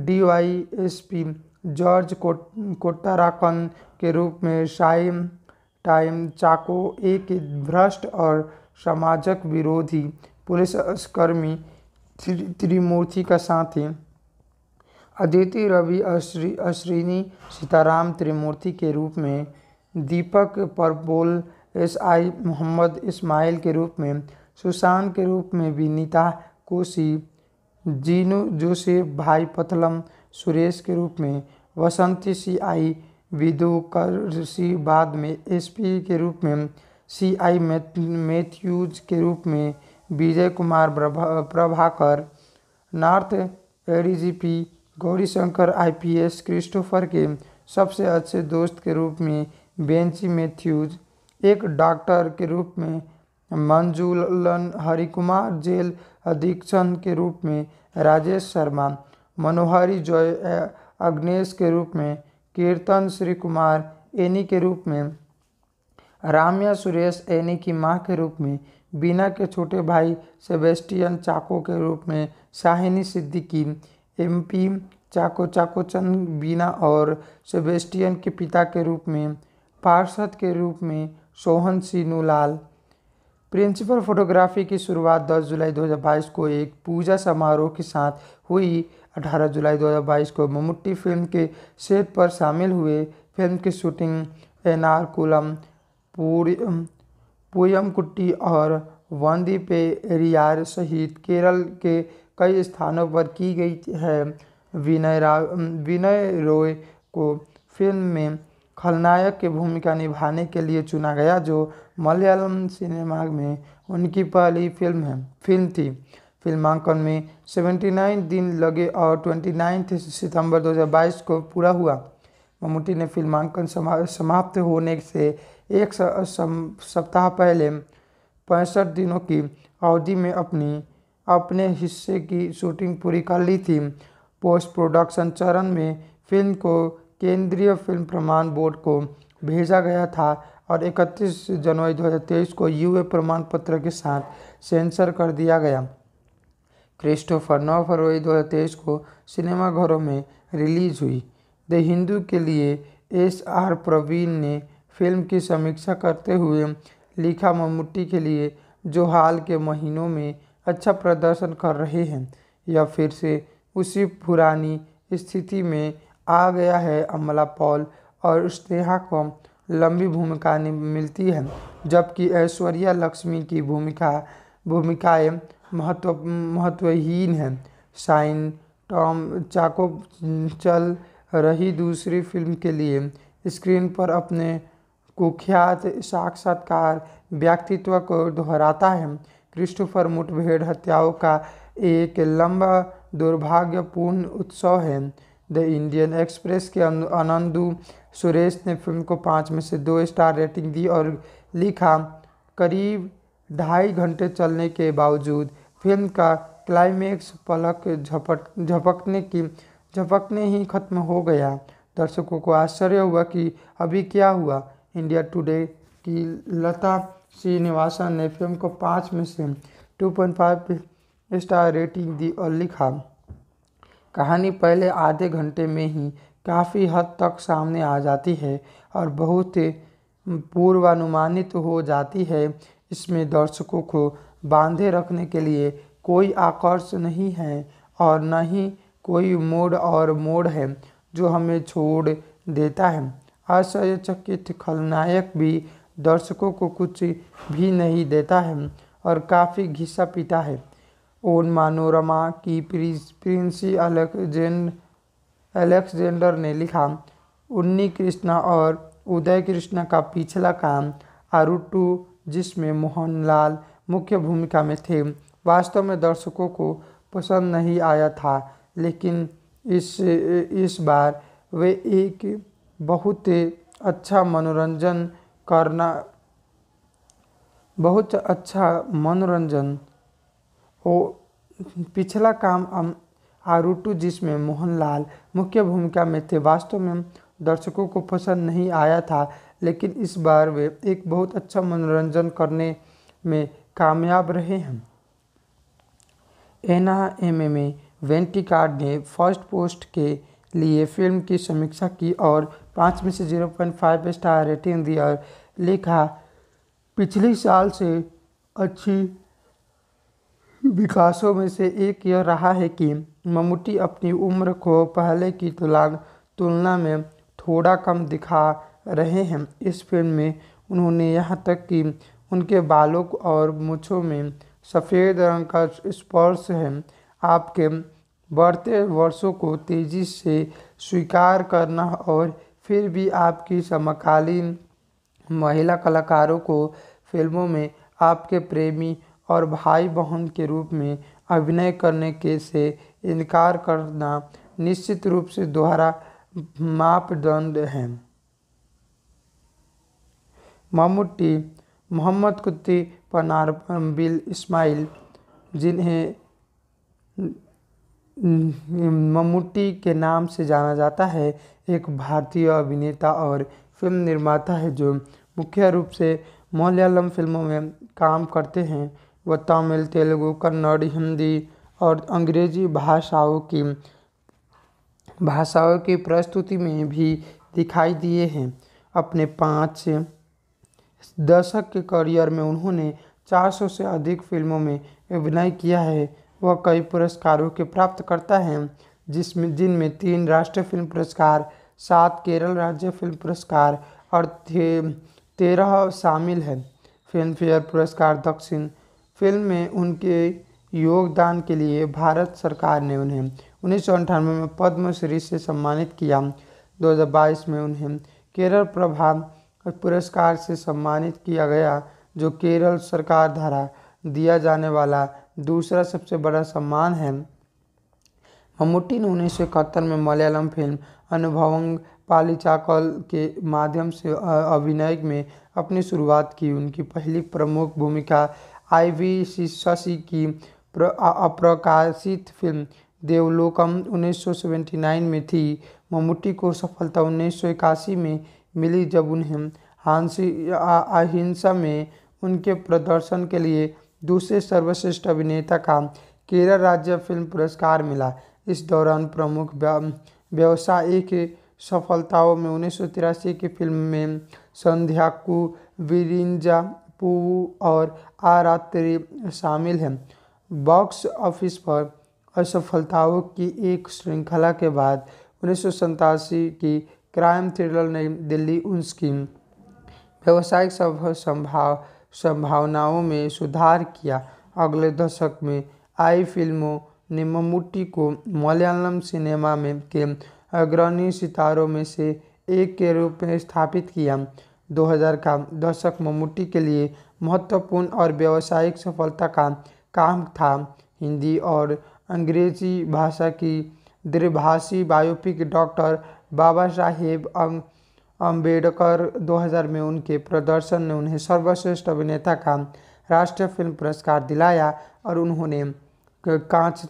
डीवाईएसपी जॉर्ज कोट कोट्टाराकन के रूप में शाइम टाइम चाको एक भ्रष्ट और सामाजिक विरोधी पुलिसकर्मी त्रिमूर्ति का साथी अदिति रवि अश्विनी सीताराम त्रिमूर्ति के रूप में दीपक परबोल एस आई मोहम्मद इस्माइल के रूप में सुशांत के रूप में विनीता कोशी जीनू जोसेफ भाई पथलम सुरेश के रूप में वसंती सी आई विदोकरसी बाद में एसपी के रूप में सीआई मैथ्यूज के रूप में Vijay Kumar Prabhakar north ADGP Gaurishankar IPS Christopher के सबसे अच्छे दोस्त के रूप में बेंची मैथ्यूज एक डॉक्टर के रूप में मंजूलन हरिकुमार जेल अधीक्षण के रूप में राजेश शर्मा मनोहरी जॉय अग्नेश के रूप में कीर्तन श्री कुमार एनी के रूप में राम्या सुरेश एनी की माँ के रूप में बीना के छोटे भाई सेबेस्टियन चाको के रूप में शाहिनी सिद्दीकी एमपी चाको चाको चंद बीना और सेबेस्टियन के पिता के रूप में पार्षद के रूप में सोहन सीनू लाल प्रिंसिपल फोटोग्राफी की शुरुआत 10 जुलाई 2022 को एक पूजा समारोह के साथ हुई 18 जुलाई 2022 को मम्मूटी फिल्म के सेट पर शामिल हुए फिल्म की शूटिंग एनारकुलम पुयमकुट्टी और वंदी पे रियार सहित केरल के कई स्थानों पर की गई है विनय रा विनय रॉय को फिल्म में खलनायक की भूमिका निभाने के लिए चुना गया जो मलयालम सिनेमा में उनकी पहली फिल्म है फिल्म थी फिल्मांकन में 79 दिन लगे और ट्वेंटी नाइन्थ सितंबर 2022 को पूरा हुआ ममूटी ने फिल्मांकन समा, समाप्त होने से एक सप्ताह पहले पैंसठ दिनों की अवधि में अपनी अपने हिस्से की शूटिंग पूरी कर ली थी पोस्ट प्रोडक्शन चरण में फिल्म को केंद्रीय फिल्म प्रमाण बोर्ड को भेजा गया था और 31 जनवरी 2023 को यूए प्रमाण पत्र के साथ सेंसर कर दिया गया क्रिस्टोफर 9 फरवरी 2023 को सिनेमाघरों में रिलीज हुई द हिंदू के लिए एस आर प्रवीण ने फिल्म की समीक्षा करते हुए लिखा मम्मूटी के लिए जो हाल के महीनों में अच्छा प्रदर्शन कर रहे हैं या फिर से उसी पुरानी स्थिति में आ गया है अमला पॉल और स्नेहा को लंबी भूमिका मिलती है जबकि ऐश्वर्या लक्ष्मी की भूमिका भूमिकाएं महत्व महत्वहीन हैं साइन टॉम चाको चल रही दूसरी फिल्म के लिए स्क्रीन पर अपने कुख्यात साक्षात्कार व्यक्तित्व को दोहराता है क्रिस्टोफर मुठभेड़ हत्याओं का एक लंबा दुर्भाग्यपूर्ण उत्सव है द इंडियन एक्सप्रेस के आनंदू सुरेश ने फिल्म को पाँच में से दो स्टार रेटिंग दी और लिखा करीब ढाई घंटे चलने के बावजूद फिल्म का क्लाइमेक्स पलक झपट झपकने की झपकने ही खत्म हो गया दर्शकों को आश्चर्य हुआ कि अभी क्या हुआ इंडिया टुडे की लता श्रीनिवासन ने फिल्म को पाँच में से two point five star rating दी और लिखा कहानी पहले आधे घंटे में ही काफ़ी हद तक सामने आ जाती है और बहुत पूर्वानुमानित हो जाती है इसमें दर्शकों को बांधे रखने के लिए कोई आकर्ष नहीं है और न ही कोई मोड़ और मोड़ है जो हमें छोड़ देता है आश्चर्यचकित खलनायक भी दर्शकों को कुछ भी नहीं देता है और काफ़ी घिसा पीता है और मानोरमा की प्रिंसी अलेक्जेंड अलेक्जेंडर ने लिखा उन्नी कृष्णा और उदय कृष्णा का पिछला काम आरुटू जिसमें मोहनलाल मुख्य भूमिका में थे वास्तव में दर्शकों को पसंद नहीं आया था लेकिन इस इस बार वे एक बहुत अच्छा मनोरंजन करना बहुत अच्छा मनोरंजन हो पिछला काम आरूटू जिसमें मोहनलाल मुख्य भूमिका में थे वास्तव में दर्शकों को पसंद नहीं आया था लेकिन इस बार वे एक बहुत अच्छा मनोरंजन करने में कामयाब रहे हैं Anna M M Vetticad ने फर्स्ट पोस्ट के लिए फिल्म की समीक्षा की और पाँच में से zero point five star rating दी और लिखा पिछले साल से अच्छी विकासों में से एक यह रहा है कि ममूटी अपनी उम्र को पहले की तुला तुलना में थोड़ा कम दिखा रहे हैं इस फिल्म में उन्होंने यहाँ तक कि उनके बालों और मूछों में सफ़ेद रंग का स्पर्श है आपके बढ़ते वर्षों को तेज़ी से स्वीकार करना और फिर भी आपकी समकालीन महिला कलाकारों को फिल्मों में आपके प्रेमी और भाई बहन के रूप में अभिनय करने के से इनकार करना निश्चित रूप से दोहरा मापदंड है मामुट्टी मोहम्मद कुत्ती पनार बिल इस्माइल जिन्हें ममूटी के नाम से जाना जाता है एक भारतीय अभिनेता और फिल्म निर्माता है जो मुख्य रूप से मलयालम फिल्मों में काम करते हैं व तमिल तेलुगु कन्नड़ हिंदी और अंग्रेजी भाषाओं की भाषाओं की प्रस्तुति में भी दिखाई दिए हैं अपने पाँच दशक के करियर में उन्होंने 400 से अधिक फिल्मों में अभिनय किया है वह कई पुरस्कारों के प्राप्त करता है जिसमें जिनमें तीन राष्ट्रीय फिल्म पुरस्कार सात केरल राज्य फिल्म पुरस्कार और थे तेरह शामिल हैं फिल्म फेयर पुरस्कार दक्षिण फिल्म में उनके योगदान के लिए भारत सरकार ने उन्हें उन्नीस में पद्मश्री से सम्मानित किया 2022 में उन्हें केरल प्रभाव पुरस्कार से सम्मानित किया गया जो केरल सरकार द्वारा दिया जाने वाला दूसरा सबसे बड़ा सम्मान है मम्मूटी ने उन्नीस में मलयालम फिल्म अनुभवंग पालीचाकल के माध्यम से अभिनय में अपनी शुरुआत की उनकी पहली प्रमुख भूमिका आईवी शिशि की अप्रकाशित फिल्म देवलोकम 1979 में थी मम्मी को सफलता उन्नीस में मिली जब उन्हें हांसी अहिंसा में उनके प्रदर्शन के लिए दूसरे सर्वश्रेष्ठ अभिनेता का केरल राज्य फिल्म पुरस्कार मिला इस दौरान प्रमुख व्यवसायिक सफलताओं में उन्नीस की फिल्म में संध्याकू वीरिंजा पू और आरात्रि शामिल हैं बॉक्स ऑफिस पर असफलताओं की एक श्रृंखला के बाद उन्नीस की क्राइम थ्रिलर ने दिल्ली उन्स की व्यावसायिक संभाव संभावनाओं में सुधार किया अगले दशक में आई फिल्मों ने ममूटी को मलयालम सिनेमा में के अग्रणी सितारों में से एक के रूप में स्थापित किया 2000 का दशक ममूटी के लिए महत्वपूर्ण और व्यावसायिक सफलता का काम था हिंदी और अंग्रेजी भाषा की द्विभाषी बायोपिक डॉक्टर बाबा साहेब अम्बेडकर अं-, 2000 में उनके प्रदर्शन ने उन्हें सर्वश्रेष्ठ अभिनेता का राष्ट्रीय फिल्म पुरस्कार दिलाया और उन्होंने कांच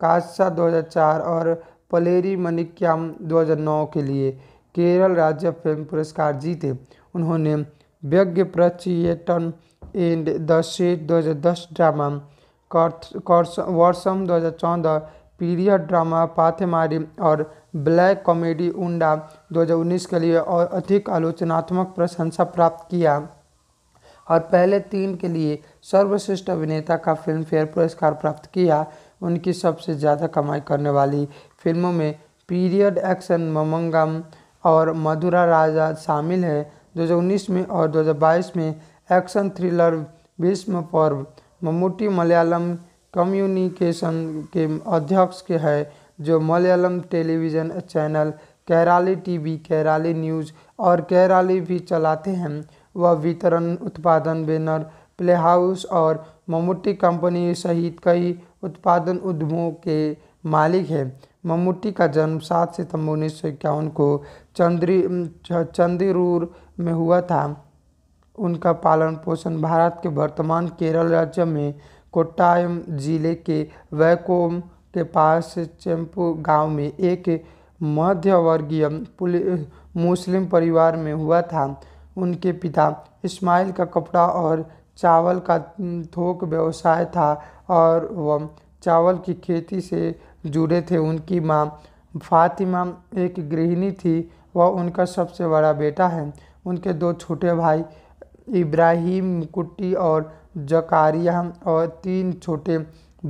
कांचा 2004 और पलेरी मनिक्याम 2009 के लिए केरल राज्य फिल्म पुरस्कार जीते उन्होंने व्यज्ञ Pranchiyettan and the saint 2010 drama वर्षम 2014 पीरियड ड्रामा पाथेमारी और ब्लैक कॉमेडी उंडा 2019 के लिए और अधिक आलोचनात्मक प्रशंसा प्राप्त किया और पहले तीन के लिए सर्वश्रेष्ठ अभिनेता का फिल्म फेयर पुरस्कार प्राप्त किया उनकी सबसे ज़्यादा कमाई करने वाली फिल्मों में पीरियड एक्शन ममंगम और मधुरा राजा शामिल है 2019 में और 2022 में एक्शन थ्रिलर भीष्म पर्व मम्मूटी मलयालम कम्युनिकेशन के अध्यक्ष के है जो Malayalam television channel Kairali TV Kairali news और कैराली भी चलाते हैं वह वितरण उत्पादन बैनर प्ले हाउस और मम्मूटी कंपनी सहित कई उत्पादन उद्यमों के मालिक है मम्मूटी का जन्म सात सितंबर उन्नीस को चंद्री चंदीरूर में हुआ था उनका पालन पोषण भारत के वर्तमान केरल राज्य में कोट्टायम जिले के वैकोम के पास चेम्पू गांव में एक मध्यवर्गीय मुस्लिम परिवार में हुआ था उनके पिता इस्माइल का कपड़ा और चावल का थोक व्यवसाय था और वह चावल की खेती से जुड़े थे उनकी माँ फातिमा एक गृहिणी थी वह उनका सबसे बड़ा बेटा है उनके दो छोटे भाई इब्राहिम कुट्टी और जकारिया और तीन छोटे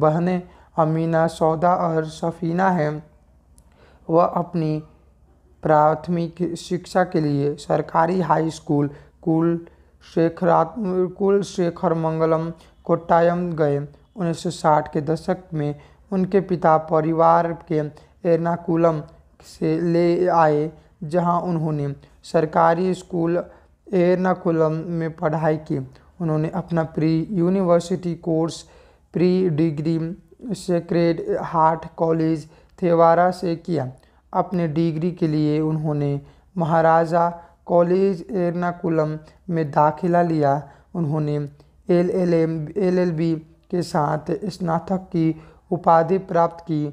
बहनें अमीना सौदा और सफ़ीना हैं वह अपनी प्राथमिक शिक्षा के लिए सरकारी हाई स्कूल कुल शेखरा कुल शेखर मंगलम कोट्टायम गए 1960 के दशक में उनके पिता परिवार के एर्नाकुलम से ले आए जहां उन्होंने सरकारी स्कूल एर्नाकुलम में पढ़ाई की उन्होंने अपना pre university course pre degree sacred heart college Thevara से किया अपने डिग्री के लिए उन्होंने महाराजा कॉलेज एर्नाकुलम में दाखिला लिया उन्होंने L L M L L B के साथ स्नातक की उपाधि प्राप्त की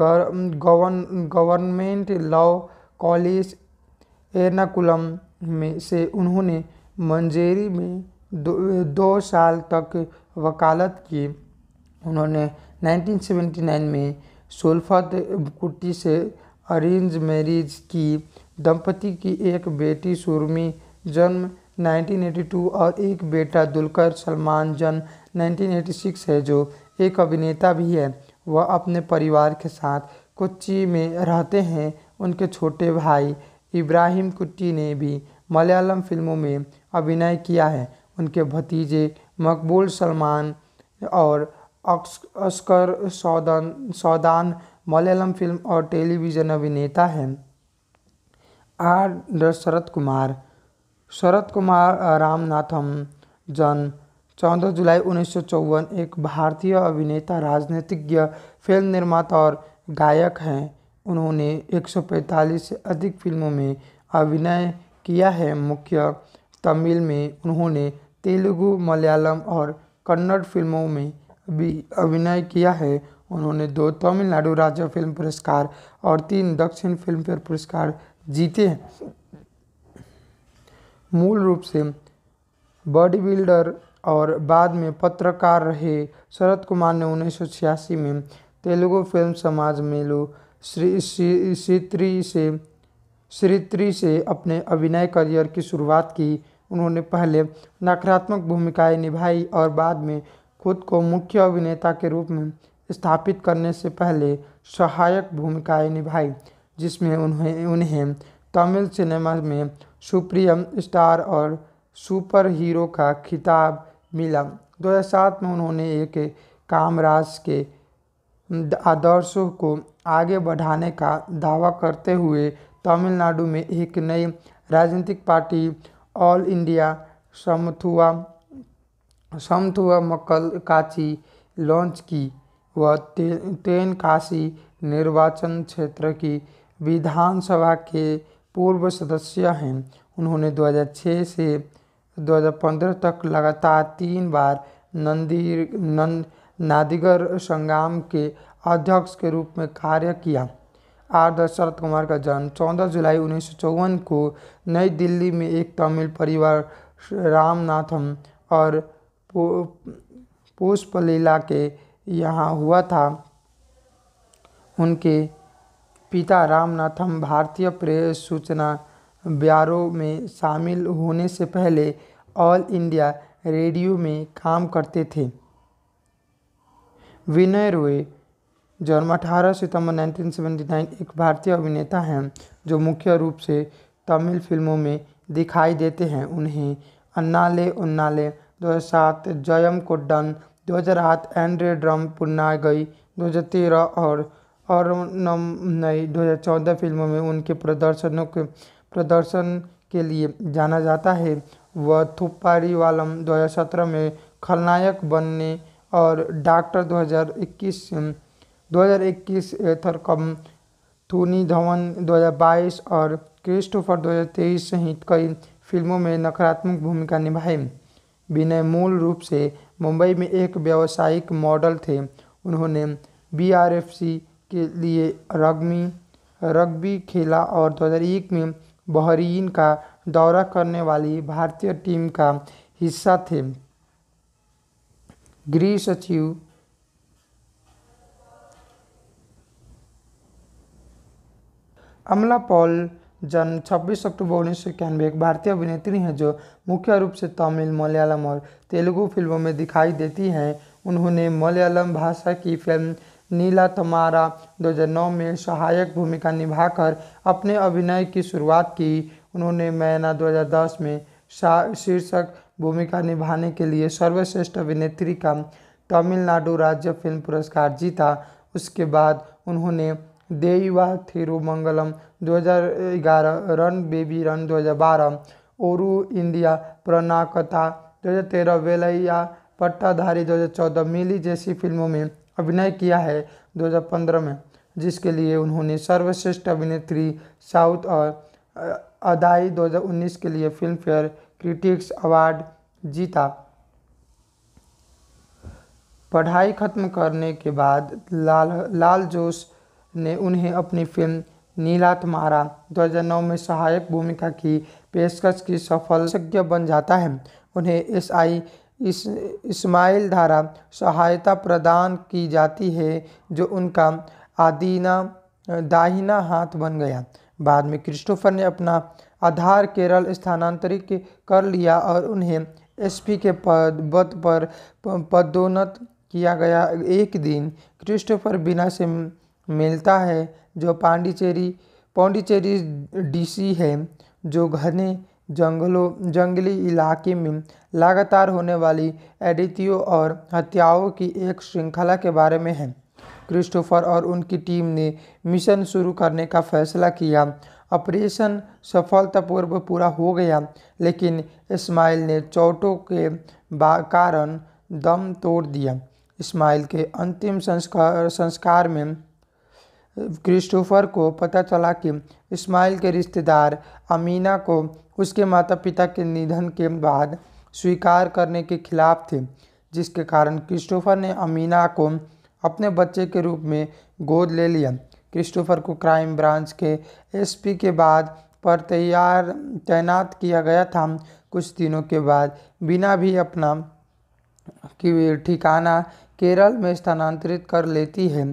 govern government law college Ernakulam में से उन्होंने मंजेरी में दो, दो साल तक वकालत की उन्होंने 1979 में सुल्फत कुट्टी से अरेंज मैरिज की दंपति की एक बेटी सुरमी जन्म 1982 और एक बेटा दुलकर सलमान जन्म 1986 है जो एक अभिनेता भी है वह अपने परिवार के साथ कोच्चि में रहते हैं उनके छोटे भाई इब्राहिम कुट्टी ने भी मलयालम फिल्मों में अभिनय किया है उनके भतीजे मकबूल सलमान और अस्कर सौदान सौदान मलयालम फिल्म और टेलीविज़न अभिनेता हैं आर शरद कुमार शरद कुमार रामनाथम जन्म चौदह जुलाई उन्नीस एक भारतीय अभिनेता राजनीतिज्ञ फिल्म निर्माता और गायक हैं उन्होंने 145 से अधिक फिल्मों में अभिनय किया है मुख्य तमिल में उन्होंने तेलुगु मलयालम और कन्नड़ फिल्मों में भी अभिनय किया है उन्होंने दो तमिलनाडु राज्य फिल्म पुरस्कार और तीन दक्षिण फिल्म फेयर पुरस्कार जीते हैं मूल रूप से बॉडी बिल्डर और बाद में पत्रकार रहे शरद कुमार ने उन्नीस में तेलुगु फिल्म समाज मेलू श्री श्री श्रीत्री से श्रीत्री से अपने अभिनय करियर की शुरुआत की उन्होंने पहले नकारात्मक भूमिकाएं निभाई और बाद में खुद को मुख्य अभिनेता के रूप में स्थापित करने से पहले सहायक भूमिकाएं निभाई जिसमें उन्हें उन्हें तमिल सिनेमा में सुप्रियम स्टार और सुपर हीरो का खिताब मिला 2007 में उन्होंने एक कामराज के आदर्शों को आगे बढ़ाने का दावा करते हुए तमिलनाडु में एक नई राजनीतिक party all India Samathuva Samathuva Makkal Katchi launch की वह ते, तेन काशी निर्वाचन क्षेत्र की विधानसभा के पूर्व सदस्य हैं उन्होंने 2006 से 2015 तक लगातार तीन बार नंदी नंद नादिगर संग्राम के अध्यक्ष के रूप में कार्य किया आर शरद कुमार का जन्म चौदह जुलाई उन्नीस को नई दिल्ली में एक तमिल परिवार रामनाथम और पुष्पलीला के यहाँ हुआ था उनके पिता रामनाथम भारतीय प्रेस सूचना ब्यारो में शामिल होने से पहले ऑल इंडिया रेडियो में काम करते थे विनय रोय जन्म अठारह सितंबर 1979 एक भारतीय अभिनेता हैं जो मुख्य रूप से तमिल फिल्मों में दिखाई देते हैं उन्हें अन्नाले उन्नाले 2007 जयम कोड्डन 2008 एंड्रे ड्रम पुन्नागई 2013 और और नई 2014 फिल्मों में उनके प्रदर्शनों के प्रदर्शन के लिए जाना जाता है वह हज़ार 2017 में खलनायक बनने और डॉक्टर 2021 2021 एथर कम थूनी धवन 2022 और क्रिस्टोफर 2023 सहित कई फिल्मों में नकारात्मक भूमिका निभाई विनय मूल रूप से मुंबई में एक व्यावसायिक मॉडल थे उन्होंने बीआरएफसी के लिए रग्बी रग्बी खेला और 2001 में बहरीन का दौरा करने वाली भारतीय टीम का हिस्सा थे agrees with you Amala Paul जन्म 26 अक्टूबर उन्नीस सौ इक्यानवे एक भारतीय अभिनेत्री हैं जो मुख्य रूप से तमिल मलयालम और तेलुगु फिल्मों में दिखाई देती हैं उन्होंने मलयालम भाषा की फिल्म नीला तमारा 2009 में सहायक भूमिका निभाकर अपने अभिनय की शुरुआत की उन्होंने मैना 2010 में शीर्षक भूमिका निभाने के लिए सर्वश्रेष्ठ अभिनेत्री का तमिलनाडु राज्य फिल्म पुरस्कार जीता उसके बाद उन्होंने Deva Thirumangalam 2011 run baby run 2012 Oru India Pranayakatha 2013 वेलैया पट्टाधारी 2014 मिली जैसी फिल्मों में अभिनय किया है 2015 में जिसके लिए उन्होंने सर्वश्रेष्ठ अभिनेत्री साउथ और अदाई 2019 के लिए फिल्म फेयर क्रिटिक्स अवार्ड जीता पढ़ाई खत्म करने के बाद लाल लाल जोश ने उन्हें अपनी फिल्म नीला तुम्हारा 2009 में सहायक भूमिका की पेशकश की सफल सज्ञ बन जाता है उन्हें एस आई इस इस्माइल धारा सहायता प्रदान की जाती है जो उनका आदीना दाहिना हाथ बन गया बाद में क्रिस्टोफर ने अपना आधार केरल स्थानांतरित कर लिया और उन्हें एसपी के पद पद पर पदोन्नत किया गया एक दिन क्रिस्टोफर बिना से मिलता है जो पांडिचेरी पांडिचेरी डीसी है जो घने जंगलों जंगली इलाके में लगातार होने वाली एडितियों और हत्याओं की एक श्रृंखला के बारे में है क्रिस्टोफर और उनकी टीम ने मिशन शुरू करने का फैसला किया ऑपरेशन सफलतापूर्वक पूरा हो गया लेकिन इस्माइल ने चोटों के कारण दम तोड़ दिया इस्माइल के अंतिम संस्कार संस्कार में क्रिस्टोफर को पता चला कि इस्माइल के रिश्तेदार अमीना को उसके माता पिता के निधन के बाद स्वीकार करने के खिलाफ थे जिसके कारण क्रिस्टोफर ने अमीना को अपने बच्चे के रूप में गोद ले लिया क्रिस्टोफर को क्राइम ब्रांच के एसपी के बाद पर तैयार तैनात किया गया था कुछ दिनों के बाद बिना भी अपना ठिकाना केरल में स्थानांतरित कर लेती है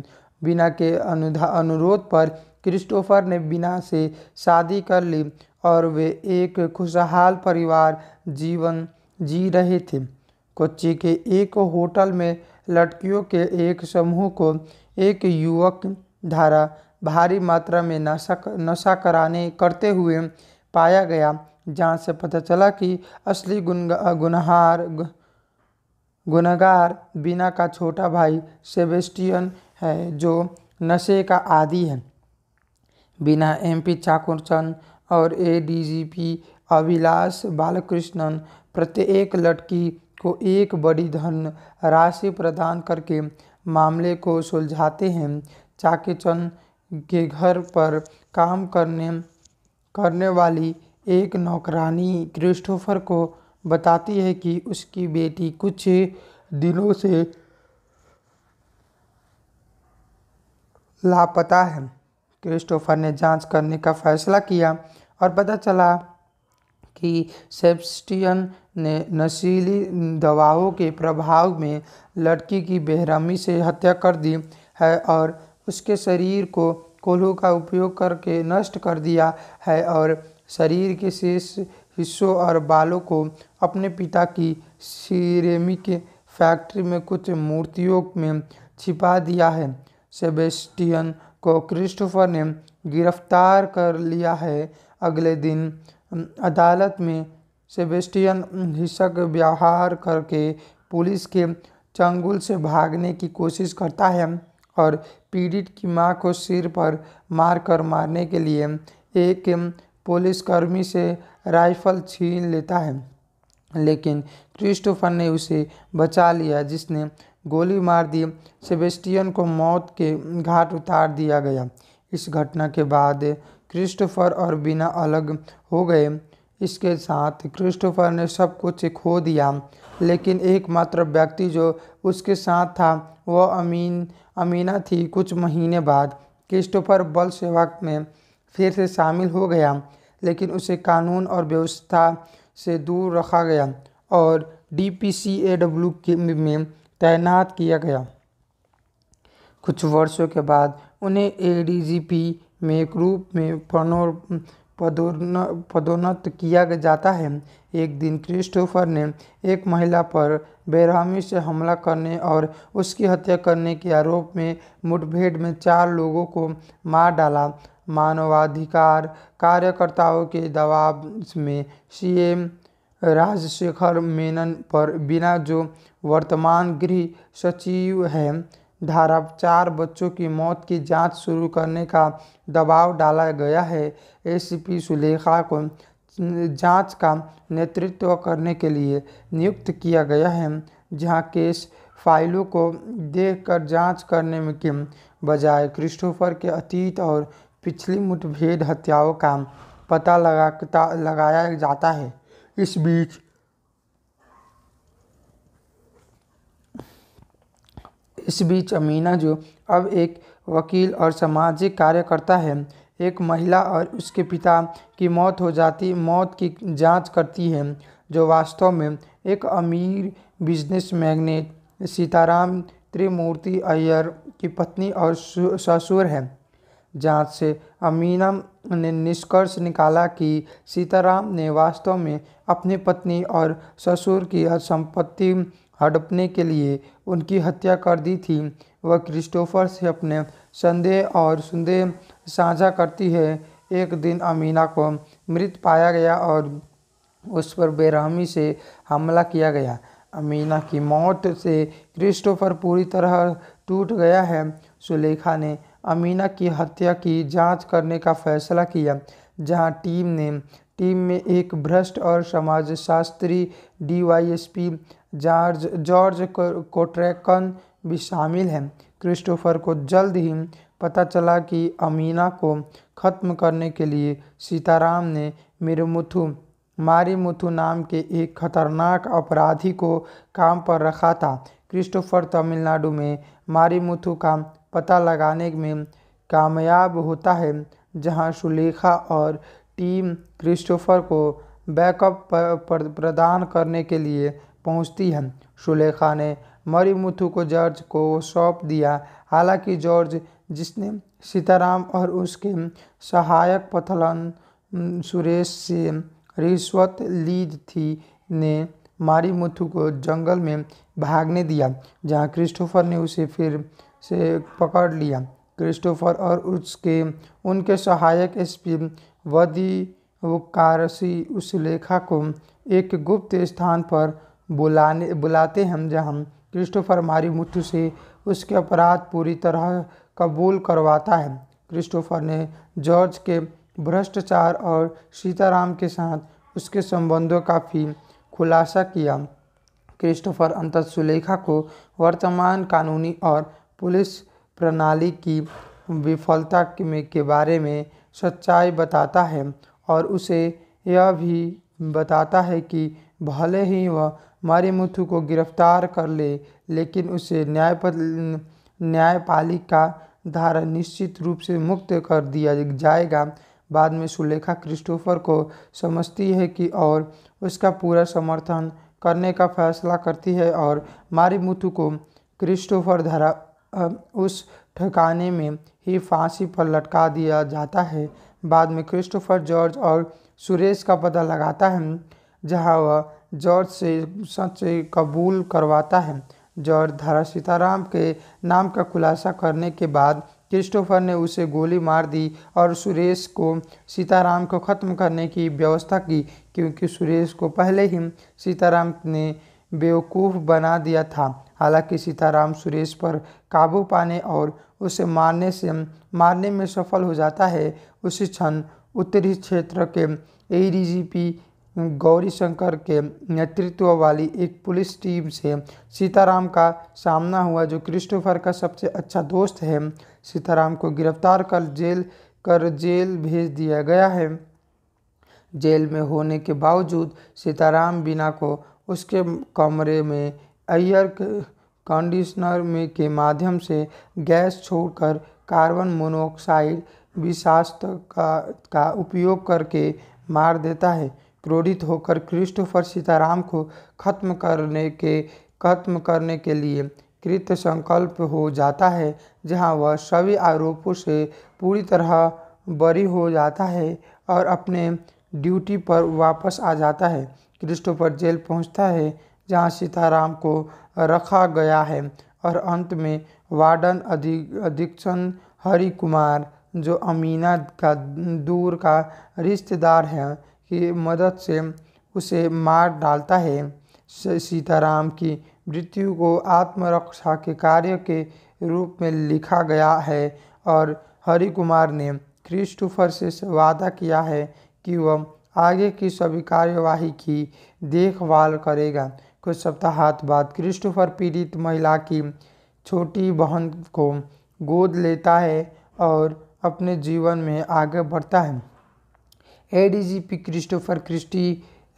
बिना के अनुधा अनुरोध पर क्रिस्टोफर ने बिना से शादी कर ली और वे एक खुशहाल परिवार जीवन जी रहे थे कोच्चि के एक होटल में लड़कियों के एक समूह को एक युवक धारा भारी मात्रा में नशा नशा कराने करते हुए पाया गया जहाँ से पता चला कि असली गुन गुनहार गुनागार गुनहगार बीना का छोटा भाई सेबेस्टियन है जो नशे का आदि है बिना एमपी चाकुरचंद और एडीजीपी अविलास बालकृष्णन प्रत्येक लड़की को एक बड़ी धन राशि प्रदान करके मामले को सुलझाते हैं चाकेचन के घर पर काम करने करने वाली एक नौकरानी क्रिस्टोफर को बताती है कि उसकी बेटी कुछ दिनों से लापता है क्रिस्टोफर ने जांच करने का फैसला किया और पता चला कि सेबस्टियन ने नशीली दवाओं के प्रभाव में लड़की की बेहरमी से हत्या कर दी है और उसके शरीर को कोल्हू का उपयोग करके नष्ट कर दिया है और शरीर के शेष हिस्सों और बालों को अपने पिता की सिरेमिक फैक्ट्री में कुछ मूर्तियों में छिपा दिया है सेबेस्टियन को क्रिस्टोफर ने गिरफ्तार कर लिया है अगले दिन अदालत में सेबेस्टियन हिस्सक व्यवहार करके पुलिस के चंगुल से भागने की कोशिश करता है और पीड़ित की मां को सिर पर मार कर मारने के लिए एक पुलिसकर्मी से राइफल छीन लेता है लेकिन क्रिस्टोफर ने उसे बचा लिया जिसने गोली मार दी सेबेस्टियन को मौत के घाट उतार दिया गया इस घटना के बाद क्रिस्टोफर और बिना अलग हो गए इसके साथ क्रिस्टोफर ने सब कुछ खो दिया लेकिन एकमात्र व्यक्ति जो उसके साथ था वह अमीन अमीना थी कुछ महीने बाद क्रिस्टोफर बल सेवा में फिर से शामिल हो गया लेकिन उसे कानून और व्यवस्था से दूर रखा गया और D P C A W में तैनात किया गया कुछ वर्षों के बाद उन्हें ए डी जी पी में रूप में पदोन्नत किया जाता है एक दिन क्रिस्टोफर ने एक महिला पर बेरहमी से हमला करने और उसकी हत्या करने के आरोप में मुठभेड़ में चार लोगों को मार डाला मानवाधिकार कार्यकर्ताओं के दबाव में सीएम राजशेखर मेनन पर बिना जो वर्तमान गृह सचिव है धारा चार बच्चों की मौत की जांच शुरू करने का दबाव डाला गया है एसीपी सुलेखा को जांच का नेतृत्व करने के लिए नियुक्त किया गया है जहां केस फाइलों को देखकर जांच करने में के बजाय क्रिस्टोफर के अतीत और पिछली मुठभेड़ हत्याओं का पता लगाता लगाया जाता है इस बीच इस बीच अमीना जो अब एक वकील और सामाजिक कार्यकर्ता है एक महिला और उसके पिता की मौत हो जाती मौत की जांच करती है जो वास्तव में एक अमीर बिजनेस मैग्नेट सीताराम त्रिमूर्ति अय्यर की पत्नी और ससुर हैं जांच से अमीना ने निष्कर्ष निकाला कि सीताराम ने वास्तव में अपनी पत्नी और ससुर की संपत्ति हड़पने के लिए उनकी हत्या कर दी थी वह क्रिस्टोफर से अपने संदेह और संदेह साझा करती है एक दिन अमीना को मृत पाया गया और उस पर बेरहमी से हमला किया गया अमीना की मौत से क्रिस्टोफर पूरी तरह टूट गया है सुलेखा ने अमीना की हत्या की जांच करने का फैसला किया जहां टीम ने टीम में एक भ्रष्ट और समाजशास्त्री डीवाईएसपी जॉर्ज जॉर्ज कोट्रैकन भी शामिल हैं क्रिस्टोफर को जल्द ही पता चला कि अमीना को ख़त्म करने के लिए सीताराम ने मिरमुथु मारीमुथु नाम के एक खतरनाक अपराधी को काम पर रखा था क्रिस्टोफर तमिलनाडु में मारीमुथु का पता लगाने में कामयाब होता है जहां सुलेखा और टीम क्रिस्टोफर को बैकअप प्रदान करने के लिए पहुंचती है सुलेखा ने मरीमुथु को जॉर्ज को सौंप दिया हालांकि जॉर्ज जिसने सीताराम और उसके सहायक पथलन सुरेश से रिश्वत ली थी ने मारी मुथु को जंगल में भागने दिया जहां क्रिस्टोफर ने उसे फिर से पकड़ लिया क्रिस्टोफर और उसके उनके सहायक एसपी वदी वकारसी उस लेखा को एक गुप्त स्थान पर बुलाने बुलाते हैं जहां क्रिस्टोफर मुथु से उसके अपराध पूरी तरह कबूल करवाता है क्रिस्टोफर ने जॉर्ज के भ्रष्टाचार और सीताराम के साथ उसके संबंधों का भी खुलासा किया क्रिस्टोफर अंत सुलेखा को वर्तमान कानूनी और पुलिस प्रणाली की विफलता के बारे में सच्चाई बताता है और उसे यह भी बताता है कि भले ही वह मारी को गिरफ्तार कर ले लेकिन उसे न्यायपाल न्यायपालिका धारा निश्चित रूप से मुक्त कर दिया जाएगा बाद में सुलेखा क्रिस्टोफर को समझती है कि और उसका पूरा समर्थन करने का फैसला करती है और मारीमुथु को क्रिस्टोफर धारा उस ठिकाने में ही फांसी पर लटका दिया जाता है बाद में क्रिस्टोफर जॉर्ज और सुरेश का पता लगाता है जहां वह जॉर्ज से सच कबूल करवाता है जॉर्ज धारा सीताराम के नाम का खुलासा करने के बाद क्रिस्टोफर ने उसे गोली मार दी और सुरेश को सीताराम को ख़त्म करने की व्यवस्था की क्योंकि सुरेश को पहले ही सीताराम ने बेवकूफ़ बना दिया था हालांकि सीताराम सुरेश पर काबू पाने और उसे मारने से मारने में सफल हो जाता है उसी क्षण उत्तरी क्षेत्र के ए गौरी शंकर के नेतृत्व वाली एक पुलिस टीम से सीताराम का सामना हुआ जो क्रिस्टोफर का सबसे अच्छा दोस्त है सीताराम को गिरफ्तार कर जेल कर जेल भेज दिया गया है जेल में होने के बावजूद सीताराम बिना को उसके कमरे में एयर कंडीशनर में के माध्यम से गैस छोड़कर कार्बन मोनोऑक्साइड विषास्त का, का उपयोग करके मार देता है क्रोधित होकर क्रिस्टोफर सीताराम को खत्म करने के खत्म करने के लिए कृत संकल्प हो जाता है जहां वह सभी आरोपों से पूरी तरह बरी हो जाता है और अपने ड्यूटी पर वापस आ जाता है क्रिस्टोफर जेल पहुंचता है जहां सीताराम को रखा गया है और अंत में वार्डन अधीक्षण हरि कुमार जो अमीना का दूर का रिश्तेदार है की मदद से उसे मार डालता है सीताराम की मृत्यु को आत्मरक्षा के कार्य के रूप में लिखा गया है और हरि कुमार ने क्रिस्टोफर से वादा किया है कि वह आगे की सभी कार्यवाही की देखभाल करेगा कुछ सप्ताह बाद क्रिस्टोफर पीड़ित महिला की छोटी बहन को गोद लेता है और अपने जीवन में आगे बढ़ता है ADGP Christopher Christy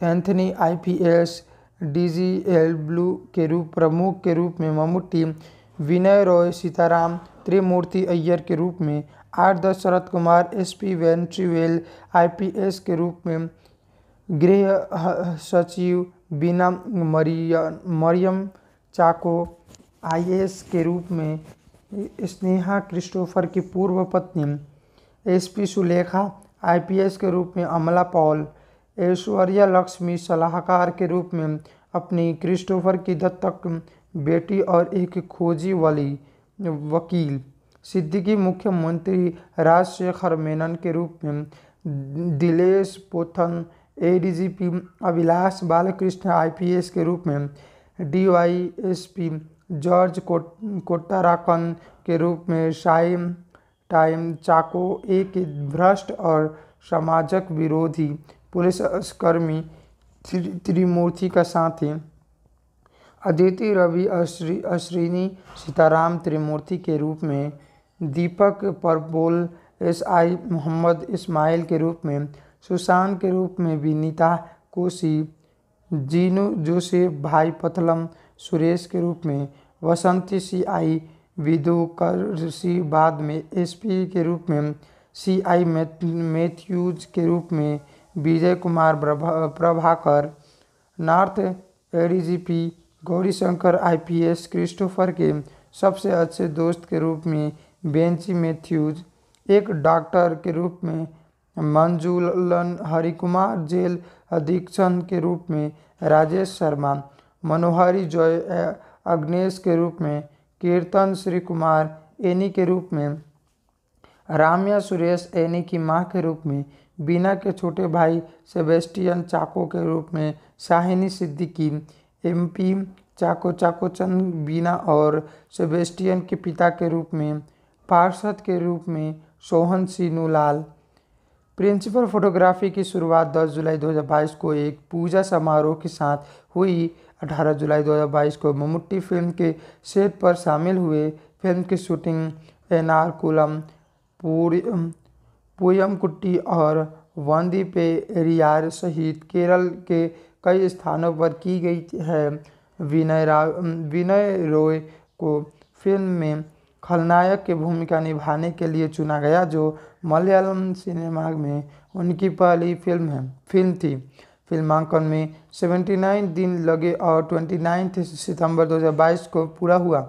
Anthony IPS डीजीएल blue के रूप प्रमुख के रूप में मम्मूटी विनय रॉय सीताराम त्रिमूर्ति अय्यर के रूप में आठ दस शरद Kumar S P Vetrivel IPS के रूप में गृह सचिव बीना मरियम मरियम चाको आईएएस के रूप में स्नेहा क्रिस्टोफर की पूर्व पत्नी एसपी सुलेखा आईपीएस के रूप में अमला पॉल ऐश्वर्या लक्ष्मी सलाहकार के रूप में अपनी क्रिस्टोफर की दत्तक बेटी और एक खोजी वाली वकील सिद्दीकी मुख्यमंत्री राजशेखर मेनन के रूप में दिलेश पोथन एडीजीपी अभिलाष बालकृष्ण आईपीएस के रूप में डीवाईएसपी जॉर्ज कोट कोटाराकन के रूप में शाइम टाइम चाको एक भ्रष्ट और सामाजिक विरोधी पुलिसकर्मी त्रिमूर्ति का साथी अदिति रवि अश्विनी सीताराम त्रिमूर्ति के रूप में दीपक परबोल एस आई मोहम्मद इस्माइल के रूप में सुशांत के रूप में विनीता कोशी जीनू जोसेफ भाई पथलम सुरेश के रूप में वसंती सी आई विदोकरसी बाद में एसपी के रूप में सीआई मैथ्यूज के रूप में Vijay Kumar Prabhakar north ADGP Gaurishankar IPS Christopher के सबसे अच्छे दोस्त के रूप में बेंची मैथ्यूज एक डॉक्टर के रूप में मंजूलन हरिकुमार जेल अधीक्षण के रूप में राजेश शर्मा मनोहरी जॉय अग्नेश के रूप में कीर्तन श्री कुमार एनी के रूप में राम्या सुरेश एनी की माँ के रूप में बीना के छोटे भाई सेबेस्टियन चाको के रूप में शाहिनी सिद्दीकी एमपी चाको चाको चंद बीना और सेबेस्टियन के पिता के रूप में पार्षद के रूप में सोहन लाल प्रिंसिपल फोटोग्राफी की शुरुआत 10 जुलाई 2022 को एक पूजा समारोह के साथ हुई 18 जुलाई 2022 को मम्मूटी फिल्म के सेट पर शामिल हुए फिल्म की शूटिंग एनारकुलम पूरी पुयमकुट्टी और वंदी पे एरियार सहित केरल के कई स्थानों पर की गई है विनय राव विनय रॉय को फिल्म में खलनायक की भूमिका निभाने के लिए चुना गया जो मलयालम सिनेमा में उनकी पहली फिल्म है फिल्म थी फिल्मांकन में 79 दिन लगे और 29 सितंबर 2022 को पूरा हुआ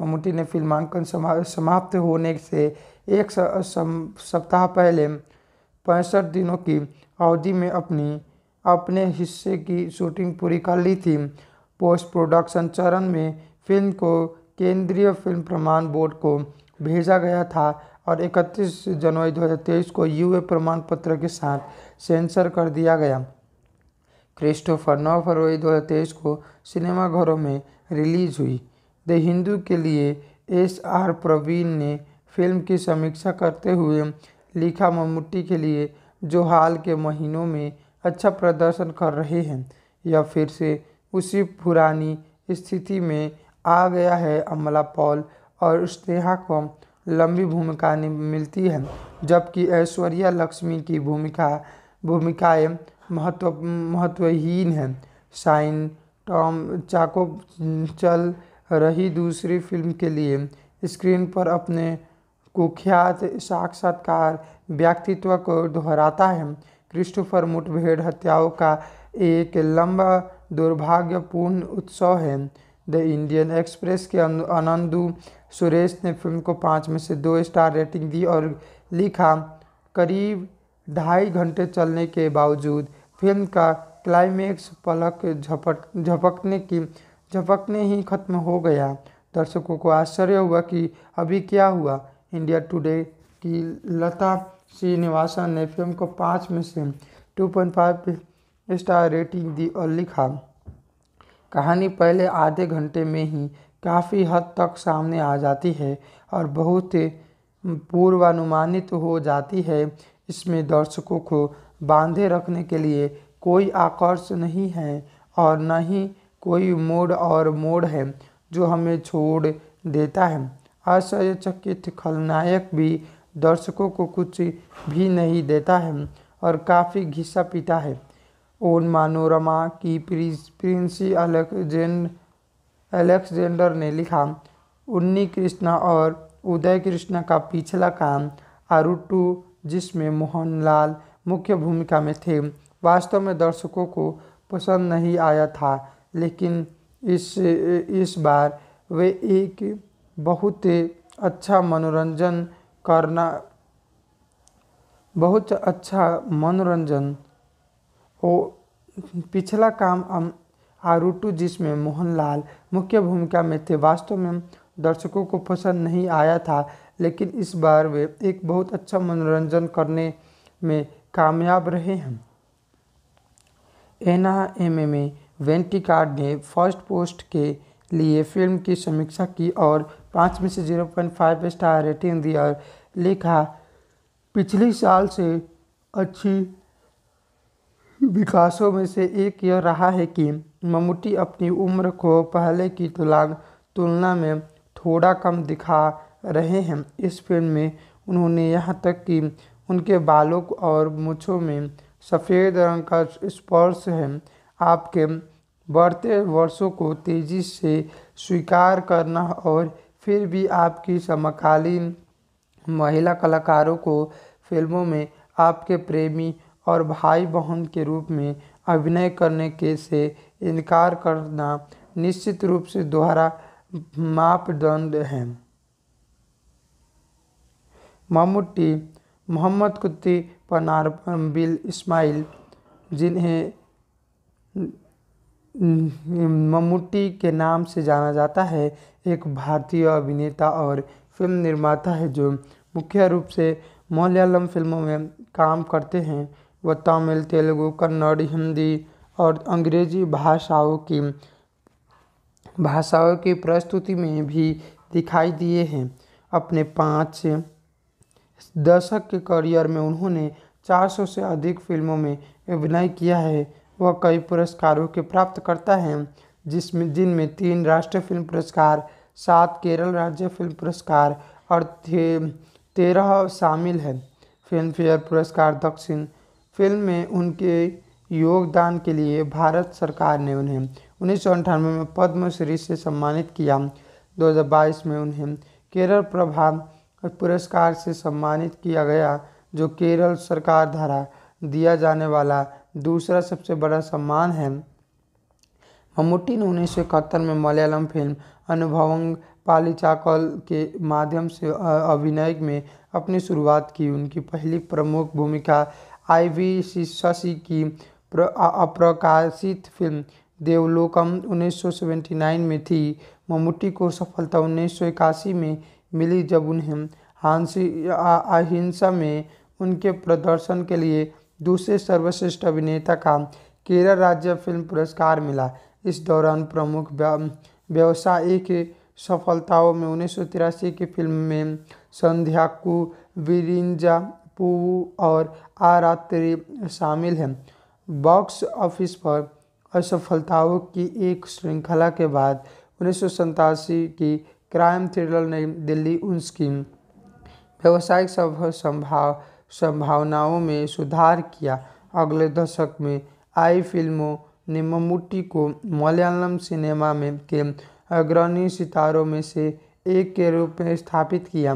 ममूटी ने फिल्मांकन समाप्त होने से एक सप्ताह पहले पैंसठ दिनों की अवधि में अपनी अपने हिस्से की शूटिंग पूरी कर ली थी पोस्ट प्रोडक्शन चरण में फिल्म को केंद्रीय फिल्म प्रमाण बोर्ड को भेजा गया था और 31 जनवरी 2023 को यूए प्रमाण पत्र के साथ सेंसर कर दिया गया क्रिस्टोफर 9 फरवरी 2023 को सिनेमाघरों में रिलीज हुई द हिंदू के लिए एस आर प्रवीण ने फिल्म की समीक्षा करते हुए लिखा मम्मूटी के लिए जो हाल के महीनों में अच्छा प्रदर्शन कर रहे हैं या फिर से उसी पुरानी स्थिति में आ गया है अमला पॉल और स्नेहा को लंबी भूमिका मिलती है जबकि ऐश्वर्या लक्ष्मी की भूमिका भूमिकाएं महत्व महत्वहीन है साइन टॉम चाको चल रही दूसरी फिल्म के लिए स्क्रीन पर अपने कुख्यात साक्षात्कार व्यक्तित्व को दोहराता है क्रिस्टोफर मुठभेड़ हत्याओं का एक लंबा दुर्भाग्यपूर्ण उत्सव है द इंडियन एक्सप्रेस के आनंदू सुरेश ने फिल्म को पाँच में से दो स्टार रेटिंग दी और लिखा करीब ढाई घंटे चलने के बावजूद फिल्म का क्लाइमैक्स पलक झपट झपकने की झपकने ही खत्म हो गया दर्शकों को आश्चर्य हुआ कि अभी क्या हुआ इंडिया टुडे की लता श्रीनिवासन ने फिल्म को पाँच में से two point five star rating दी और लिखा कहानी पहले आधे घंटे में ही काफ़ी हद तक सामने आ जाती है और बहुत पूर्वानुमानित हो जाती है इसमें दर्शकों को बांधे रखने के लिए कोई आकर्ष नहीं है और न ही कोई मोड़ और मोड़ है जो हमें छोड़ देता है आश्चर्यचकित खलनायक भी दर्शकों को कुछ भी नहीं देता है और काफ़ी घिसा पीता है ओन मानोरमा की प्रिंसी अलेक्जेंड अलेक्जेंडर ने लिखा उन्नी कृष्णा और उदय कृष्णा का पिछला काम आरूटू जिसमें मोहनलाल मुख्य भूमिका में थे वास्तव में दर्शकों को पसंद नहीं आया था लेकिन इस इस बार वे एक बहुत अच्छा मनोरंजन करना बहुत अच्छा मनोरंजन हो पिछला काम आरूटू जिसमें मोहनलाल मुख्य भूमिका में थे वास्तव में दर्शकों को पसंद नहीं आया था लेकिन इस बार वे एक बहुत अच्छा मनोरंजन करने में कामयाब रहे हैं एम एम ए वेंटिकार्ड ने फर्स्ट पोस्ट के लिए फिल्म की समीक्षा की और पाँच में से zero point five star rating दी और लिखा पिछले साल से अच्छी विकासों में से एक यह रहा है कि ममूटी अपनी उम्र को पहले की तुला तुलना में थोड़ा कम दिखा रहे हैं इस फिल्म में उन्होंने यहाँ तक कि उनके बालों और मूछों में सफ़ेद रंग का स्पर्श है आपके बढ़ते वर्षों को तेज़ी से स्वीकार करना और फिर भी आपकी समकालीन महिला कलाकारों को फिल्मों में आपके प्रेमी और भाई बहन के रूप में अभिनय करने के से इनकार करना निश्चित रूप से दोहरा मापदंड है मम्मूटी मोहम्मद कुत्ती पनार बिल इस्माइल जिन्हें ममूटी के नाम से जाना जाता है एक भारतीय अभिनेता और फिल्म निर्माता है जो मुख्य रूप से मलयालम फिल्मों में काम करते हैं वह तमिल तेलुगु कन्नड़ हिंदी और अंग्रेजी भाषाओं की भाषाओं की प्रस्तुति में भी दिखाई दिए हैं अपने पाँच दशक के करियर में उन्होंने 400 से अधिक फिल्मों में अभिनय किया है वह कई पुरस्कारों के प्राप्तकर्ता हैं जिसमें जिनमें तीन राष्ट्रीय फिल्म पुरस्कार सात केरल राज्य फिल्म पुरस्कार और थे तेरह शामिल हैं फिल्म फेयर पुरस्कार दक्षिण फिल्म में उनके योगदान के लिए भारत सरकार ने उन्हें उन्नीस में पद्मश्री से सम्मानित किया 2022 में उन्हें केरल प्रभा पुरस्कार से सम्मानित किया गया जो केरल सरकार द्वारा दिया जाने वाला दूसरा सबसे बड़ा सम्मान है मम्मूटी ने उन्नीस में मलयालम फिल्म अनुभवंग पालीचाकल के माध्यम से अभिनय में अपनी शुरुआत की उनकी पहली प्रमुख भूमिका आई वी शशि की अप्रकाशित फिल्म देवलोकम 1979 में थी मम्मूटी को सफलता उन्नीस में मिली जब उन्हें अहिंसा में उनके प्रदर्शन के लिए दूसरे सर्वश्रेष्ठ अभिनेता का केरल राज्य फिल्म पुरस्कार मिला इस दौरान प्रमुख व्यवसायिक सफलताओं में उन्नीस की फिल्म में संध्याकू विरिंजा पुवू और आरात्रि शामिल हैं बॉक्स ऑफिस पर असफलताओं की एक श्रृंखला के बाद उन्नीस की क्राइम थ्रिलर ने दिल्ली उन्स की व्यावसायिक संभाव संभावनाओं में सुधार किया अगले दशक में आई फिल्मों ने मम्मूटी को मलयालम सिनेमा में के अग्रणी सितारों में से एक के रूप में स्थापित किया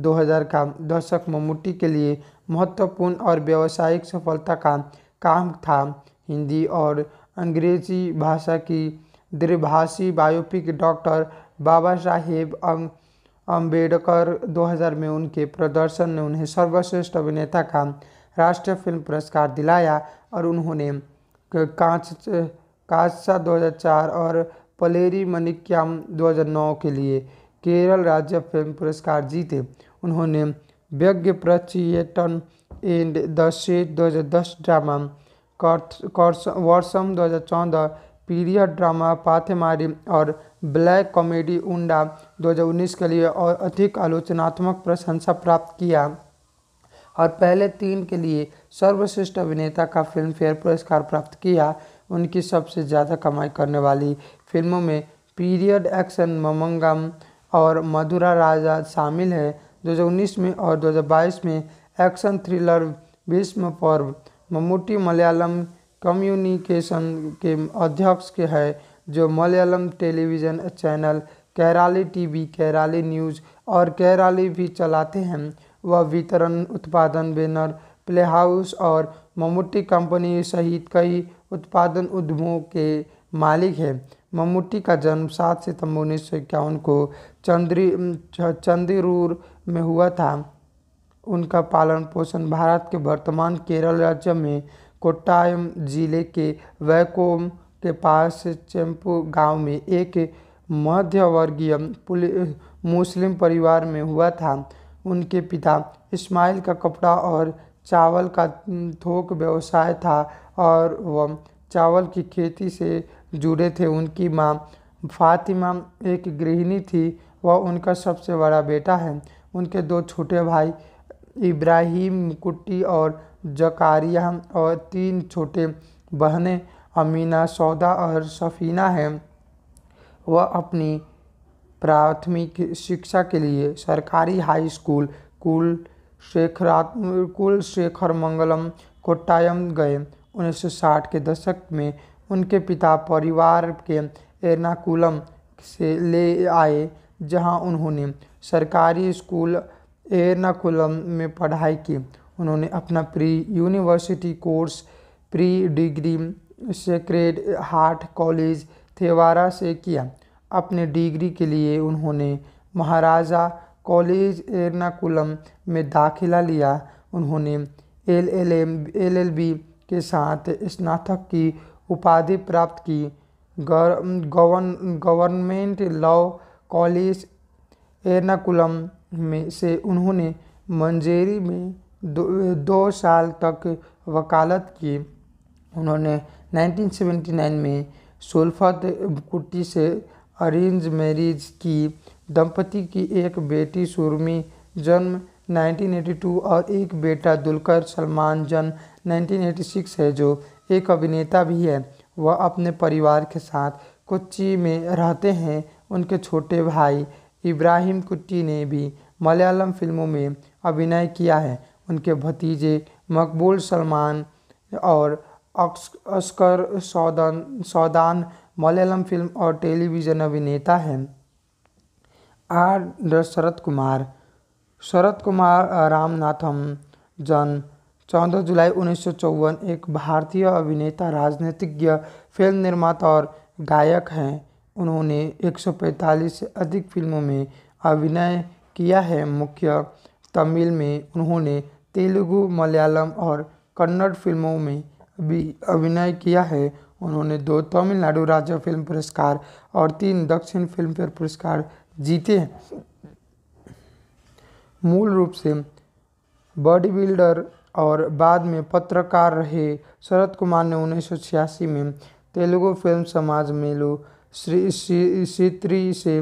2000 का दशक मम्मूटी के लिए महत्वपूर्ण और व्यावसायिक सफलता का काम था हिंदी और अंग्रेजी भाषा की द्विभाषी बायोपिक डॉक्टर बाबा अम अम्बेडकर 2000 में उनके प्रदर्शन ने उन्हें सर्वश्रेष्ठ अभिनेता का राष्ट्रीय फिल्म पुरस्कार दिलाया और उन्होंने कांच कांचा 2004 और पलेरी मनिक्याम 2009 के लिए केरल राज्य फिल्म पुरस्कार जीते उन्होंने व्यज्ञ प्रचियटन एंड द सेट दस ड्रामा वर्षम चौदह पीरियड ड्रामा पाथेमारी और ब्लैक कॉमेडी उंडा 2019 के लिए और अधिक आलोचनात्मक प्रशंसा प्राप्त किया और पहले तीन के लिए सर्वश्रेष्ठ अभिनेता का फिल्मफेयर पुरस्कार प्राप्त किया उनकी सबसे ज़्यादा कमाई करने वाली फिल्मों में पीरियड एक्शन ममंगम और मधुरा राजा शामिल है 2019 में और 2022 में एक्शन थ्रिलर भीष्म पर्व ममूटी मलयालम कम्युनिकेशन के अध्यक्ष के है जो Malayalam television channel Kairali TV Kairali news और कैराली भी चलाते हैं वह वितरण उत्पादन बैनर प्ले हाउस और ममुट्टी कंपनी सहित कई उत्पादन उद्यमों के मालिक हैं ममुट्टी का जन्म सात सितंबर उन्नीस सौ इक्यावन को चंद्री चंदिरूर में हुआ था उनका पालन पोषण भारत के वर्तमान केरल राज्य में कोट्टायम जिले के वैकोम के पास चैम्पू गांव में एक मध्यवर्गीय मुस्लिम परिवार में हुआ था उनके पिता इस्माइल का कपड़ा और चावल का थोक व्यवसाय था और वह चावल की खेती से जुड़े थे उनकी माँ फातिमा एक गृहिणी थी वह उनका सबसे बड़ा बेटा है उनके दो छोटे भाई इब्राहिम कुट्टी और जकारिया और तीन छोटे बहनें अमीना सौदा और सफ़ीना हैं वह अपनी प्राथमिक शिक्षा के लिए सरकारी हाई स्कूल कुल शेखरा कुल शेखर मंगलम कोट्टायम गए 1960 के दशक में उनके पिता परिवार के एर्नाकुलम से ले आए जहां उन्होंने सरकारी स्कूल एर्नाकुलम में पढ़ाई की उन्होंने अपना pre university course pre degree sacred heart college Thevara से किया अपने डिग्री के लिए उन्होंने महाराजा कॉलेज एर्नाकुलम में दाखिला लिया उन्होंने L L M L L B के साथ स्नातक की उपाधि प्राप्त की govern government law college Ernakulam में से उन्होंने मंजेरी में दो, दो साल तक वकालत की उन्होंने 1979 में सोल्फा कुट्टी से अरेंज मैरिज की दंपति की एक बेटी सुरमी जन्म 1982 और एक बेटा दुलकर सलमान जन्म 1986 है जो एक अभिनेता भी है वह अपने परिवार के साथ कोच्चि में रहते हैं उनके छोटे भाई इब्राहिम कुट्टी ने भी मलयालम फिल्मों में अभिनय किया है उनके भतीजे मकबूल सलमान और ऑस्कर सौदान सौदान मलयालम फिल्म और टेलीविज़न अभिनेता हैं आर शरद कुमार शरद कुमार रामनाथम जन चौदह जुलाई उन्नीस सौ चौवन एक भारतीय अभिनेता राजनीतिज्ञ फिल्म निर्माता और गायक हैं उन्होंने एक सौ पैंतालीस से अधिक फिल्मों में अभिनय किया है मुख्य तमिल में उन्होंने तेलुगु मलयालम और कन्नड़ फिल्मों में भी अभिनय किया है उन्होंने दो तमिलनाडु राज्य फिल्म पुरस्कार और तीन दक्षिण फिल्मफेयर पुरस्कार जीते हैं मूल रूप से बॉडी बिल्डर और बाद में पत्रकार रहे शरद कुमार ने उन्नीस में तेलुगु फिल्म समाज मेलो श्री श्री से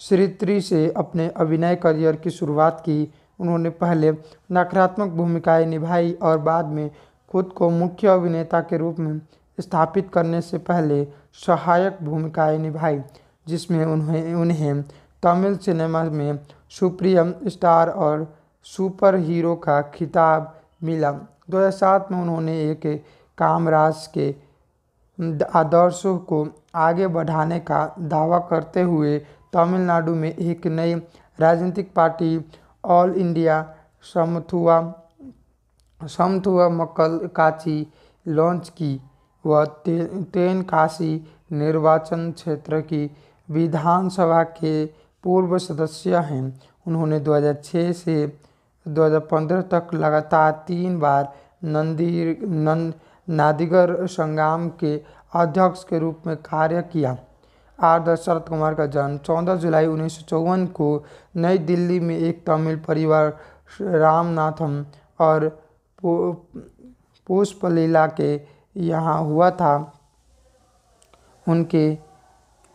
श्रीत्री से अपने अभिनय करियर की शुरुआत की उन्होंने पहले नकारात्मक भूमिकाएं निभाई और बाद में खुद को मुख्य अभिनेता के रूप में स्थापित करने से पहले सहायक भूमिकाएं निभाई जिसमें उन्हें उन्हें तमिल सिनेमा में सुप्रियम स्टार और सुपर हीरो का खिताब मिला 2007 में उन्होंने एक कामराज के आदर्शों को आगे बढ़ाने का दावा करते हुए तमिलनाडु में एक नई राजनीतिक पार्टी ऑल इंडिया समथुआ समथ व मक्कलकाची लॉन्च की व तेन काशी निर्वाचन क्षेत्र की विधानसभा के पूर्व सदस्य हैं उन्होंने 2006 से 2015 तक लगातार तीन बार नंदी नंद नादिगर संग्राम के अध्यक्ष के रूप में कार्य किया आदर्श शरद कुमार का जन्म चौदह जुलाई उन्नीस को नई दिल्ली में एक तमिल परिवार रामनाथम और पुष्प लीला के यहाँ हुआ था उनके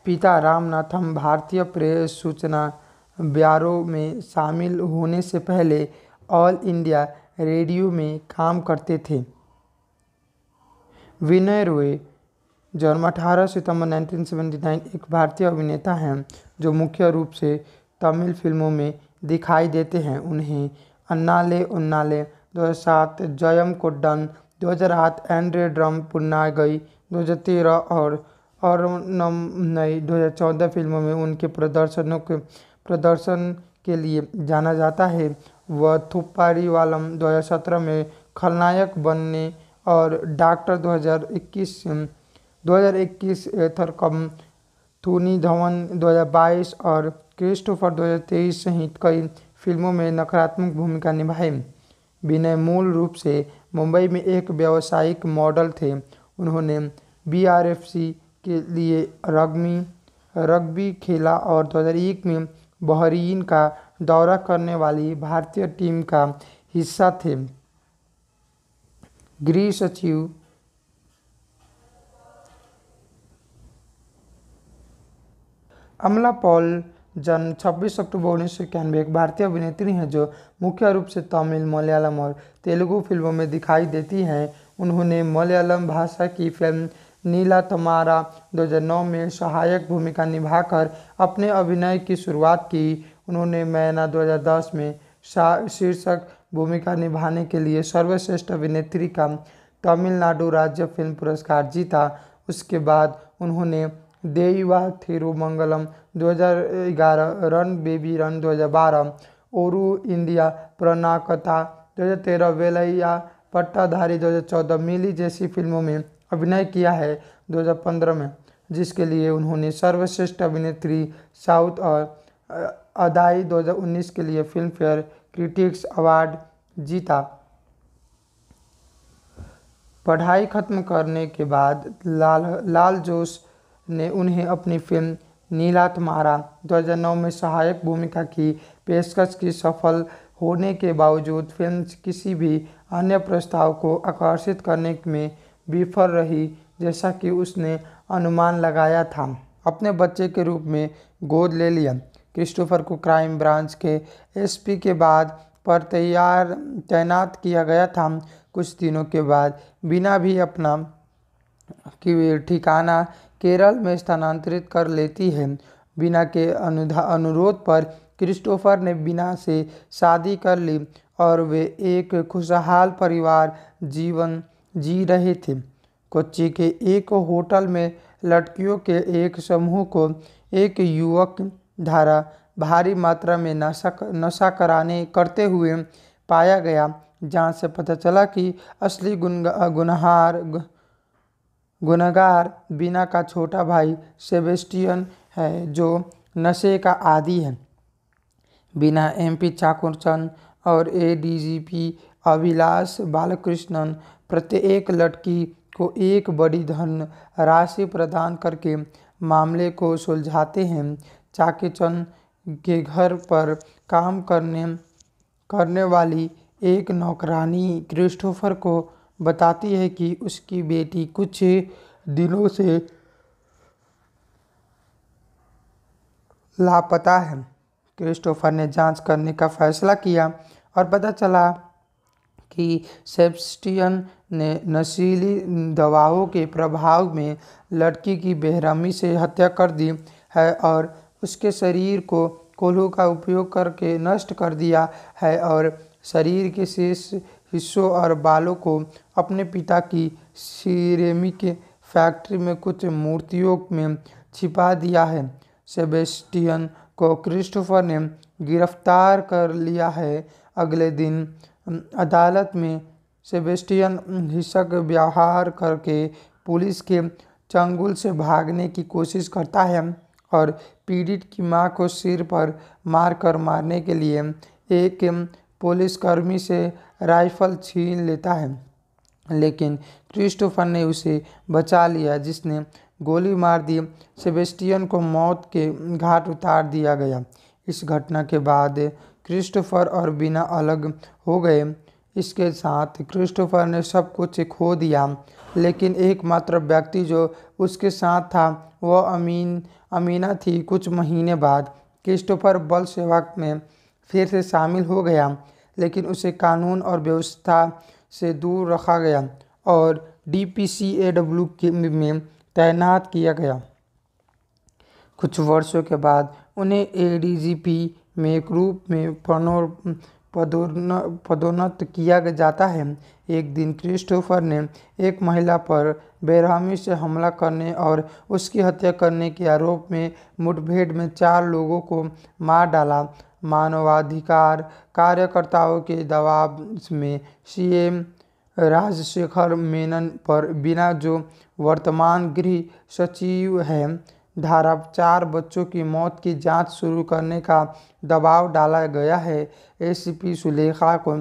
पिता रामनाथम भारतीय प्रेस सूचना ब्यारो में शामिल होने से पहले ऑल इंडिया रेडियो में काम करते थे विनय रोय जन्म 18 सितंबर 1979 एक भारतीय अभिनेता हैं जो मुख्य रूप से तमिल फिल्मों में दिखाई देते हैं उन्हें अन्नाले उन्नाले दो हज़ार सात जयम दो हजार आठ एंड्रे ड्रम पुन्नागई तेरह और और नम नई चौदह फिल्मों में उनके प्रदर्शनों के प्रदर्शन के लिए जाना जाता है वह वालम दो हज़ार सत्रह में खलनायक बनने और डॉक्टर दो दो हज़ार इक्कीस हज़ार इक्कीस एथरकम थूनी धवन दो हज़ार बाईस और क्रिस्टोफर दो हज़ार तेईस सहित कई फिल्मों में नकारात्मक भूमिका निभाई विनय मूल रूप से मुंबई में एक व्यावसायिक मॉडल थे उन्होंने बीआरएफसी के लिए रग्बी रग्बी खेला और 2001 में बहरीन का दौरा करने वाली भारतीय टीम का हिस्सा थे गृह सचिव अमला पॉल जन्म 26 अक्टूबर उन्नीस सौ इक्यानवे एक भारतीय अभिनेत्री हैं जो मुख्य रूप से तमिल मलयालम और तेलुगु फिल्मों में दिखाई देती हैं उन्होंने मलयालम भाषा की फिल्म नीला तमारा 2009 में सहायक भूमिका निभाकर अपने अभिनय की शुरुआत की उन्होंने मैना 2010 में शीर्षक भूमिका निभाने के लिए सर्वश्रेष्ठ अभिनेत्री का तमिलनाडु राज्य फिल्म पुरस्कार जीता उसके बाद उन्होंने Deiva Thirumagal 2011 run baby run 2012 Oru India Pranayakatha 2013 वेलैया पट्टाधारी 2014 मिली जैसी फिल्मों में अभिनय किया है 2015 में जिसके लिए उन्होंने सर्वश्रेष्ठ अभिनेत्री साउथ और अदाई 2019 के लिए फिल्मफेयर क्रिटिक्स अवार्ड जीता पढ़ाई खत्म करने के बाद लाल लाल जोश ने उन्हें अपनी फिल्म नीला तुम्हारा 2009 में सहायक भूमिका की पेशकश की सफल होने के बावजूद फिल्म किसी भी अन्य प्रस्ताव को आकर्षित करने में विफल रही जैसा कि उसने अनुमान लगाया था अपने बच्चे के रूप में गोद ले लिया क्रिस्टोफर को क्राइम ब्रांच के एसपी के बाद पर तैयार तैनात किया गया था कुछ दिनों के बाद बिना भी अपना कि ठिकाना केरल में स्थानांतरित कर लेती है बिना के अनुधा अनुरोध पर क्रिस्टोफर ने बिना से शादी कर ली और वे एक खुशहाल परिवार जीवन जी रहे थे कोच्चि के एक होटल में लड़कियों के एक समूह को एक युवक धारा भारी मात्रा में नशा नशा कराने करते हुए पाया गया जहाँ से पता चला कि असली गुन गुनहार गुनागार बिना का छोटा भाई सेबेस्टियन है जो नशे का आदि है एम एमपी चाकुरचंद और एडीजीपी अभिलाष बालकृष्णन प्रत्येक लड़की को एक बड़ी धन राशि प्रदान करके मामले को सुलझाते हैं चाकेचंद के घर पर काम करने करने वाली एक नौकरानी क्रिस्टोफर को बताती है कि उसकी बेटी कुछ दिनों से लापता है क्रिस्टोफर ने जांच करने का फैसला किया और पता चला कि सेबस्टियन ने नशीली दवाओं के प्रभाव में लड़की की बेहरमी से हत्या कर दी है और उसके शरीर को कोल्हू का उपयोग करके नष्ट कर दिया है और शरीर के शेष हिस्सों और बालों को अपने पिता की सिरेमिक फैक्ट्री में कुछ मूर्तियों में छिपा दिया है सेबेस्टियन को क्रिस्टोफर ने गिरफ्तार कर लिया है अगले दिन अदालत में सेबेस्टियन हिस्सक व्यवहार करके पुलिस के चंगुल से भागने की कोशिश करता है और पीड़ित की मां को सिर पर मार कर मारने के लिए एक पुलिसकर्मी से राइफल छीन लेता है लेकिन क्रिस्टोफर ने उसे बचा लिया जिसने गोली मार दी सेबेस्टियन को मौत के घाट उतार दिया गया इस घटना के बाद क्रिस्टोफर और बिना अलग हो गए इसके साथ क्रिस्टोफर ने सब कुछ खो दिया लेकिन एकमात्र व्यक्ति जो उसके साथ था वह अमीन अमीना थी कुछ महीने बाद क्रिस्टोफर बल सेवा में फिर से शामिल हो गया लेकिन उसे कानून और व्यवस्था से दूर रखा गया और D P C A W में तैनात किया गया कुछ वर्षों के बाद उन्हें ए डी जी पी में एक रूप में पदोन्न पदोन्नत किया जाता है एक दिन क्रिस्टोफर ने एक महिला पर बेरहमी से हमला करने और उसकी हत्या करने के आरोप में मुठभेड़ में चार लोगों को मार डाला मानवाधिकार कार्यकर्ताओं के दबाव में सीएम राजशेखर मेनन पर बिना जो वर्तमान गृह सचिव हैं धारा चार बच्चों की मौत की जांच शुरू करने का दबाव डाला गया है एसीपी सुलेखा को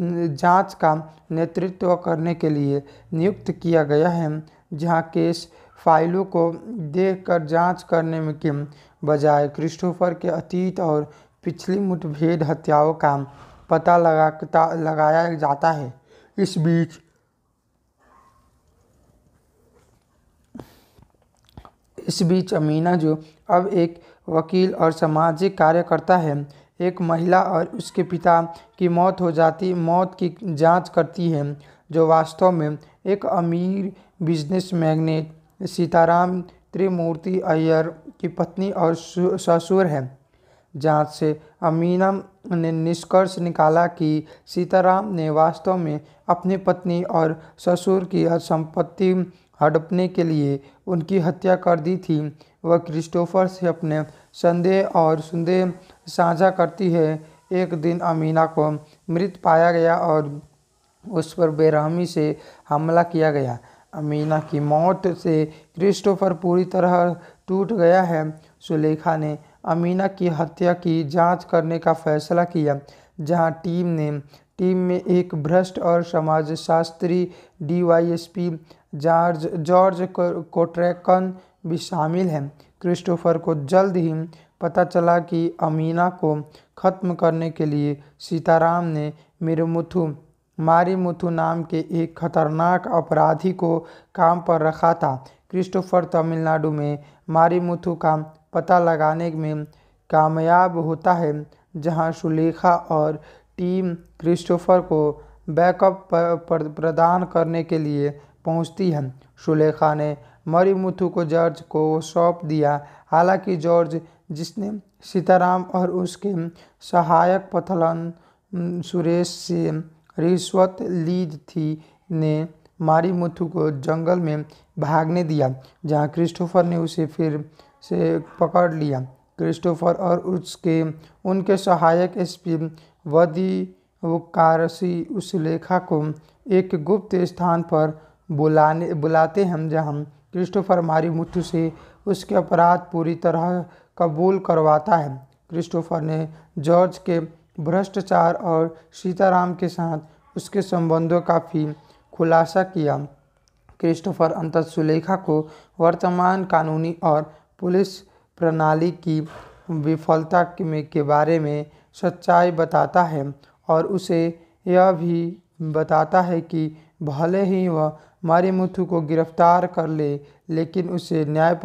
जांच का नेतृत्व करने के लिए नियुक्त किया गया है जहां केस फाइलों को देखकर जांच करने में के बजाय क्रिस्टोफर के अतीत और पिछली मुठभेड़ हत्याओं का पता लगाता लगाया जाता है इस बीच इस बीच अमीना जो अब एक वकील और सामाजिक कार्यकर्ता है एक महिला और उसके पिता की मौत हो जाती मौत की जांच करती है जो वास्तव में एक अमीर बिजनेस मैग्नेट सीताराम त्रिमूर्ति अय्यर की पत्नी और ससुर है जांच से अमीना ने निष्कर्ष निकाला कि सीताराम ने वास्तव में अपनी पत्नी और ससुर की संपत्ति हड़पने के लिए उनकी हत्या कर दी थी वह क्रिस्टोफर से अपने संदेह और संदेह साझा करती है एक दिन अमीना को मृत पाया गया और उस पर बेरहमी से हमला किया गया अमीना की मौत से क्रिस्टोफर पूरी तरह टूट गया है सुलेखा ने अमीना की हत्या की जांच करने का फैसला किया जहां टीम ने टीम में एक भ्रष्ट और समाजशास्त्री डीवाईएसपी जॉर्ज जॉर्ज कोट्रैकन भी शामिल हैं क्रिस्टोफर को जल्द ही पता चला कि अमीना को ख़त्म करने के लिए सीताराम ने मिरमुथु मारीमुथु नाम के एक खतरनाक अपराधी को काम पर रखा था क्रिस्टोफर तमिलनाडु में मारीमुथु का पता लगाने में कामयाब होता है जहां सुलेखा और टीम क्रिस्टोफर को बैकअप प्रदान करने के लिए पहुंचती है सुलेखा ने मरीमुथु को जॉर्ज को सौंप दिया हालांकि जॉर्ज जिसने सीताराम और उसके सहायक पथलन सुरेश से रिश्वत ली थी ने मारी मुथु को जंगल में भागने दिया जहां क्रिस्टोफर ने उसे फिर से पकड़ लिया क्रिस्टोफर और उसके उनके सहायक एस पी वदिकारसी उस लेखा को एक गुप्त स्थान पर बुलाने बुलाते हैं जहां क्रिस्टोफर मारीमुथु से उसके अपराध पूरी तरह कबूल करवाता है क्रिस्टोफर ने जॉर्ज के भ्रष्टाचार और सीताराम के साथ उसके संबंधों का भी खुलासा किया क्रिस्टोफर अंत सुलेखा को वर्तमान कानूनी और पुलिस प्रणाली की विफलता में के बारे में सच्चाई बताता है और उसे यह भी बताता है कि भले ही वह मारीमुथु को गिरफ्तार कर ले लेकिन उसे न्याय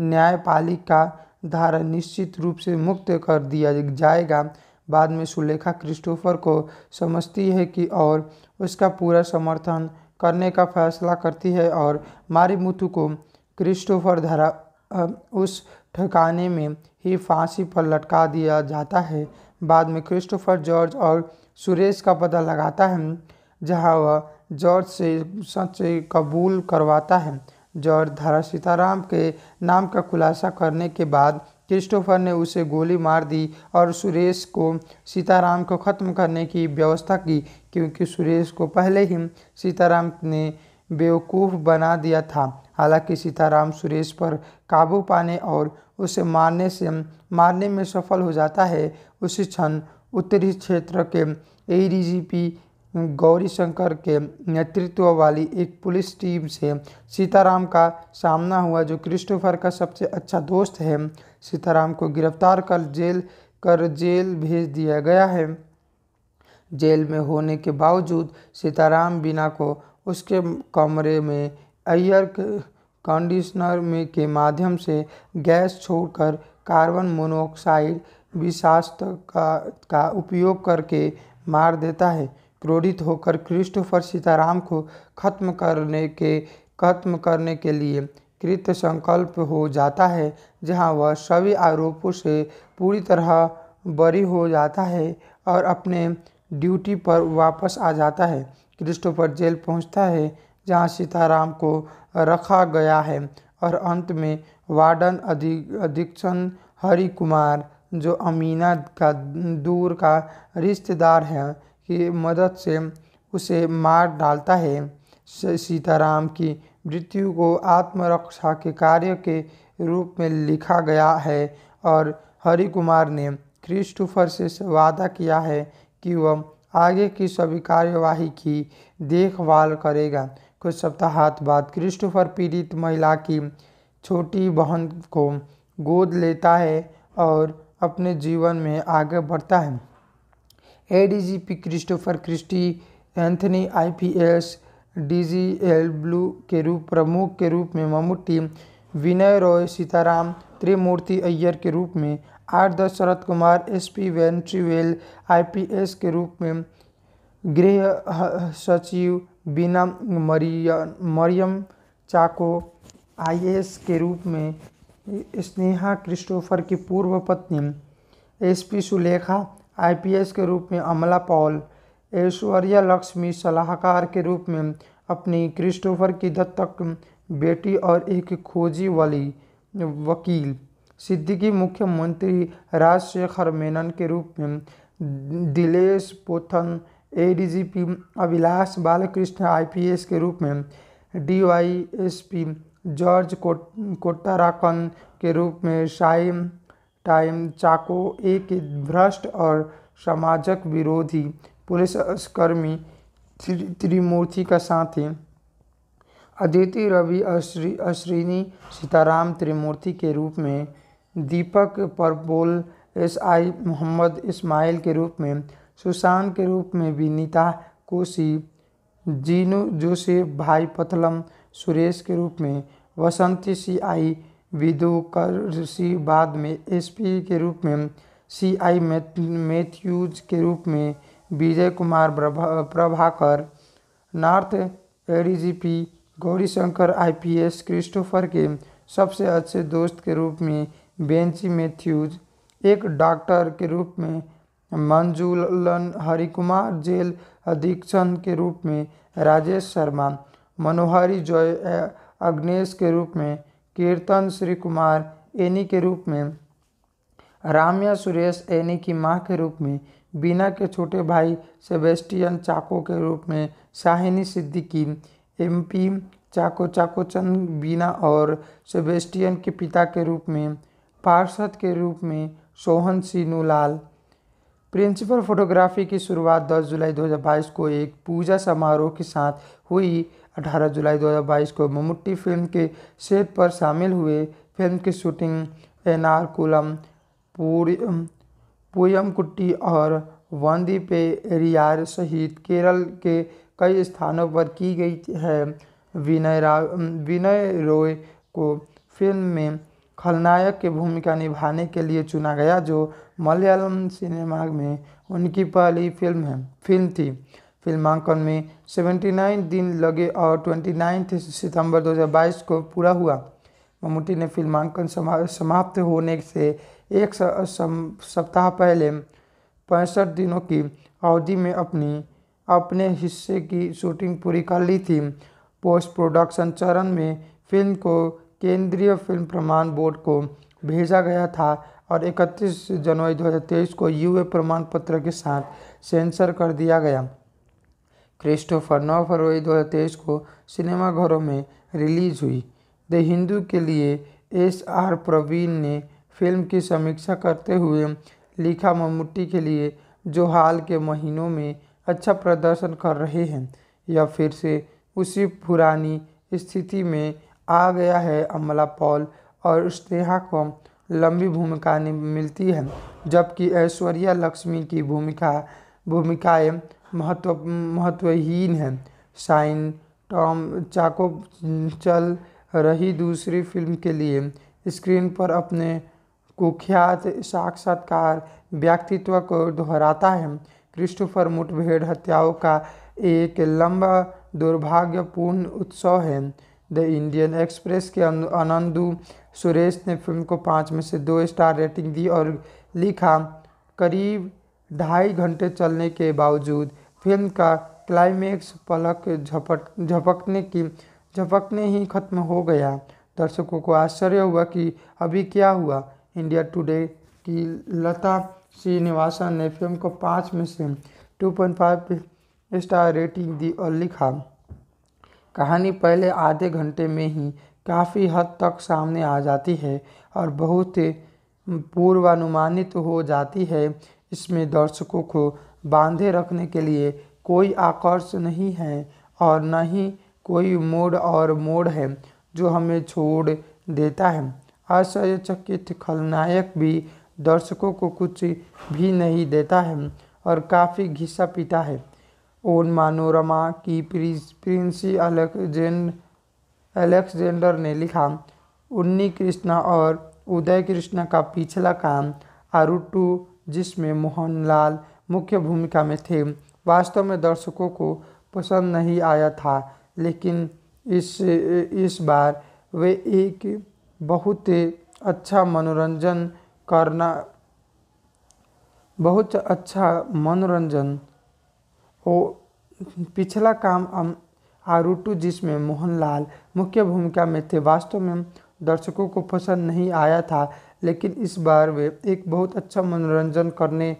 न्यायपालिका धारा निश्चित रूप से मुक्त कर दिया जाएगा बाद में सुलेखा क्रिस्टोफर को समझती है कि और उसका पूरा समर्थन करने का फैसला करती है और मारीमुथु को क्रिस्टोफर धारा उस ठिकाने में ही फांसी पर लटका दिया जाता है बाद में क्रिस्टोफर जॉर्ज और सुरेश का पता लगाता है जहां वह जॉर्ज से सच कबूल करवाता है जॉर्ज धारा सीताराम के नाम का खुलासा करने के बाद क्रिस्टोफर ने उसे गोली मार दी और सुरेश को सीताराम को ख़त्म करने की व्यवस्था की क्योंकि सुरेश को पहले ही सीताराम ने बेवकूफ़ बना दिया था हालांकि सीताराम सुरेश पर काबू पाने और उसे मारने से मारने में सफल हो जाता है उसी क्षण उत्तरी क्षेत्र के ए गौरी शंकर के नेतृत्व वाली एक पुलिस टीम से सीताराम का सामना हुआ जो क्रिस्टोफर का सबसे अच्छा दोस्त है सीताराम को गिरफ्तार कर जेल कर जेल भेज दिया गया है जेल में होने के बावजूद सीताराम बिना को उसके कमरे में एयर कंडीशनर में के माध्यम से गैस छोड़कर कार्बन मोनोऑक्साइड विषास्त का, का उपयोग करके मार देता है क्रोधित होकर क्रिस्टोफर सीताराम को खत्म करने के खत्म करने के लिए कृत संकल्प हो जाता है जहां वह सभी आरोपों से पूरी तरह बरी हो जाता है और अपने ड्यूटी पर वापस आ जाता है क्रिस्टोफर जेल पहुंचता है जहां सीताराम को रखा गया है और अंत में वार्डन अधीक्षण हरि कुमार जो अमीना का दूर का रिश्तेदार है की मदद से उसे मार डालता है सीताराम की मृत्यु को आत्मरक्षा के कार्य के रूप में लिखा गया है और हरि कुमार ने क्रिस्टोफर से वादा किया है कि वह आगे की सभी कार्यवाही की देखभाल करेगा कुछ सप्ताह बाद क्रिस्टोफर पीड़ित महिला की छोटी बहन को गोद लेता है और अपने जीवन में आगे बढ़ता है ADGP Christopher Christy Anthony IPS डीजीएल blue के रूप प्रमुख के रूप में ममूटी विनय रॉय सीताराम त्रिमूर्ति अय्यर के रूप में आर दस शरद Kumar S P Vetrivel IPS के रूप में गृह सचिव बीना मरियम चाको आई के रूप में स्नेहा क्रिस्टोफर की पूर्व पत्नी एस पी सुलेखा आई के रूप में अमला पॉल ऐश्वर्या लक्ष्मी सलाहकार के रूप में अपनी क्रिस्टोफर की दत्तक बेटी और एक खोजी वाली वकील सिद्दीकी मुख्यमंत्री राजशेखर मेनन के रूप में दिलेश पोथन एडीजीपी अभिलाष बालकृष्ण आईपीएस के रूप में डीवाईएसपी जॉर्ज कोट्टाराकन के रूप में शाइम टाइम चाको एक भ्रष्ट और सामाजिक विरोधी पुलिसकर्मी त्रिमूर्ति का साथी अदिति रवि अश्री अश्विनी सीताराम त्रिमूर्ति के रूप में दीपक परबोल आई मोहम्मद इस्माइल के रूप में सुशान के रूप में विनीता कोशी जीनू जोसेफ भाई पथलम सुरेश के रूप में वसंती सी आई विदोकर सी बाद में एसपी के रूप में सी आई मैथ्यूज के रूप में Vijay Kumar Prabhakar north ADGP Gaurishankar IPS Christopher के सबसे अच्छे दोस्त के रूप में बेंची मैथ्यूज एक डॉक्टर के रूप में मंजूलन हरिकुमार जेल अधीक्षण के रूप में राजेश शर्मा मनोहरी जॉय अग्नेश के रूप में कीर्तन श्री कुमार एनी के रूप में राम्या सुरेश एनी की मां के रूप में बीना के छोटे भाई सेबेस्टियन चाको के रूप में शाहिनी सिद्दीकी एमपी चाको चाको चंद बीना और सेबेस्टियन के पिता के रूप में पार्षद के रूप में सोहन लाल प्रिंसिपल फोटोग्राफी की शुरुआत 10 जुलाई 2022 को एक पूजा समारोह के साथ हुई 18 जुलाई 2022 को ममुट्टी फिल्म के सेट पर शामिल हुए फिल्म की शूटिंग एनारकुलम पुयमकुट्टी और वंदी पे रियार सहित केरल के कई स्थानों पर की गई है विनय राव विनय रॉय को फिल्म में खलनायक की भूमिका निभाने के लिए चुना गया जो मलयालम सिनेमा में उनकी पहली फिल्म है फिल्म थी फिल्मांकन में 79 दिन लगे और 29 सितंबर 2022 को पूरा हुआ ममूटी ने फिल्मांकन समाप्त होने से एक सप्ताह पहले पैंसठ दिनों की अवधि में अपनी अपने हिस्से की शूटिंग पूरी कर ली थी पोस्ट प्रोडक्शन चरण में फिल्म को केंद्रीय फिल्म प्रमाण बोर्ड को भेजा गया था और 31 जनवरी 2023 को यूए प्रमाण पत्र के साथ सेंसर कर दिया गया क्रिस्टोफर 9 फरवरी 2023 को सिनेमाघरों में रिलीज हुई द हिंदू के लिए एस आर प्रवीण ने फिल्म की समीक्षा करते हुए लिखा मम्मूटी के लिए जो हाल के महीनों में अच्छा प्रदर्शन कर रहे हैं या फिर से उसी पुरानी स्थिति में आ गया है अमला पॉल और स्नेहा को लंबी भूमिका मिलती है जबकि ऐश्वर्या लक्ष्मी की भूमिका भूमिकाएं महत्व महत्वहीन हैं साइन टॉम चाको चल रही दूसरी फिल्म के लिए स्क्रीन पर अपने कुख्यात साक्षात्कार व्यक्तित्व को दोहराता है क्रिस्टोफर मुठभेड़ हत्याओं का एक लंबा दुर्भाग्यपूर्ण उत्सव है द इंडियन एक्सप्रेस के आनंदू सुरेश ने फिल्म को पाँच में से दो स्टार रेटिंग दी और लिखा करीब ढाई घंटे चलने के बावजूद फिल्म का क्लाइमेक्स पलक झपट झपकने की झपकने ही खत्म हो गया दर्शकों को आश्चर्य हुआ कि अभी क्या हुआ इंडिया टुडे की लता श्रीनिवासन ने फिल्म को पाँच में से two point five star rating दी और लिखा कहानी पहले आधे घंटे में ही काफ़ी हद तक सामने आ जाती है और बहुत पूर्वानुमानित हो जाती है इसमें दर्शकों को बांधे रखने के लिए कोई आकर्ष नहीं है और न ही कोई मोड और मोड है जो हमें छोड़ देता है असयचकित खलनायक भी दर्शकों को कुछ भी नहीं देता है और काफ़ी घिसा पीता है और मानोरमा की प्रिंसी अलेक्जेंडर ने लिखा उन्नी कृष्णा और उदय कृष्णा का पिछला काम आरुटू जिसमें मोहनलाल मुख्य भूमिका में थे वास्तव में दर्शकों को पसंद नहीं आया था लेकिन इस इस बार वे एक बहुत अच्छा मनोरंजन करना बहुत अच्छा मनोरंजन हो पिछला काम आरूटू जिसमें मोहनलाल मुख्य भूमिका में थे वास्तव में दर्शकों को पसंद नहीं आया था लेकिन इस बार वे एक बहुत अच्छा मनोरंजन करने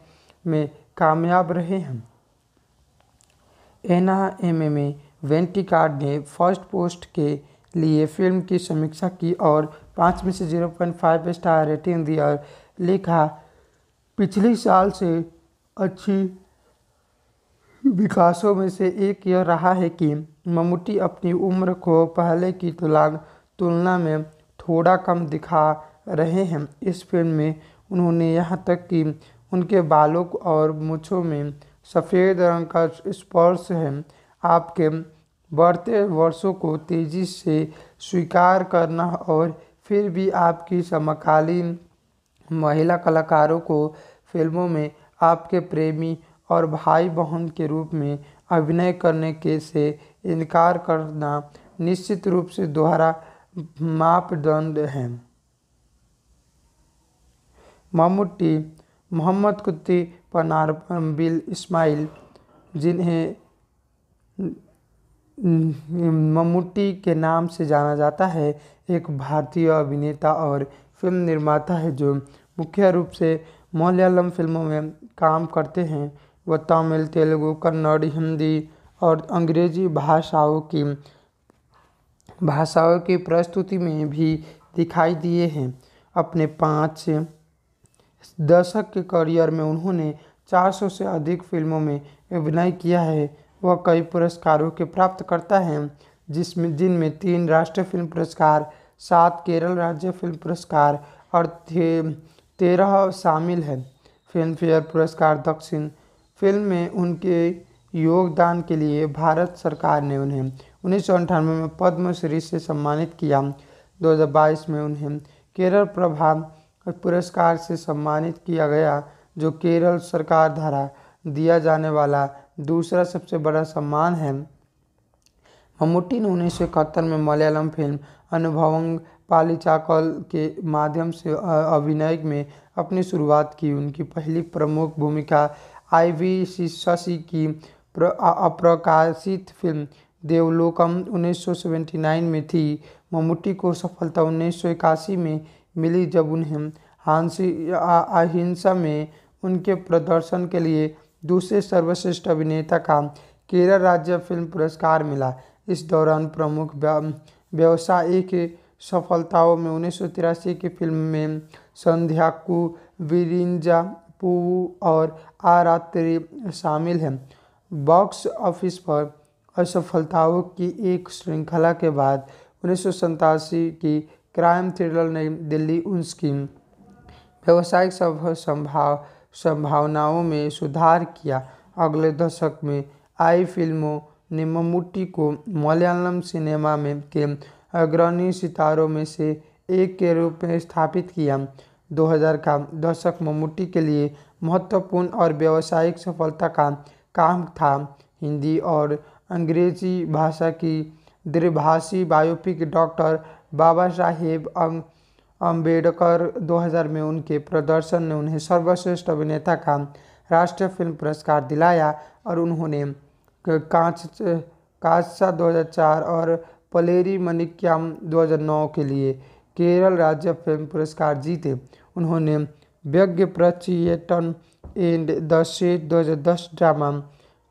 में कामयाब रहे हैं एना एम में वेंटिकार्ड ने फर्स्ट पोस्ट के लिए फिल्म की समीक्षा की और पाँच में से zero point five star rating दी और लिखा पिछले साल से अच्छी विकासों में से एक यह रहा है कि ममूटी अपनी उम्र को पहले की तुला तुलना में थोड़ा कम दिखा रहे हैं इस फिल्म में उन्होंने यहाँ तक कि उनके बालों और मूछों में सफ़ेद रंग का स्पर्श है आपके बढ़ते वर्षों को तेज़ी से स्वीकार करना और फिर भी आपकी समकालीन महिला कलाकारों को फिल्मों में आपके प्रेमी और भाई बहन के रूप में अभिनय करने के से इनकार करना निश्चित रूप से दोहरा मापदंड है मामुट्टी मोहम्मद कुत्ती पनार बिल इस्माइल जिन्हें ममूटी के नाम से जाना जाता है एक भारतीय अभिनेता और फिल्म निर्माता है जो मुख्य रूप से मलयालम फिल्मों में काम करते हैं व तमिल तेलुगु कन्नड़ हिंदी और अंग्रेजी भाषाओं की भाषाओं की प्रस्तुति में भी दिखाई दिए हैं अपने पाँच दशक के करियर में उन्होंने 400 से अधिक फिल्मों में अभिनय किया है वह कई पुरस्कारों के प्राप्तकर्ता हैं जिसमें जिनमें तीन राष्ट्रीय फिल्म पुरस्कार सात केरल राज्य फिल्म पुरस्कार और तेरह शामिल हैं फिल्म फेयर पुरस्कार दक्षिण फिल्म में उनके योगदान के लिए भारत सरकार ने उन्हें उन्नीस में पद्मश्री से सम्मानित किया 2022 में उन्हें केरल प्रभा पुरस्कार से सम्मानित किया गया जो केरल सरकार द्वारा दिया जाने वाला दूसरा सबसे बड़ा सम्मान है मम्मी ने उन्नीस में मलयालम फिल्म अनुभवंग पालीचाकल के माध्यम से अभिनय में अपनी शुरुआत की उनकी पहली प्रमुख भूमिका आईवी शीर्षसी की अप्रकाशित फिल्म देवलोकम 1979 में थी ममूटी को सफलता उन्नीस में मिली जब उन्हें हांसी अहिंसा में उनके प्रदर्शन के लिए दूसरे सर्वश्रेष्ठ अभिनेता का केरल राज्य फिल्म पुरस्कार मिला इस दौरान प्रमुख व्यवसायिक सफलताओं में उन्नीस की फिल्म में संध्याकू विरिंजा टू और आरात्री शामिल हैं बॉक्स ऑफिस पर असफलताओं की एक श्रृंखला के बाद उन्नीस की क्राइम थ्रिलर ने दिल्ली उन्स की व्यावसायिक संभाव संभावनाओं में सुधार किया अगले दशक में आई फिल्मों ने मम्मूटी को मलयालम सिनेमा में के अग्रणी सितारों में से एक के रूप में स्थापित किया 2000 का दशक मम्मूटी के लिए महत्वपूर्ण और व्यावसायिक सफलता का काम था हिंदी और अंग्रेजी भाषा की द्विभाषी बायोपिक डॉक्टर बाबा साहेब अम्बेडकर अं-, 2000 में उनके प्रदर्शन ने उन्हें सर्वश्रेष्ठ अभिनेता का राष्ट्रीय फिल्म पुरस्कार दिलाया और उन्होंने कांच कांचा 2004 और पलेरी मनिक्याम 2009 के लिए केरल राज्य फिल्म पुरस्कार जीते उन्होंने व्यज्ञ प्रचियटन एंड द सेट दस ड्रामा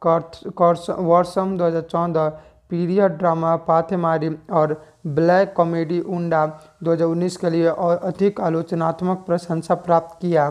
वर्षम चौदह पीरियड ड्रामा पाथेमारी और ब्लैक कॉमेडी उंडा 2019 के लिए और अधिक आलोचनात्मक प्रशंसा प्राप्त किया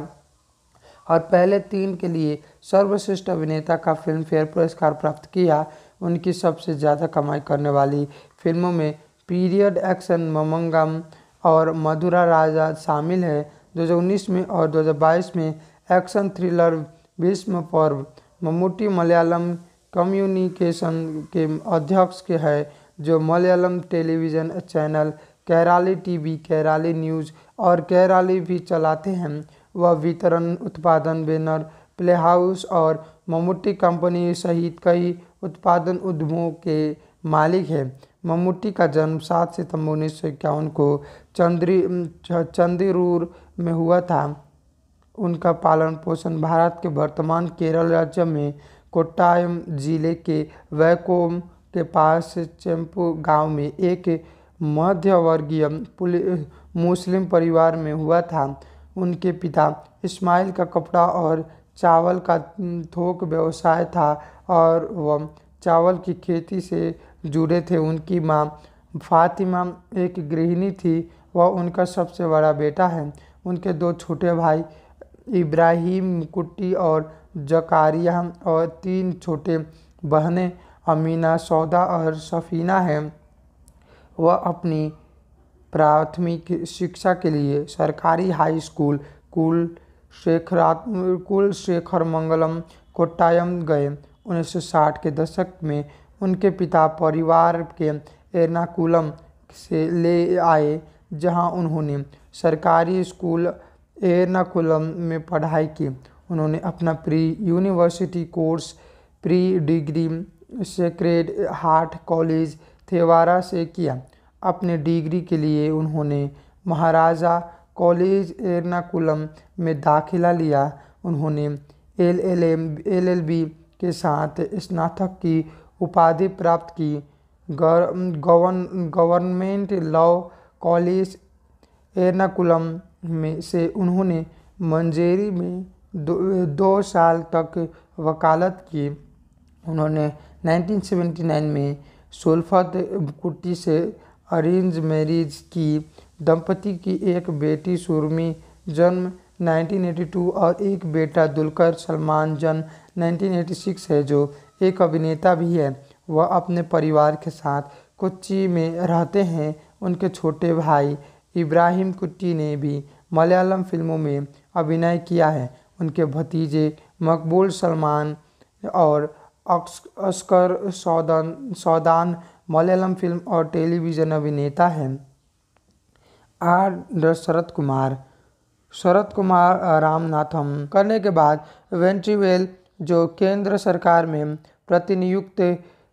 और पहले तीन के लिए सर्वश्रेष्ठ अभिनेता का फिल्म फेयर पुरस्कार प्राप्त किया उनकी सबसे ज़्यादा कमाई करने वाली फिल्मों में पीरियड एक्शन ममंगम और मधुरा राजा शामिल है 2019 में और 2022 में एक्शन थ्रिलर भीष्म पर्व मम्मूटी मलयालम कम्युनिकेशन के अध्यक्ष के है जो Malayalam television channel Kairali TV Kairali news और कैराली भी चलाते हैं वह वितरण उत्पादन बैनर प्ले हाउस और मम्मूटी कंपनी सहित कई उत्पादन उद्यमों के मालिक है मम्मूटी का जन्म सात सितंबर उन्नीस को चंद्री चंद्रूर में हुआ था उनका पालन पोषण भारत के वर्तमान केरल राज्य में कोट्टायम जिले के वैकोम के पास चेम्पू गांव में एक मध्यवर्गीय मुस्लिम परिवार में हुआ था उनके पिता इस्माइल का कपड़ा और चावल का थोक व्यवसाय था और वह चावल की खेती से जुड़े थे उनकी माँ फातिमा एक गृहिणी थी वह उनका सबसे बड़ा बेटा है उनके दो छोटे भाई इब्राहिम मुकुट्टी और जकारिया और तीन छोटे बहनें अमीना सौदा और सफ़ीना हैं वह अपनी प्राथमिक शिक्षा के लिए सरकारी हाई स्कूल कुल शेखरा कुल शेखर मंगलम कोट्टायम गए 1960 के दशक में उनके पिता परिवार के एर्नाकुलम से ले आए जहां उन्होंने सरकारी स्कूल एर्नाकुलम में पढ़ाई की उन्होंने अपना pre university course pre degree sacred heart college Thevara से किया अपने डिग्री के लिए उन्होंने महाराजा कॉलेज एर्नाकुलम में दाखिला लिया उन्होंने L L M L L B के साथ स्नातक की उपाधि प्राप्त की गवर्नमेंट लॉ कॉलेज एर्नाकुलम में से उन्होंने मंजेरी में दो, दो साल तक वकालत की उन्होंने 1979 में सुल्फत कुट्टी से अरेंज मैरिज की दंपति की एक बेटी सुरमी जन्म 1982 और एक बेटा दुलकर सलमान जन्म 1986 है जो एक अभिनेता भी है वह अपने परिवार के साथ कोच्ची में रहते हैं उनके छोटे भाई इब्राहिम कुट्टी ने भी मलयालम फिल्मों में अभिनय किया है उनके भतीजे मकबूल सलमान और अस्कर सौदान सौदान मलयालम फिल्म और टेलीविज़न अभिनेता हैं आर शरद कुमार शरद कुमार रामनाथम करने के बाद वेंट्रीवेल जो केंद्र सरकार में प्रतिनियुक्त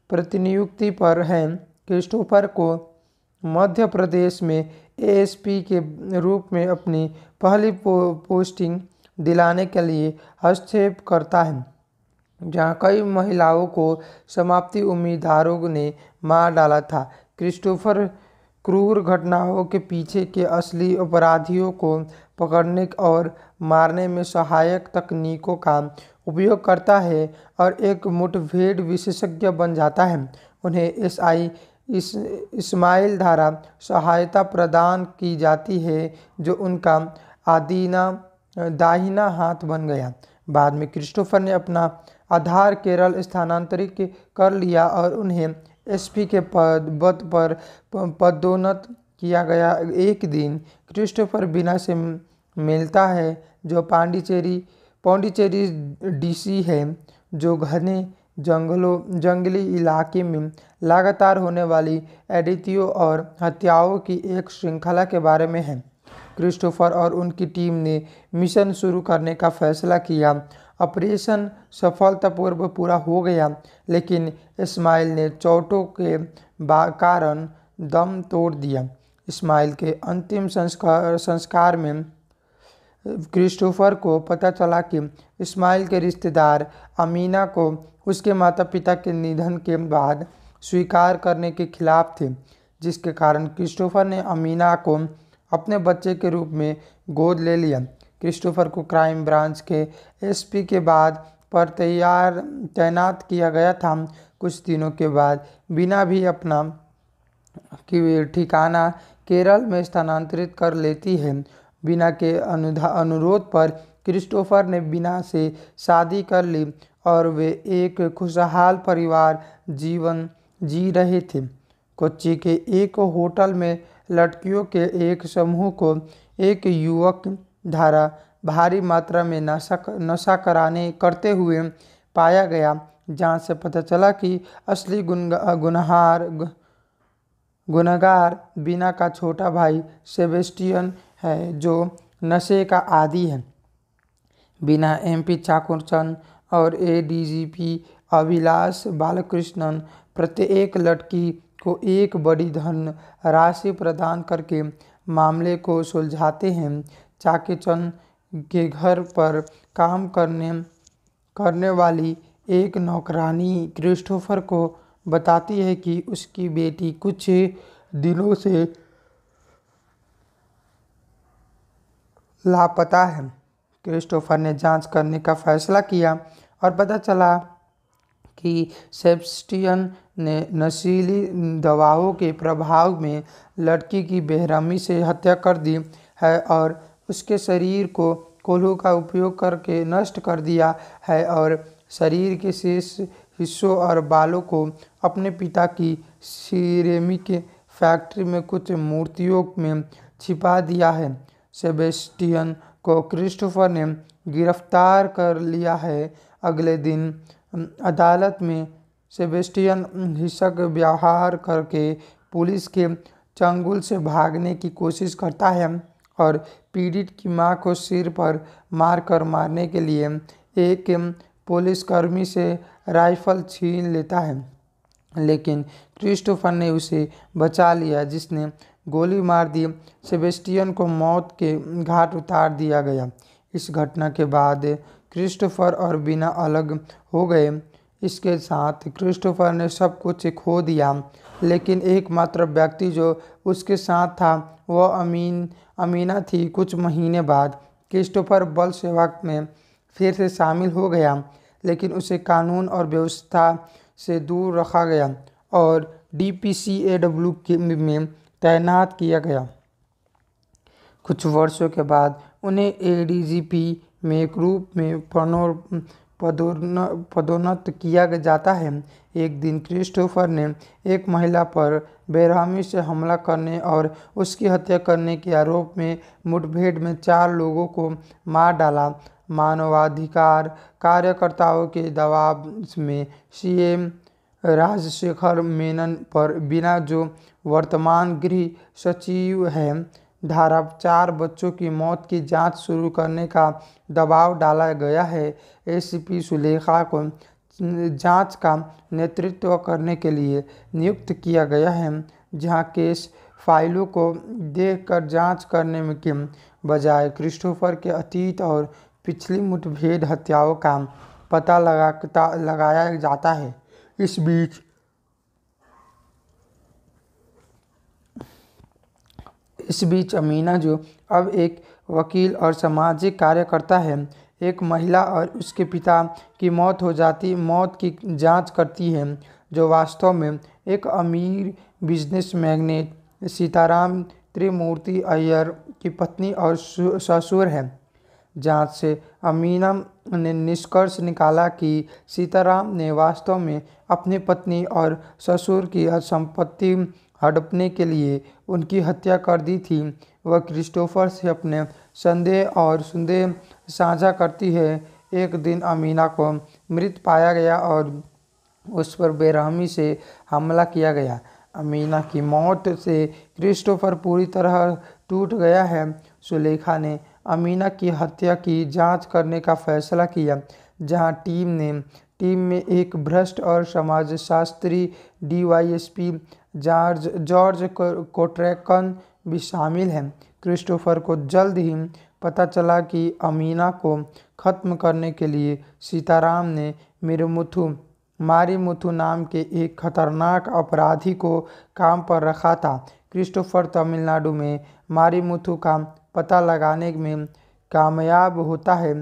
प्रतिनियुक्ति पर हैं क्रिस्टोफर को मध्य प्रदेश में एएसपी के रूप में अपनी पहली पो, पोस्टिंग दिलाने के लिए हस्तक्षेप करता है जहां कई महिलाओं को समाप्ति उम्मीदवारों ने मार डाला था क्रिस्टोफर क्रूर घटनाओं के पीछे के असली अपराधियों को पकड़ने और मारने में सहायक तकनीकों का उपयोग करता है और एक मुठभेड़ विशेषज्ञ बन जाता है उन्हें एस आई इस इस्माइल धारा सहायता प्रदान की जाती है जो उनका आदीना दाहिना हाथ बन गया बाद में क्रिस्टोफर ने अपना आधार केरल स्थानांतरित कर लिया और उन्हें एसपी के पद पद पर पदोन्नत किया गया एक दिन क्रिस्टोफर बिना से मिलता है जो पांडिचेरी पौंडिचेरी डीसी है जो घने जंगलों जंगली इलाके में लगातार होने वाली एडितियों और हत्याओं की एक श्रृंखला के बारे में है क्रिस्टोफर और उनकी टीम ने मिशन शुरू करने का फैसला किया ऑपरेशन सफलतापूर्वक पूरा हो गया लेकिन इस्माइल ने चोटों के कारण दम तोड़ दिया इस्माइल के अंतिम संस्कार संस्कार में क्रिस्टोफर को पता चला कि इस्माइल के रिश्तेदार अमीना को उसके माता पिता के निधन के बाद स्वीकार करने के खिलाफ थे जिसके कारण क्रिस्टोफर ने अमीना को अपने बच्चे के रूप में गोद ले लिया क्रिस्टोफर को क्राइम ब्रांच के एसपी के बाद पर तैयार तैनात किया गया था कुछ दिनों के बाद बिना भी अपना कि ठिकाना केरल में स्थानांतरित कर लेती है बिना के अनुधा अनुरोध पर क्रिस्टोफर ने बिना से शादी कर ली और वे एक खुशहाल परिवार जीवन जी रहे थे कोच्चि के एक होटल में लड़कियों के एक समूह को एक युवक धारा भारी मात्रा में नशा नशा कराने करते हुए पाया गया जहाँ से पता चला कि असली गुन गुनहार गुनागार बिना का छोटा भाई सेबेस्टियन है जो नशे का आदि है बिना एमपी चाकुरचंद और एडीजीपी अभिलाष बालकृष्णन प्रत्येक लड़की को एक बड़ी धन राशि प्रदान करके मामले को सुलझाते हैं चाकेचंद के घर पर काम करने करने वाली एक नौकरानी क्रिस्टोफर को बताती है कि उसकी बेटी कुछ दिनों से लापता है क्रिस्टोफर ने जांच करने का फैसला किया और पता चला कि सेबस्टियन ने नशीली दवाओं के प्रभाव में लड़की की बेहरमी से हत्या कर दी है और उसके शरीर को कोल्हू का उपयोग करके नष्ट कर दिया है और शरीर के शेष हिस्सों और बालों को अपने पिता की सीरेमिक फैक्ट्री में कुछ मूर्तियों में छिपा दिया है सेबेस्टियन को क्रिस्टोफर ने गिरफ्तार कर लिया है अगले दिन अदालत में सेबेस्टियन हिंसक व्यवहार करके पुलिस के चंगुल से भागने की कोशिश करता है और पीड़ित की मां को सिर पर मार कर मारने के लिए एक पुलिसकर्मी से राइफल छीन लेता है लेकिन क्रिस्टोफर ने उसे बचा लिया जिसने गोली मार दी सेबेस्टियन को मौत के घाट उतार दिया गया इस घटना के बाद क्रिस्टोफर और बिना अलग हो गए इसके साथ क्रिस्टोफर ने सब कुछ खो दिया लेकिन एकमात्र व्यक्ति जो उसके साथ था वह अमीन अमीना थी कुछ महीने बाद क्रिस्टोफर बल सेवा में फिर से शामिल हो गया लेकिन उसे कानून और व्यवस्था से दूर रखा गया और D P C A W में तैनात किया गया कुछ वर्षों के बाद उन्हें पी में एक रूप में पदोन्न पदोन्नत किया जाता है एक दिन क्रिस्टोफर ने एक महिला पर बेरहमी से हमला करने और उसकी हत्या करने के आरोप में मुठभेड़ में चार लोगों को मार डाला मानवाधिकार कार्यकर्ताओं के दबाव में सीएम राजशेखर मेनन पर बिना जो वर्तमान गृह सचिव हैं धारा चार बच्चों की मौत की जांच शुरू करने का दबाव डाला गया है एसीपी सुलेखा को जांच का नेतृत्व करने के लिए नियुक्त किया गया है जहां केस फाइलों को देखकर जांच करने में के बजाय क्रिस्टोफर के अतीत और पिछली मुठभेड़ हत्याओं का पता लगा लगाया जाता है इस बीच इस बीच अमीना जो अब एक वकील और सामाजिक कार्यकर्ता है एक महिला और उसके पिता की मौत हो जाती मौत की जांच करती है जो वास्तव में एक अमीर बिजनेस मैग्नेट सीताराम त्रिमूर्ति अय्यर की पत्नी और ससुर है जांच से अमीना ने निष्कर्ष निकाला कि सीताराम ने वास्तव में अपनी पत्नी और ससुर की संपत्ति हड़पने के लिए उनकी हत्या कर दी थी वह क्रिस्टोफर से अपने संदेह और संदेह साझा करती है एक दिन अमीना को मृत पाया गया और उस पर बेरहमी से हमला किया गया अमीना की मौत से क्रिस्टोफर पूरी तरह टूट गया है सुलेखा ने अमीना की हत्या की जांच करने का फैसला किया जहां टीम ने टीम में एक भ्रष्ट और समाजशास्त्री डीवाईएसपी जॉर्ज जॉर्ज कोट्रैकन भी शामिल हैं क्रिस्टोफर को जल्द ही पता चला कि अमीना को ख़त्म करने के लिए सीताराम ने मारी मारीमुथु नाम के एक खतरनाक अपराधी को काम पर रखा था क्रिस्टोफर तमिलनाडु में मारीमुथु का पता लगाने में कामयाब होता है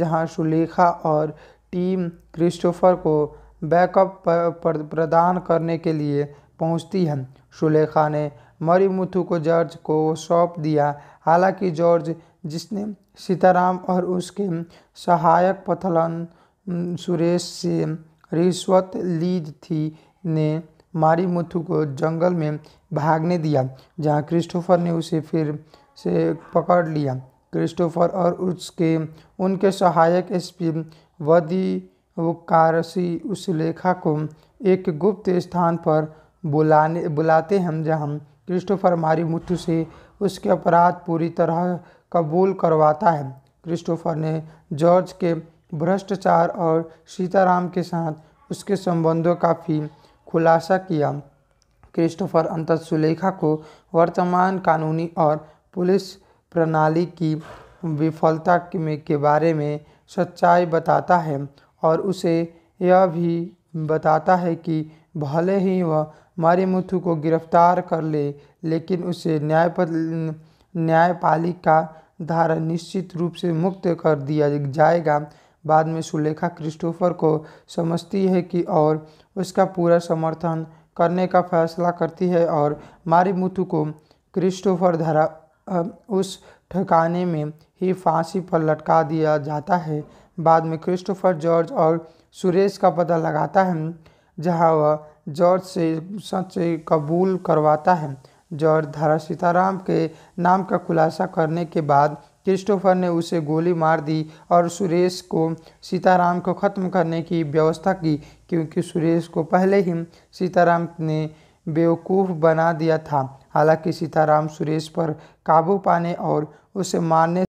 जहां सुलेखा और टीम क्रिस्टोफर को बैकअप प्रदान करने के लिए पहुंचती है सुलेखा ने मरीमुथु को जॉर्ज को सौंप दिया हालांकि जॉर्ज जिसने सीताराम और उसके सहायक पथलन सुरेश से रिश्वत ली थी ने मारीमुथु को जंगल में भागने दिया जहां क्रिस्टोफर ने उसे फिर से पकड़ लिया क्रिस्टोफर और उसके उनके सहायक एसपी वदी वो कारसी उस लेखा को एक गुप्त स्थान पर बुलाने बुलाते हम जहाँ क्रिस्टोफर हमारी मृत्यु से उसके अपराध पूरी तरह कबूल करवाता है क्रिस्टोफर ने जॉर्ज के भ्रष्टाचार और सीताराम के साथ उसके संबंधों का भी खुलासा किया क्रिस्टोफर अंत सुलेखा को वर्तमान कानूनी और पुलिस प्रणाली की विफलता में के बारे में सच्चाई बताता है और उसे यह भी बताता है कि भले ही वह मारीमुथु को गिरफ्तार कर ले लेकिन उसे न्यायपद न्यायपालिका धारा निश्चित रूप से मुक्त कर दिया जाएगा बाद में सुलेखा क्रिस्टोफर को समझती है कि और उसका पूरा समर्थन करने का फैसला करती है और मारीमुथु को क्रिस्टोफर धारा उस ठिकाने में ही फांसी पर लटका दिया जाता है बाद में क्रिस्टोफर जॉर्ज और सुरेश का पता लगाता है जहां वह जॉर्ज से सच कबूल करवाता है जॉर्ज धारा सीताराम के नाम का खुलासा करने के बाद क्रिस्टोफर ने उसे गोली मार दी और सुरेश को सीताराम को ख़त्म करने की व्यवस्था की क्योंकि सुरेश को पहले ही सीताराम ने बेवकूफ़ बना दिया था हालांकि सीताराम सुरेश पर काबू पाने और उसे मारने